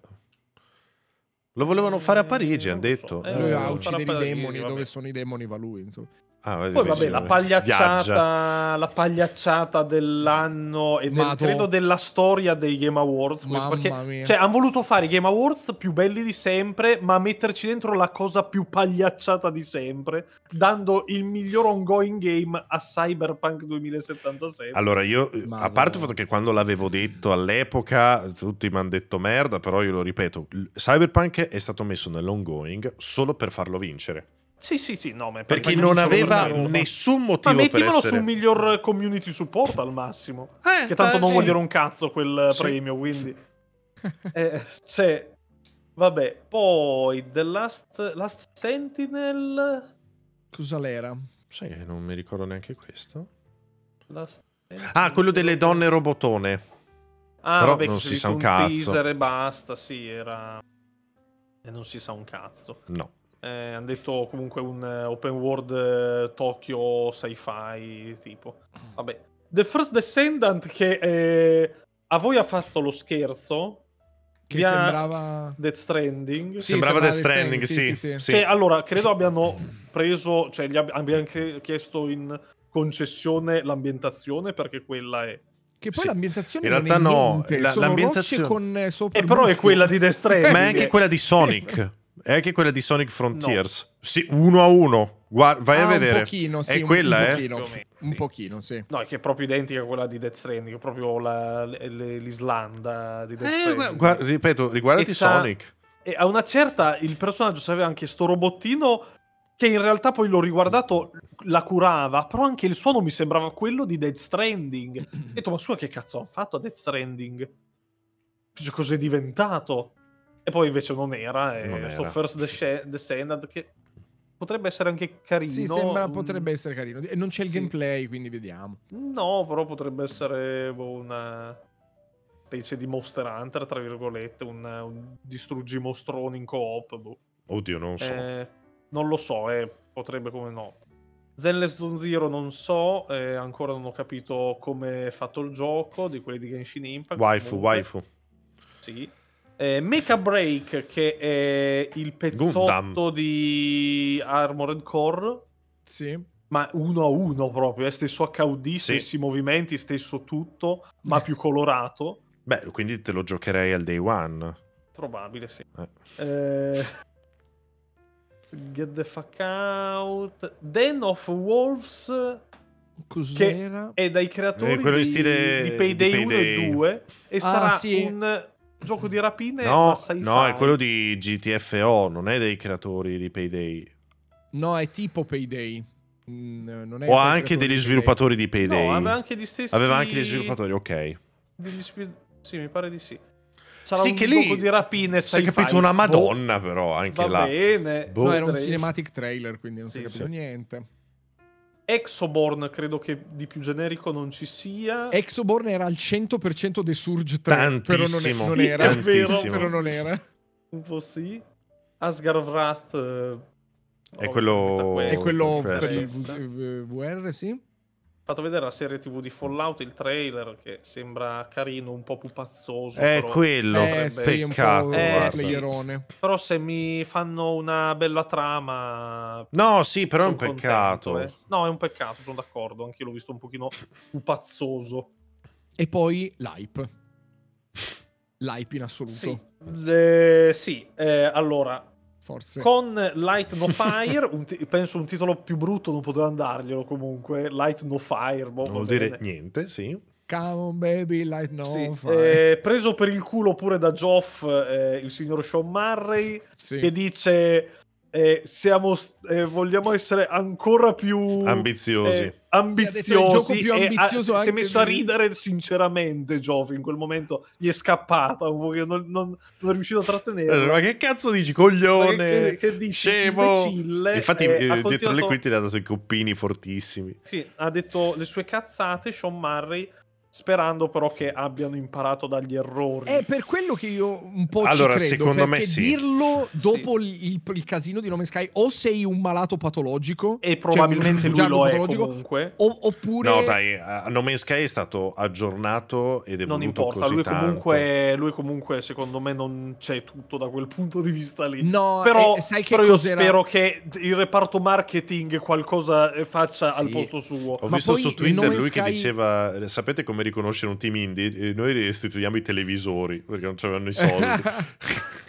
Lo volevano fare a Parigi, eh, hanno detto. So. Eh, eh, uccide i demoni, vabbè. dove sono i demoni va lui, insomma. Ah, Poi vabbè, la pagliacciata, la pagliacciata dell'anno e del, credo della storia dei Game Awards. Questo, perché cioè, hanno voluto fare i Game Awards più belli di sempre, ma metterci dentro la cosa più pagliacciata di sempre, dando il miglior ongoing game a Cyberpunk 2077. Allora, io, eh, Madonna. a parte il fatto che quando l'avevo detto all'epoca, tutti mi hanno detto merda, però io lo ripeto, Cyberpunk è stato messo nell'ongoing solo per farlo vincere sì, sì, sì, no, ma perché non aveva nessun motivo ma mettimelo per essere... su miglior community support al massimo, eh, che tanto eh, non sì. vuol dire un cazzo quel sì. premio, quindi... eh, cioè, vabbè, poi The Last, Last Sentinel... Cosa l'era? Sai non mi ricordo neanche questo. Last... Ah, quello delle donne robotone. Ah, Però vabbè, non si sa un cazzo. teaser e basta, sì, era... E non si sa un cazzo. No. Eh, hanno detto comunque un eh, open world eh, Tokyo sci-fi tipo. Vabbè. The First Descendant che eh, a voi ha fatto lo scherzo. Che sembrava Death Stranding. Sì, sembrava, sembrava Death Stranding, sì. sì, sì, sì. Che, allora, credo abbiano preso, cioè gli ab- abbiano chiesto in concessione l'ambientazione perché quella è che poi sì. l'ambientazione in realtà no, niente, la, l'ambientazione... con eh, sopra. Eh, però è quella di Death Stranding. Ma è anche quella di Sonic. È anche quella di Sonic Frontiers. No. Sì, uno a uno. Guarda, vai ah, a vedere. Un pochino, sì, è un, quella, eh? un pochino, eh? Un pochino, sì. No, è che è proprio identica a quella di Death Stranding, proprio la, l'Islanda di Death eh, Stranding. Guarda, ripeto, riguardati Sonic. E a una certa il personaggio aveva anche sto robottino che in realtà poi l'ho riguardato, la curava, però anche il suono mi sembrava quello di Death Stranding. Ho detto, ma scusa che cazzo hanno fatto a Death Stranding? Cioè, cos'è diventato? E poi invece non era, non questo First Descend- Descendant che potrebbe essere anche carino. Sì, sembra, mm. potrebbe essere carino. E non c'è il sì. gameplay, quindi vediamo. No, però potrebbe essere boh, una specie di Monster Hunter, tra virgolette, un, un distruggi mostroni in coop. Boh. Oddio, non so. Eh, non lo so, eh, potrebbe come no. Zenless Zone Zero non so, eh, ancora non ho capito come è fatto il gioco di quelli di Genshin Impact. Waifu, comunque. waifu. Sì. Eh, Mecha Break, che è il pezzotto Gundam. di Armored Core. Sì. Ma uno a uno proprio, è eh, stesso HUD, sì. stessi movimenti, stesso tutto, ma più colorato. Beh, quindi te lo giocherei al day one. Probabile, sì. Eh. Eh... Get the fuck out. Den of Wolves. Cos'era? è dai creatori eh, di, di Payday, di Payday 1 e 2 e ah, sarà sì. un gioco di rapine no, no è quello di GTFO non è dei creatori di Payday no è tipo Payday mm, o anche degli di sviluppatori di Payday no, aveva anche gli stessi aveva anche gli sviluppatori ok degli spi... sì mi pare di sì Sarà sì, un che lì di rapine si è capito una madonna boh. però anche Va là bene boh. no, era un cinematic trailer quindi non sì, si è capito sì. niente Exoborn credo che di più generico non ci sia. Exoborn era al 100% The Surge 3, tantissimo, però non, è, non era, è vero, però non era. Un po' sì. Asgard of Wrath eh, è, quello... è quello è quello VR, sì fatto vedere la serie tv di Fallout, il trailer che sembra carino, un po' pupazzoso. È però... quello, eh, sì, peccato. Eh, sì. Però se mi fanno una bella trama... No, sì, però è un contento, peccato. Eh. No, è un peccato, sono d'accordo, anche io l'ho visto un pochino pupazzoso. E poi l'hype. L'hype in assoluto. Sì, eh, sì. Eh, allora Forse. Con Light No Fire, un t- penso un titolo più brutto non poteva andarglielo comunque. Light No Fire. Boh, non vuol dire niente, sì. Come on baby, light no sì. eh, preso per il culo pure da Geoff, eh, il signor Sean Murray, sì. che dice eh, siamo, eh, vogliamo essere ancora più ambiziosi. Eh, ambiziosi più ambizioso a, si è messo a ridere sinceramente Giovi in quel momento gli è scappata un po' che non, non, non è riuscito a trattenere eh, ma che cazzo dici coglione che, che, che dici, scemo imbecille, infatti eh, eh continuato... le quinte ha dato i coppini fortissimi sì, ha detto le sue cazzate Sean Murray sperando però che abbiano imparato dagli errori. È per quello che io un po' allora, ci credo, secondo me sì. dirlo dopo sì. il, il, casino di Nome Sky o sei un malato patologico e cioè, probabilmente cioè lui lo è comunque o, oppure No, dai, Nome Sky è stato aggiornato ed è non importa, così lui comunque, lui comunque secondo me non c'è tutto da quel punto di vista lì. No, però, eh, sai che però io spero che il reparto marketing qualcosa eh, faccia sì. al posto suo. Ho Ma visto su Twitter lui Sky... che diceva sapete come riconoscere un team indie, E eh, noi restituiamo i televisori perché non c'avevano i soldi.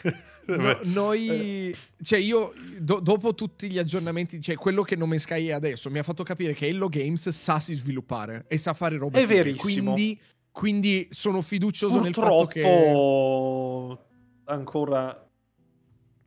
No, noi, eh. cioè io, do, dopo tutti gli aggiornamenti, cioè quello che Nomen Sky è adesso, mi ha fatto capire che Hello Games sa si sviluppare e sa fare roba. È figli. verissimo. Quindi, quindi sono fiducioso Purtroppo, nel fatto che... ancora...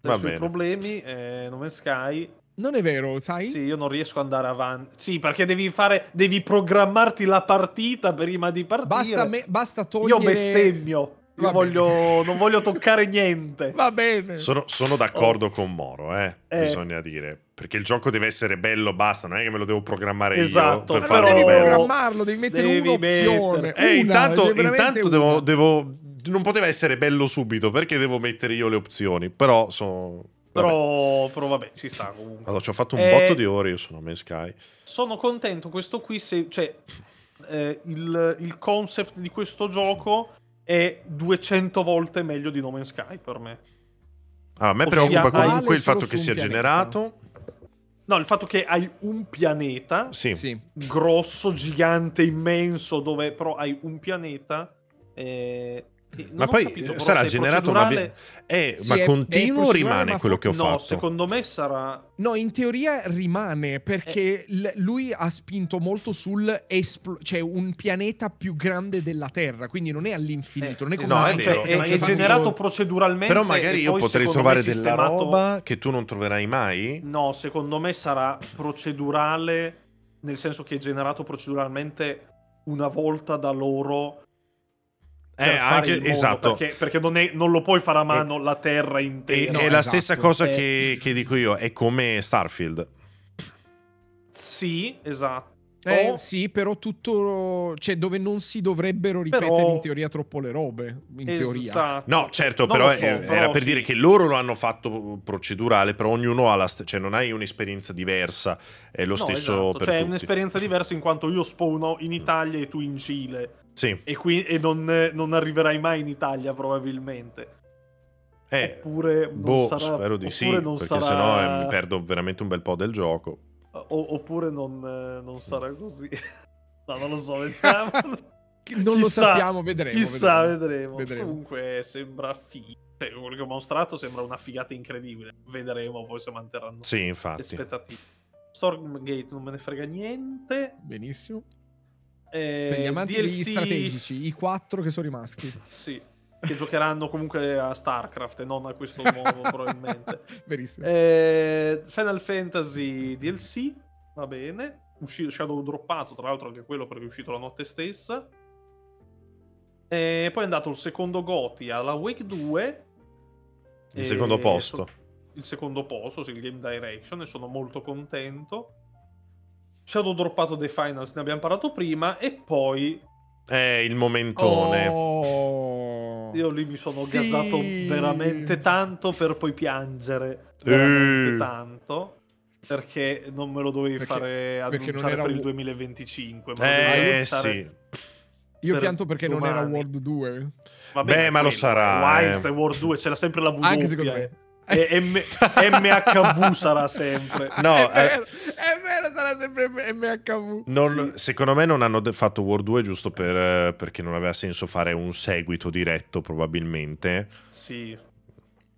Va bene. problemi, eh, Nomen Sky non è vero, sai? Sì, io non riesco ad andare avanti. Sì, perché devi fare. Devi programmarti la partita prima di partire. Basta, me, basta togliere. Io bestemmio. Io voglio, non voglio toccare niente. Va bene. Sono, sono d'accordo oh. con Moro, eh, eh. Bisogna dire. Perché il gioco deve essere bello, basta. Non è che me lo devo programmare esatto, io. Per farlo devi bello. programmarlo, devi mettere devi un'opzione. Mettere. Eh, una, intanto, intanto devo, devo, Non poteva essere bello subito perché devo mettere io le opzioni. Però sono però vabbè. però vabbè, ci sta comunque. Allora, ci ho fatto un eh, botto di ore, io sono Man Sky. Sono contento, questo qui, se, cioè, eh, il, il, concept di questo gioco è 200 volte meglio di No Man's Sky per me. Ah, a me Ossia, preoccupa comunque il fatto che sia pianeta. generato. No, il fatto che hai un pianeta Sì. grosso, gigante, immenso, dove però hai un pianeta eh, ma poi capito, eh, sarà generato procedurale... una... Eh, sì, ma è, continuo o rimane quello fa... che ho no, fatto? No, secondo me sarà... No, in teoria rimane perché è... Eh. lui ha spinto molto sul... Espl... cioè un pianeta più grande della Terra, quindi non è all'infinito, eh, non è eh, come... No, è, vero, è, è generato proceduralmente. Però magari io potrei trovare sistemato... della roba che tu non troverai mai? No, secondo me sarà procedurale, nel senso che è generato proceduralmente una volta da loro eh, anche, mondo, esatto. perché, perché non, è, non, lo puoi fare a mano e, eh, la terra intera. E, eh, no, è esatto. la stessa cosa e... Eh, che, che, dico io, è come Starfield. Sì, esatto. Eh, oh. sì, però tutto... Cioè, dove non si dovrebbero ripetere però... in teoria troppo le robe, in esatto. teoria. No, certo, però, so, è, però era per sì. dire che loro lo hanno fatto procedurale, però ognuno ha la... St- cioè, non hai un'esperienza diversa, è lo no, stesso esatto. per cioè, tutti. è un'esperienza diversa in quanto io spawno in Italia e tu in Cile sì. E, qui, e non, eh, non arriverai mai in Italia probabilmente. Eh, oppure boh, sarà, spero di sì, perché sarà... sennò eh, mi perdo veramente un bel po' del gioco. O, oppure non, eh, non, sarà così. no, non lo so, vediamo. non chissà, lo sappiamo, vedremo. Chissà, vedremo. vedremo. vedremo. Comunque sembra figo. Cioè, quello che ho mostrato sembra una figata incredibile. Vedremo poi se manterranno sì, infatti. le aspettative. Stormgate non me ne frega niente. Benissimo. Eh, per gli amanti DLC... degli strategici, i quattro che sono rimasti. Sì, che giocheranno comunque a StarCraft e non a questo nuovo probabilmente. Verissimo. Eh, Final Fantasy DLC, va bene. Uscito, Shadow droppato, tra l'altro anche quello perché è uscito la notte stessa. E poi è andato il secondo Goti alla Wake 2. Il secondo posto. il secondo posto, sì, il Game Direction, e sono molto contento ci ha droppato dei finals, ne abbiamo parlato prima, e poi... È il momentone. Oh. Io lì mi sono sì. gasato veramente tanto per poi piangere. Eh. Veramente uh. tanto. Perché non me lo dovevi perché, fare annunciare per un... il 2025. Ma eh, sì. Io per pianto perché domani. non era World 2. Vabbè, Beh, ma quello. lo sarà. Wilds eh. e World 2, c'era sempre la V. Anche secondo me. Eh. E, M, MHV sarà sempre. No, è eh, vero, è vero sarà sempre MHV. Non, sì. Secondo me non hanno fatto World 2 giusto per, eh, perché non aveva senso fare un seguito diretto, probabilmente. Sì.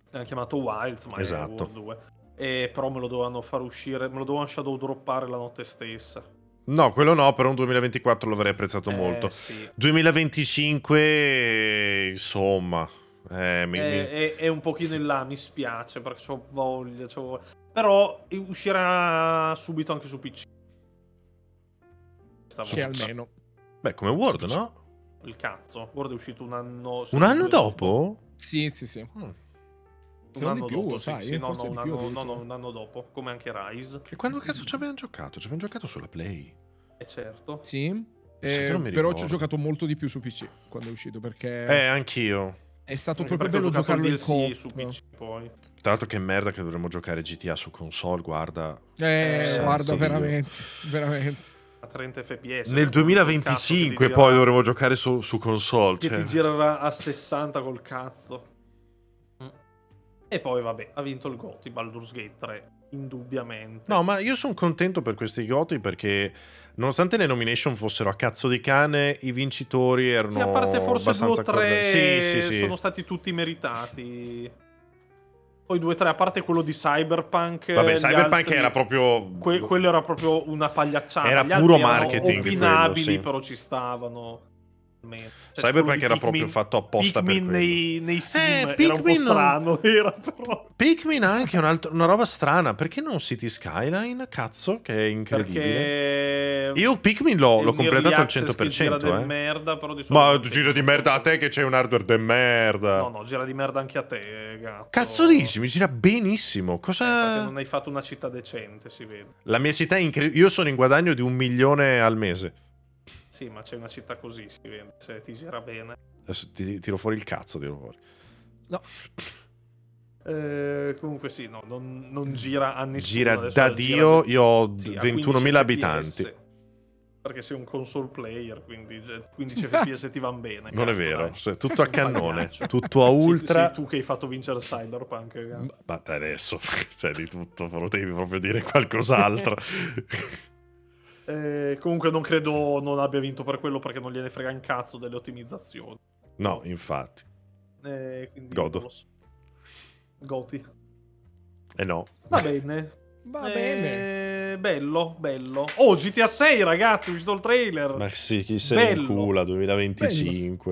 L'hanno chiamato Wilds, ma esatto. è War 2. E però me lo dovevano far uscire, me lo dovevano shadow droppare la notte stessa. No, quello no, però un 2024 l'avrei apprezzato eh, molto. Sì. 2025, insomma. Eh, mi, è, mi... È, è, un pochino in là, mi spiace perché ho voglia, voglia, Però uscirà subito anche su PC. Stavo... Sì, almeno. Beh, come Word, no? Il cazzo. Word è uscito un anno... Un anno dopo? Sì, sì, sì. Mm. Un anno, più, dopo, sai, no, no, un, anno, dopo, come anche Rise. E quando cazzo ci abbiamo giocato? Ci abbiamo giocato sulla Play. Eh, certo. Sì, eh, però ci ho giocato molto di più su PC quando è uscito perché... Eh, anch'io. È stato proprio bello giocarlo in co su PC poi. Tra l'altro che merda che dovremmo giocare GTA su console, guarda. Eh, eh guarda veramente, veramente. A 30 fps. Nel 2025 eh, poi dovremmo giocare su, su console. Che cioè. ti girerà a 60 col cazzo. E poi, vabbè, ha vinto il Goti, Baldur's Gate 3, indubbiamente. No, ma io sono contento per questi Goti perché, nonostante le nomination fossero a cazzo di cane, i vincitori erano. Sì, a parte forse due o tre, sì, sì, sì. sono stati tutti meritati. Poi 2-3, a parte quello di Cyberpunk. Vabbè, Cyberpunk altri, era proprio. Que- quello era proprio una pagliacciata. Era gli puro marketing. Opinabili, quello, sì. però ci stavano me. Cioè, Cyberpunk era Pikmin, proprio fatto apposta Pikmin per quello. nei, nei eh, sim eh, era Pikmin un po' strano, non... era però. Pikmin ha anche un altro, una roba strana, perché non City Skyline? Cazzo, che è incredibile. Perché... Io Pikmin l'ho, eh, l'ho completato al 100%. Gira eh. di merda, però di Ma gira di merda a te che c'è un hardware de merda. No, no, gira di merda anche a te, gatto. Cazzo dici, mi gira benissimo. Cosa... Eh, non hai fatto una città decente, si vede. La mia città è incredibile. Io sono in guadagno di un milione al mese. Sì, ma c'è una città così, si vende, se ti gira bene. Adesso ti tiro fuori il cazzo, tiro fuori. No. Eh, comunque sì, no, non, non, gira a nessuno. Gira Adesso da Dio, gira... io ho sì, 21.000 abitanti. perché sei un console player, quindi 15 fps ti vanno bene. Non cazzo, è vero, cioè, tutto a cannone, tutto a ultra. Sei, sei, tu che hai fatto vincere Cyberpunk. Cazzo. Eh. Ma, ma adesso, cioè di tutto, potevi proprio dire qualcos'altro. Eh, comunque non credo non abbia vinto per quello perché non gliene frega un cazzo delle ottimizzazioni. No, infatti. Eh, Godo. So. Goti. Eh no. Va bene. Va eh, bene. Bello, bello. Oh, GTA 6 ragazzi, ho visto il trailer. Ma sì, chi se ne cula 2025.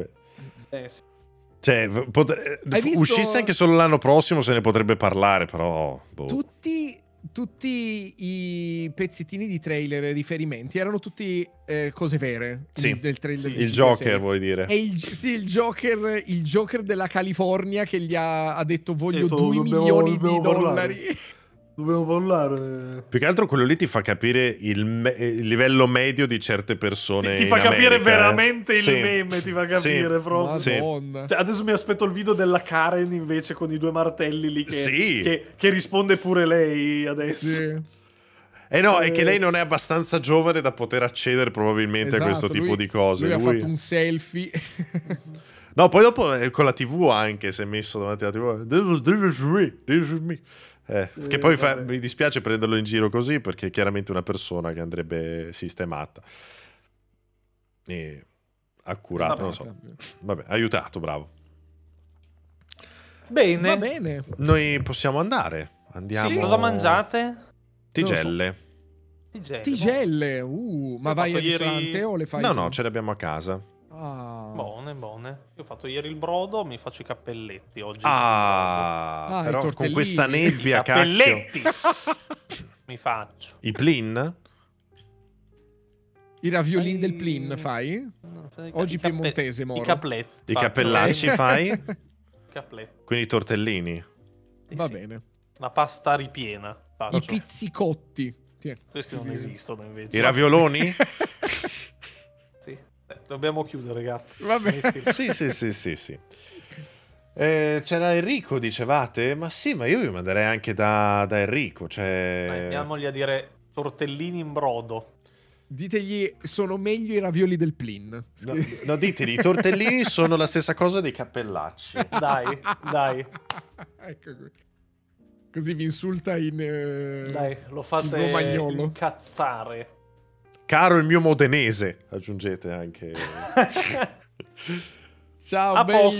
Bello. Eh sì. Cioè, potre... uscisse anche solo l'anno prossimo se ne potrebbe parlare, però... Boh. Tutti tutti i pezzettini di trailer, riferimenti, erano tutti eh, cose vere. Sì, del trailer sì. il Joker serie. vuoi dire. E il, sì, il Joker, il Joker della California che gli ha, ha detto voglio 2 eh, milioni di dollari. Parlare. Dobbiamo parlare. Più che altro quello lì ti fa capire il, me- il livello medio di certe persone. Ti, ti fa America, capire eh? veramente il sì. meme, ti fa capire sì. proprio. Sì. Cioè, adesso mi aspetto il video della Karen invece con i due martelli lì che, sì. che, che risponde pure lei adesso. Sì. Eh no, eh, è che eh. lei non è abbastanza giovane da poter accedere probabilmente esatto, a questo tipo di cose. Lui, lui ha fatto un selfie. no, poi dopo eh, con la TV anche si è messo davanti alla TV. this is me, this is me. Eh, eh, che poi fa, mi dispiace prenderlo in giro così perché è chiaramente una persona che andrebbe sistemata e accurata, vabbè, non so. Vabbè, aiutato, bravo. Bene. Va bene. Noi possiamo andare. Andiamo. Sì. Cosa mangiate? Tigelle. Tigelle. Tigelle. Boh. Uh, ma vai al ieri... o le fai? No, tu? no, ce le abbiamo a casa. Ah. Boh buone, buone. Io ho fatto ieri il brodo, mi faccio i cappelletti oggi. Ah, ah però con questa nebbia, I cappelletti! mi faccio. I plin? I ravioli fai... del plin fai? No, oggi cappe... piemontese, Moro. I capletti. I cappellacci fai? Capletti. Quindi i tortellini. Sì, Va sì. bene. La pasta ripiena. Faccio. I pizzicotti. Tiè. Questi non esistono invece. I ravioloni? Dobbiamo chiudere, gatti. Va bene. sì, sì, sì, sì, sì. Eh, c'era Enrico, dicevate? Ma sì, ma io vi manderei anche da, da Enrico. Cioè... Andiamogli a dire tortellini in brodo. Ditegli sono meglio i ravioli del Plin. No, no, ditegli, i tortellini sono la stessa cosa dei cappellacci. Dai, dai. ecco qui. Così vi insulta in... Eh, dai, lo fate incazzare. Caro il mio modenese, aggiungete anche. Ciao, a